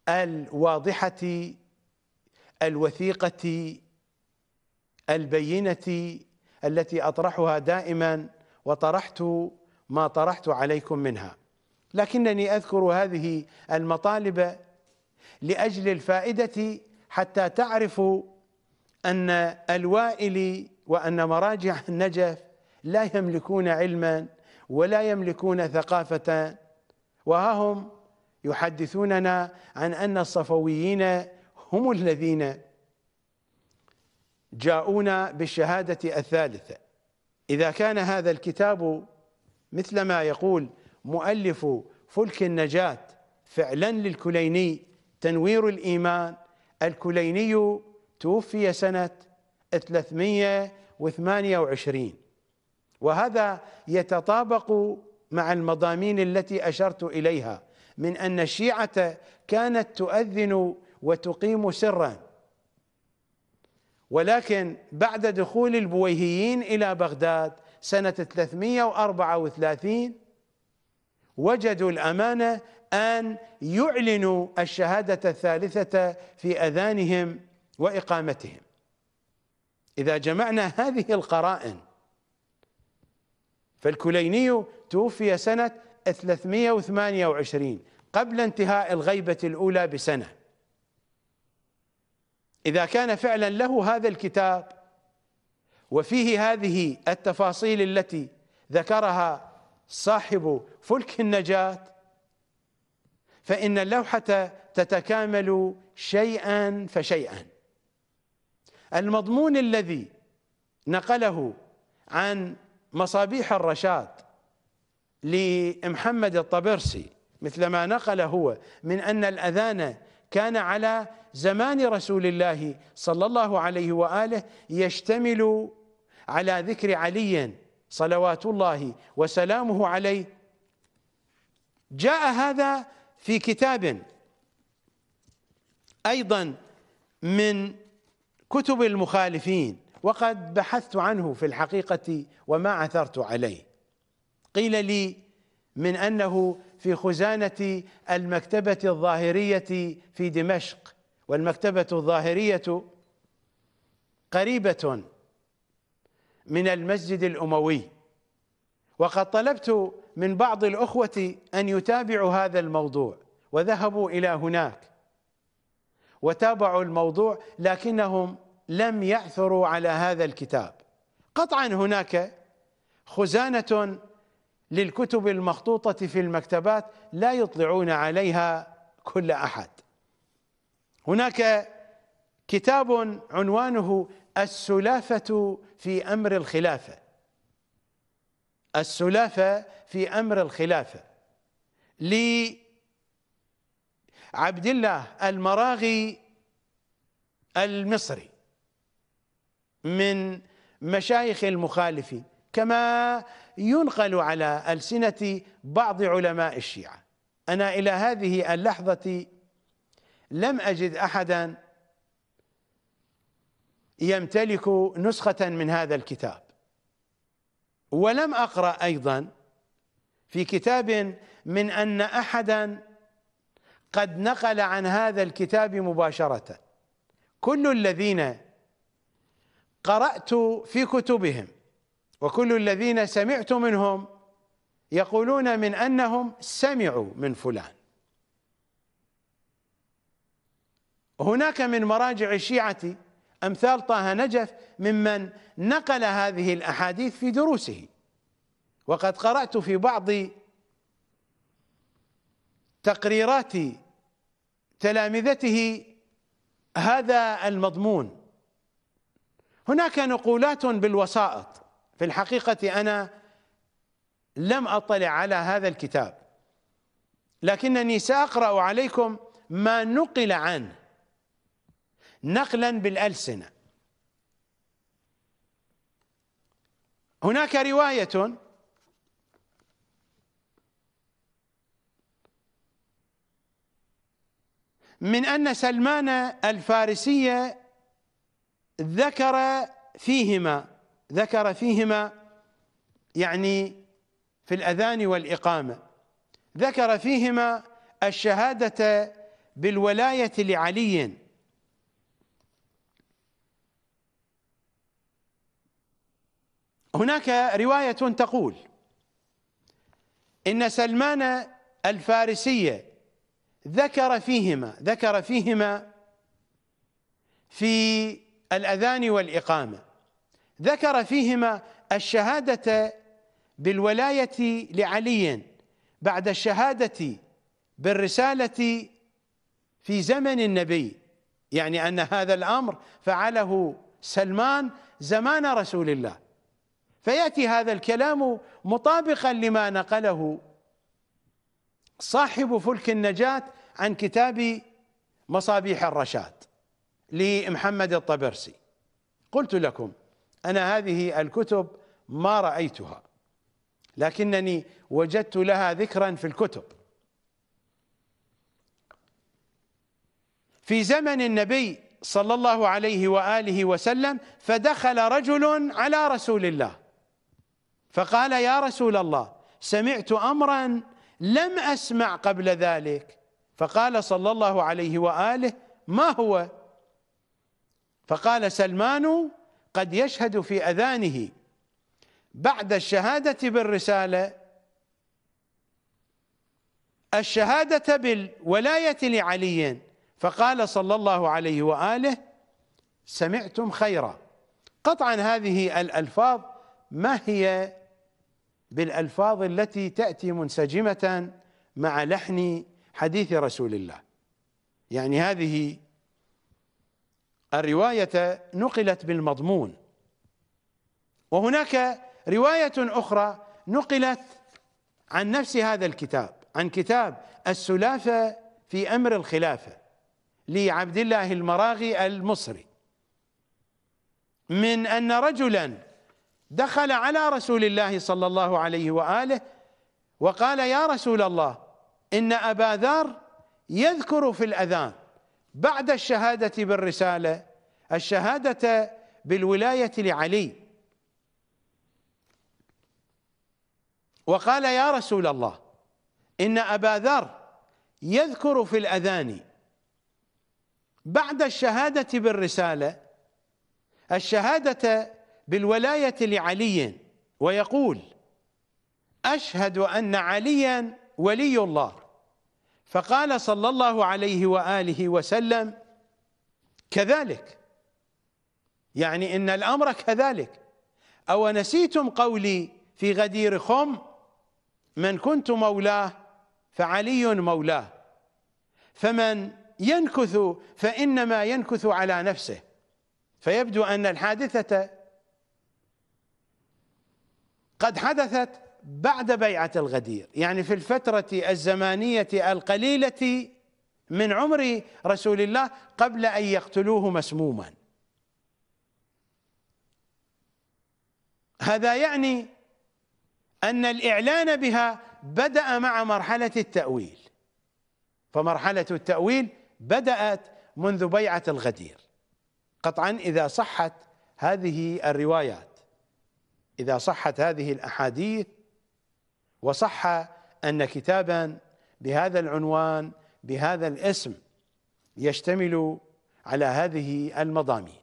الواضحه الوثيقه البينه التي اطرحها دائما وطرحت ما طرحت عليكم منها لكنني اذكر هذه المطالب لاجل الفائده حتى تعرفوا ان الوائلي وان مراجع النجف لا يملكون علما ولا يملكون ثقافة وها هم يحدثوننا عن أن الصفويين هم الذين جاءونا بالشهادة الثالثة إذا كان هذا الكتاب مثل ما يقول مؤلف فلك النجاة فعلا للكليني تنوير الإيمان الكليني توفي سنة 328 وهذا يتطابق مع المضامين التي اشرت اليها من ان الشيعه كانت تؤذن وتقيم سرا ولكن بعد دخول البويهيين الى بغداد سنه 334 وجدوا الامانه ان يعلنوا الشهاده الثالثه في اذانهم واقامتهم اذا جمعنا هذه القرائن فالكليني توفي سنة 328 قبل انتهاء الغيبة الأولى بسنة إذا كان فعلا له هذا الكتاب وفيه هذه التفاصيل التي ذكرها صاحب فلك النجاة فإن اللوحة تتكامل شيئا فشيئا المضمون الذي نقله عن مصابيح الرشاد لمحمد الطبرسي مثل ما نقل هو من أن الأذان كان على زمان رسول الله صلى الله عليه وآله يشتمل على ذكر علي صلوات الله وسلامه عليه جاء هذا في كتاب أيضا من كتب المخالفين وقد بحثت عنه في الحقيقة وما عثرت عليه قيل لي من أنه في خزانة المكتبة الظاهرية في دمشق والمكتبة الظاهرية قريبة من المسجد الأموي وقد طلبت من بعض الأخوة أن يتابعوا هذا الموضوع وذهبوا إلى هناك وتابعوا الموضوع لكنهم لم يعثروا على هذا الكتاب قطعا هناك خزانة للكتب المخطوطة في المكتبات لا يطلعون عليها كل أحد هناك كتاب عنوانه السلافة في أمر الخلافة السلافة في أمر الخلافة لعبد الله المراغي المصري من مشايخ المخالف كما ينقل على ألسنة بعض علماء الشيعة أنا إلى هذه اللحظة لم أجد أحدا يمتلك نسخة من هذا الكتاب ولم أقرأ أيضا في كتاب من أن أحدا قد نقل عن هذا الكتاب مباشرة كل الذين قرأت في كتبهم وكل الذين سمعت منهم يقولون من أنهم سمعوا من فلان هناك من مراجع الشيعة أمثال طه نجف ممن نقل هذه الأحاديث في دروسه وقد قرأت في بعض تقريرات تلامذته هذا المضمون هناك نقولات بالوسائط في الحقيقه انا لم اطلع على هذا الكتاب لكنني ساقرا عليكم ما نقل عنه نقلا بالالسنه هناك روايه من ان سلمان الفارسي ذكر فيهما ذكر فيهما يعني في الأذان والإقامة ذكر فيهما الشهادة بالولاية لعلي هناك رواية تقول إن سلمان الفارسية ذكر فيهما ذكر فيهما في الأذان والإقامة ذكر فيهما الشهادة بالولاية لعلي بعد الشهادة بالرسالة في زمن النبي يعني أن هذا الأمر فعله سلمان زمان رسول الله فيأتي هذا الكلام مطابقا لما نقله صاحب فلك النجاة عن كتاب مصابيح الرشاد لمحمد الطبرسي قلت لكم أنا هذه الكتب ما رأيتها لكنني وجدت لها ذكرا في الكتب في زمن النبي صلى الله عليه واله وسلم فدخل رجل على رسول الله فقال يا رسول الله سمعت امرا لم اسمع قبل ذلك فقال صلى الله عليه واله ما هو فقال سلمان قد يشهد في اذانه بعد الشهاده بالرساله الشهاده بالولايه لعلي فقال صلى الله عليه واله سمعتم خيرا قطعا هذه الالفاظ ما هي بالالفاظ التي تاتي منسجمه مع لحن حديث رسول الله يعني هذه الرواية نقلت بالمضمون وهناك رواية أخرى نقلت عن نفس هذا الكتاب عن كتاب السلافة في أمر الخلافة لعبد الله المراغي المصري من أن رجلا دخل على رسول الله صلى الله عليه وآله وقال يا رسول الله إن أبا ذر يذكر في الأذان بعد الشهادة بالرسالة الشهادة بالولاية لعلي وقال يا رسول الله إن أبا ذر يذكر في الأذان بعد الشهادة بالرسالة الشهادة بالولاية لعلي ويقول أشهد أن عليا ولي الله فقال صلى الله عليه واله وسلم كذلك يعني ان الامر كذلك او نسيتم قولي في غدير خم من كنت مولاه فعلي مولاه فمن ينكث فانما ينكث على نفسه فيبدو ان الحادثه قد حدثت بعد بيعة الغدير يعني في الفترة الزمانية القليلة من عمر رسول الله قبل أن يقتلوه مسموما هذا يعني أن الإعلان بها بدأ مع مرحلة التأويل فمرحلة التأويل بدأت منذ بيعة الغدير قطعا إذا صحت هذه الروايات إذا صحت هذه الأحاديث وصح أن كتابا بهذا العنوان بهذا الاسم يشتمل على هذه المضامين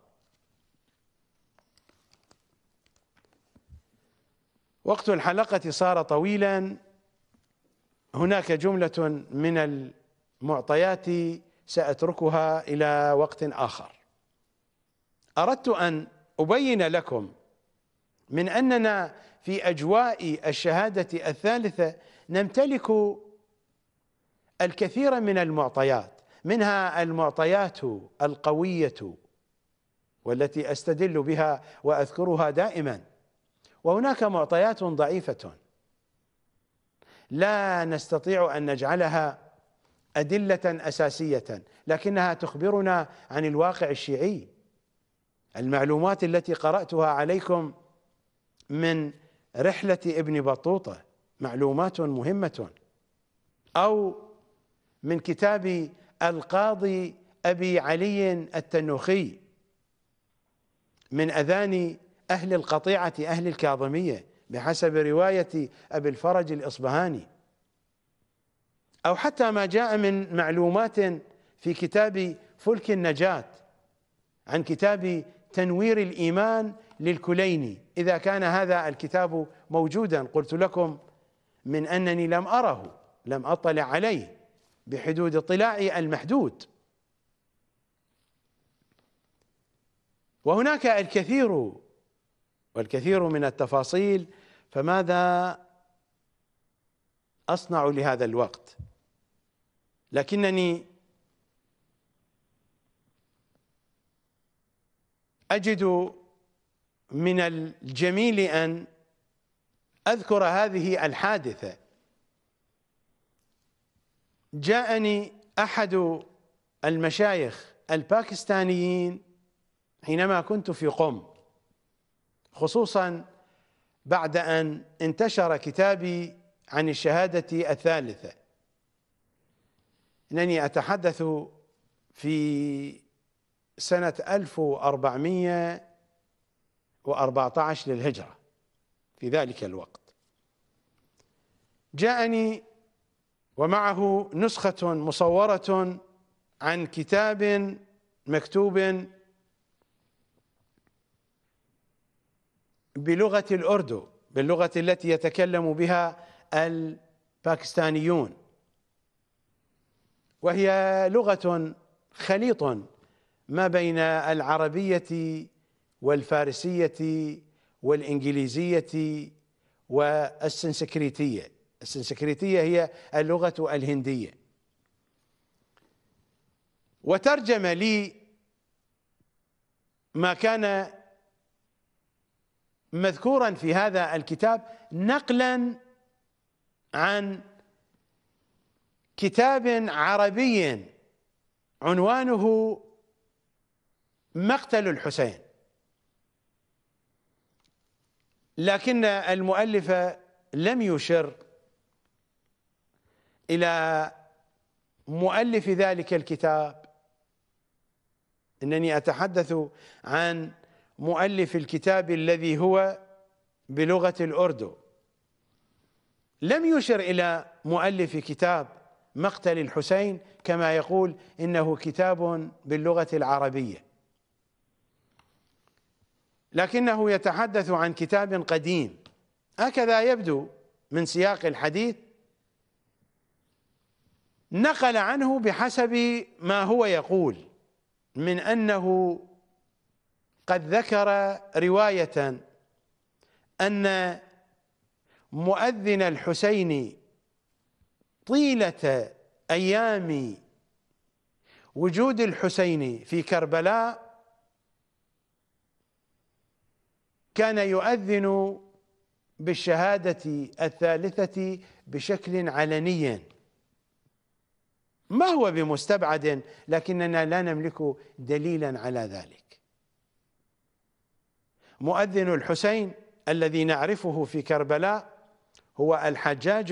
وقت الحلقة صار طويلا هناك جملة من المعطيات سأتركها إلى وقت آخر أردت أن أبين لكم من أننا في اجواء الشهاده الثالثه نمتلك الكثير من المعطيات منها المعطيات القويه والتي استدل بها واذكرها دائما وهناك معطيات ضعيفه لا نستطيع ان نجعلها ادله اساسيه لكنها تخبرنا عن الواقع الشيعي المعلومات التي قراتها عليكم من رحلة ابن بطوطة معلومات مهمة أو من كتاب القاضي أبي علي التنوخي من أذان أهل القطيعة أهل الكاظمية بحسب رواية أبي الفرج الإصبهاني أو حتى ما جاء من معلومات في كتاب فلك النجاة عن كتاب تنوير الإيمان للكليني اذا كان هذا الكتاب موجودا قلت لكم من انني لم اره لم اطلع عليه بحدود اطلاعي المحدود وهناك الكثير والكثير من التفاصيل فماذا اصنع لهذا الوقت لكنني اجد من الجميل أن أذكر هذه الحادثة جاءني أحد المشايخ الباكستانيين حينما كنت في قم خصوصا بعد أن انتشر كتابي عن الشهادة الثالثة إنني أتحدث في سنة 1400 و14 للهجرة في ذلك الوقت جاءني ومعه نسخة مصورة عن كتاب مكتوب بلغة الأردو باللغة التي يتكلم بها الباكستانيون وهي لغة خليط ما بين العربية والفارسية والإنجليزية والسنسكريتية السنسكريتية هي اللغة الهندية وترجم لي ما كان مذكورا في هذا الكتاب نقلا عن كتاب عربي عنوانه مقتل الحسين لكن المؤلف لم يشر إلى مؤلف ذلك الكتاب إنني أتحدث عن مؤلف الكتاب الذي هو بلغة الأردو لم يشر إلى مؤلف كتاب مقتل الحسين كما يقول إنه كتاب باللغة العربية لكنه يتحدث عن كتاب قديم هكذا يبدو من سياق الحديث نقل عنه بحسب ما هو يقول من انه قد ذكر روايه ان مؤذن الحسين طيله ايام وجود الحسين في كربلاء كان يؤذن بالشهادة الثالثة بشكل علني ما هو بمستبعد لكننا لا نملك دليلا على ذلك مؤذن الحسين الذي نعرفه في كربلاء هو الحجاج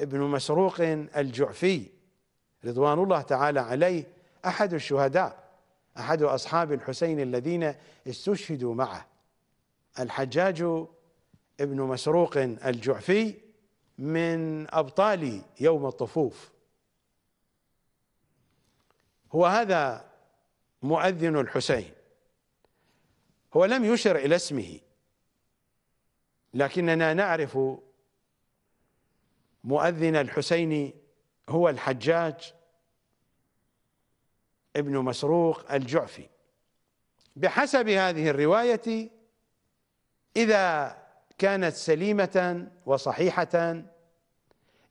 ابن مسروق الجعفي رضوان الله تعالى عليه أحد الشهداء أحد أصحاب الحسين الذين استشهدوا معه الحجاج ابن مسروق الجعفي من أبطال يوم الطفوف هو هذا مؤذن الحسين هو لم يشر إلى اسمه لكننا نعرف مؤذن الحسين هو الحجاج ابن مسروق الجعفي بحسب هذه الروايه إذا كانت سليمة وصحيحة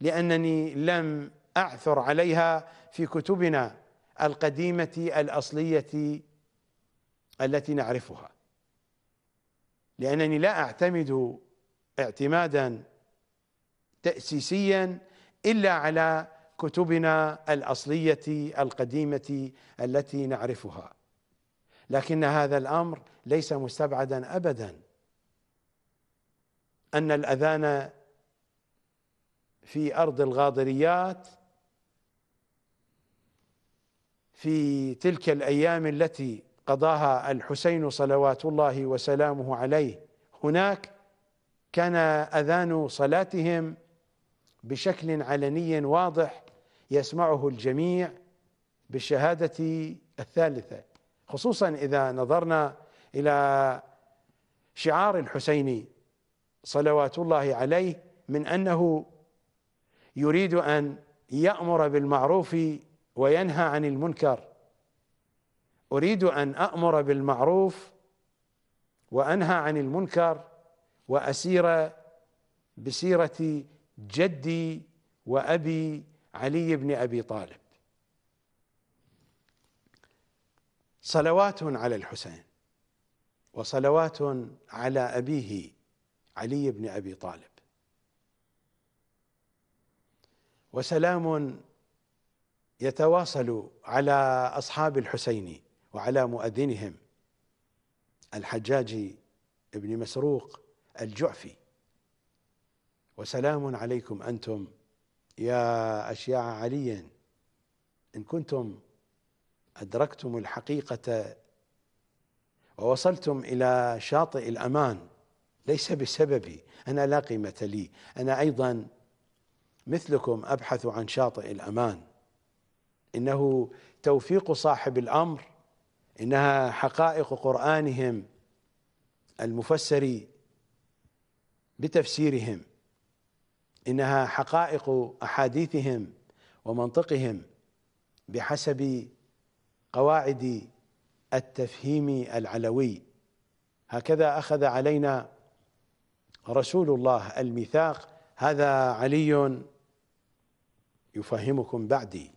لأنني لم أعثر عليها في كتبنا القديمة الأصلية التي نعرفها لأنني لا أعتمد اعتمادا تأسيسيا إلا على كتبنا الأصلية القديمة التي نعرفها لكن هذا الأمر ليس مستبعدا أبدا أن الأذان في أرض الغاضريات في تلك الأيام التي قضاها الحسين صلوات الله وسلامه عليه هناك كان أذان صلاتهم بشكل علني واضح يسمعه الجميع بالشهادة الثالثة خصوصا إذا نظرنا إلى شعار الحسيني صلوات الله عليه من انه يريد ان يامر بالمعروف وينهى عن المنكر اريد ان امر بالمعروف وانهى عن المنكر واسير بسيره جدي وابي علي بن ابي طالب صلوات على الحسين وصلوات على ابيه علي بن ابي طالب وسلام يتواصل على اصحاب الحسين وعلى مؤذنهم الحجاج بن مسروق الجعفي وسلام عليكم انتم يا اشياع علي ان كنتم ادركتم الحقيقه ووصلتم الى شاطئ الامان ليس بسببي أنا لا قيمة لي أنا أيضا مثلكم أبحث عن شاطئ الأمان إنه توفيق صاحب الأمر إنها حقائق قرآنهم المفسر بتفسيرهم إنها حقائق أحاديثهم ومنطقهم بحسب قواعد التفهيم العلوي هكذا أخذ علينا رسول الله الميثاق هذا علي يفهمكم بعدي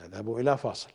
نذهب إلى فاصل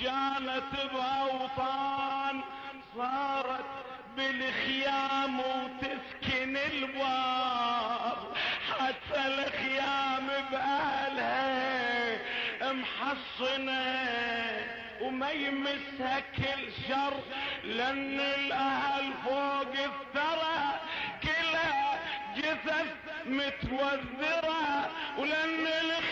كانت باوطان صارت بالخيام وتسكن الواب حتى الخيام بأهلها محصنة وما يمسها كل شر لأن الأهل فوق الثرى كلها جثث متوذرة ولأن الخيام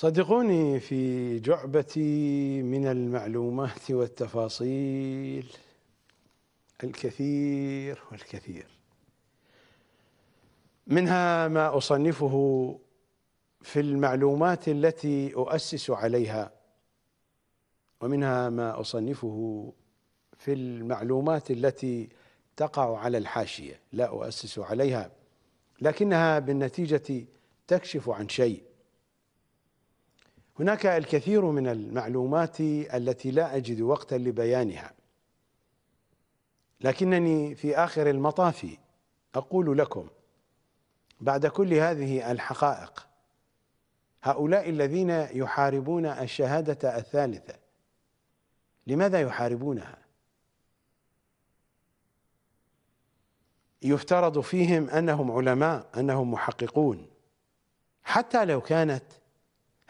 صدقوني في جعبتي من المعلومات والتفاصيل الكثير والكثير منها ما اصنفه في المعلومات التي اؤسس عليها ومنها ما اصنفه في المعلومات التي تقع على الحاشيه لا اؤسس عليها لكنها بالنتيجه تكشف عن شيء هناك الكثير من المعلومات التي لا أجد وقتا لبيانها لكنني في آخر المطاف أقول لكم بعد كل هذه الحقائق هؤلاء الذين يحاربون الشهادة الثالثة لماذا يحاربونها؟ يفترض فيهم أنهم علماء أنهم محققون حتى لو كانت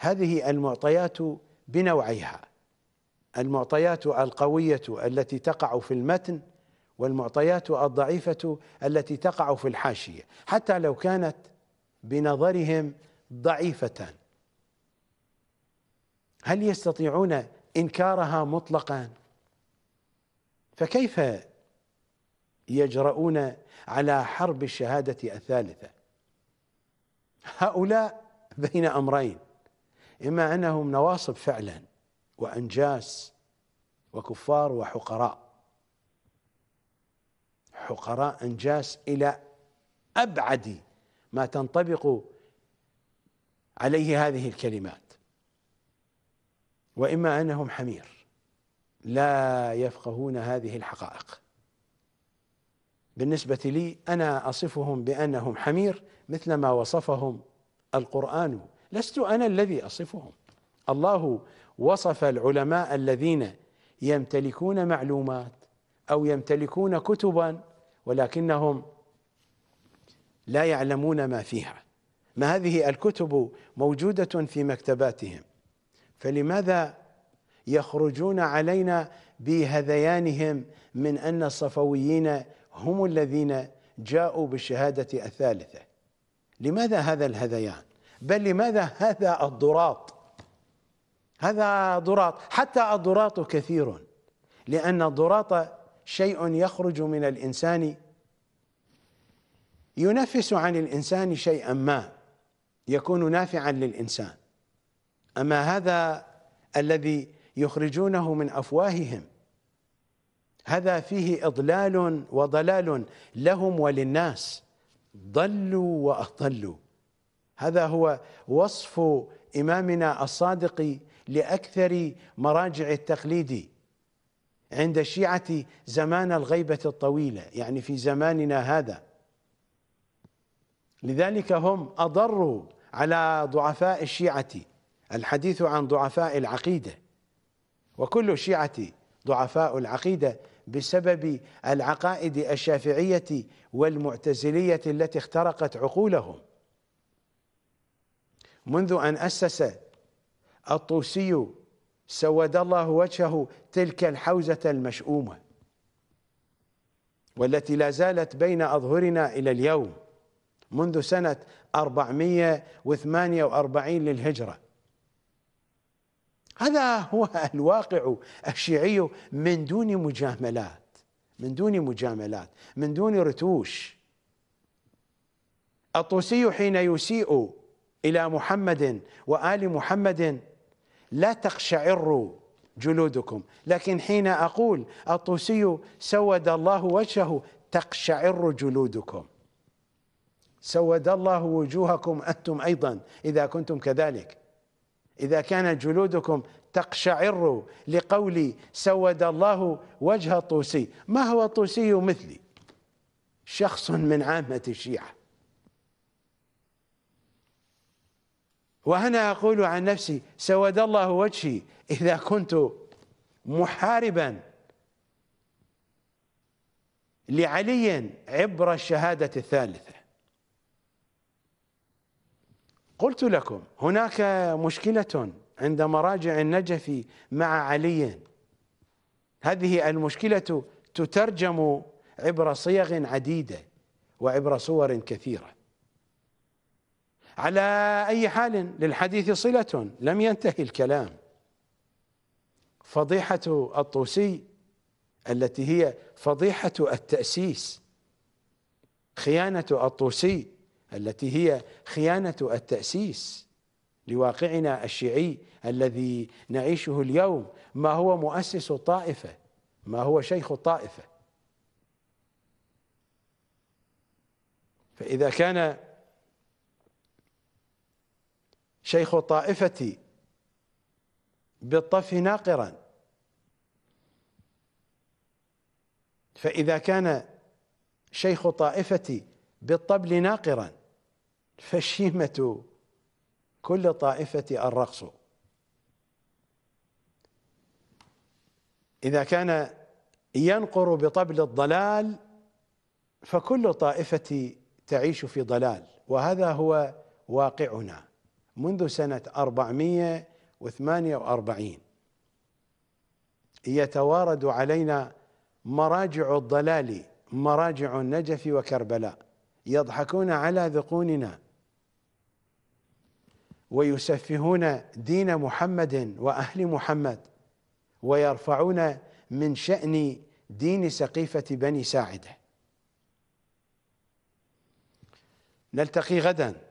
هذه المعطيات بنوعها المعطيات القوية التي تقع في المتن والمعطيات الضعيفة التي تقع في الحاشية حتى لو كانت بنظرهم ضعيفة هل يستطيعون إنكارها مطلقا فكيف يجرؤون على حرب الشهادة الثالثة هؤلاء بين أمرين إما أنهم نواصب فعلا وأنجاس وكفار وحقراء حقراء أنجاس إلى أبعد ما تنطبق عليه هذه الكلمات وإما أنهم حمير لا يفقهون هذه الحقائق بالنسبة لي أنا أصفهم بأنهم حمير مثلما وصفهم القرآن لست انا الذي اصفهم الله وصف العلماء الذين يمتلكون معلومات او يمتلكون كتبا ولكنهم لا يعلمون ما فيها ما هذه الكتب موجوده في مكتباتهم فلماذا يخرجون علينا بهذيانهم من ان الصفويين هم الذين جاءوا بالشهاده الثالثه لماذا هذا الهذيان بل لماذا هذا الضراط هذا ضراط حتى الضراط كثير لأن الضراط شيء يخرج من الإنسان ينفس عن الإنسان شيئا ما يكون نافعا للإنسان أما هذا الذي يخرجونه من أفواههم هذا فيه إضلال وضلال لهم وللناس ضلوا وأضلوا هذا هو وصف إمامنا الصادق لأكثر مراجع التقليد عند الشيعة زمان الغيبة الطويلة يعني في زماننا هذا لذلك هم أضروا على ضعفاء الشيعة الحديث عن ضعفاء العقيدة وكل الشيعة ضعفاء العقيدة بسبب العقائد الشافعية والمعتزلية التي اخترقت عقولهم منذ أن أسس الطوسي سود الله وجهه تلك الحوزة المشؤومة والتي لا زالت بين أظهرنا إلى اليوم منذ سنة 448 للهجرة هذا هو الواقع الشيعي من دون مجاملات من دون مجاملات من دون رتوش الطوسي حين يسيء إلى محمد وآل محمد لا تقشعر جلودكم لكن حين أقول الطوسي سود الله وجهه تقشعر جلودكم سود الله وجوهكم أنتم أيضا إذا كنتم كذلك إذا كانت جلودكم تقشعر لقولي سود الله وجه الطوسي ما هو الطوسي مثلي شخص من عامة الشيعة وأنا أقول عن نفسي سود الله وجهي إذا كنت محاربا لعلي عبر الشهادة الثالثة قلت لكم هناك مشكلة عند مراجع النجف مع علي هذه المشكلة تترجم عبر صيغ عديدة وعبر صور كثيره على أي حال للحديث صلة لم ينتهي الكلام فضيحة الطوسي التي هي فضيحة التأسيس خيانة الطوسي التي هي خيانة التأسيس لواقعنا الشيعي الذي نعيشه اليوم ما هو مؤسس الطائفة ما هو شيخ الطائفة فإذا كان شيخ طائفتي بالطف ناقرا فإذا كان شيخ طائفتي بالطبل ناقرا فالشيمة كل طائفة الرقص إذا كان ينقر بطبل الضلال فكل طائفة تعيش في ضلال وهذا هو واقعنا منذ سنة 448 يتوارد علينا مراجع الضلال مراجع النجف وكربلاء يضحكون على ذقوننا ويسفهون دين محمد وأهل محمد ويرفعون من شأن دين سقيفة بني ساعده نلتقي غدا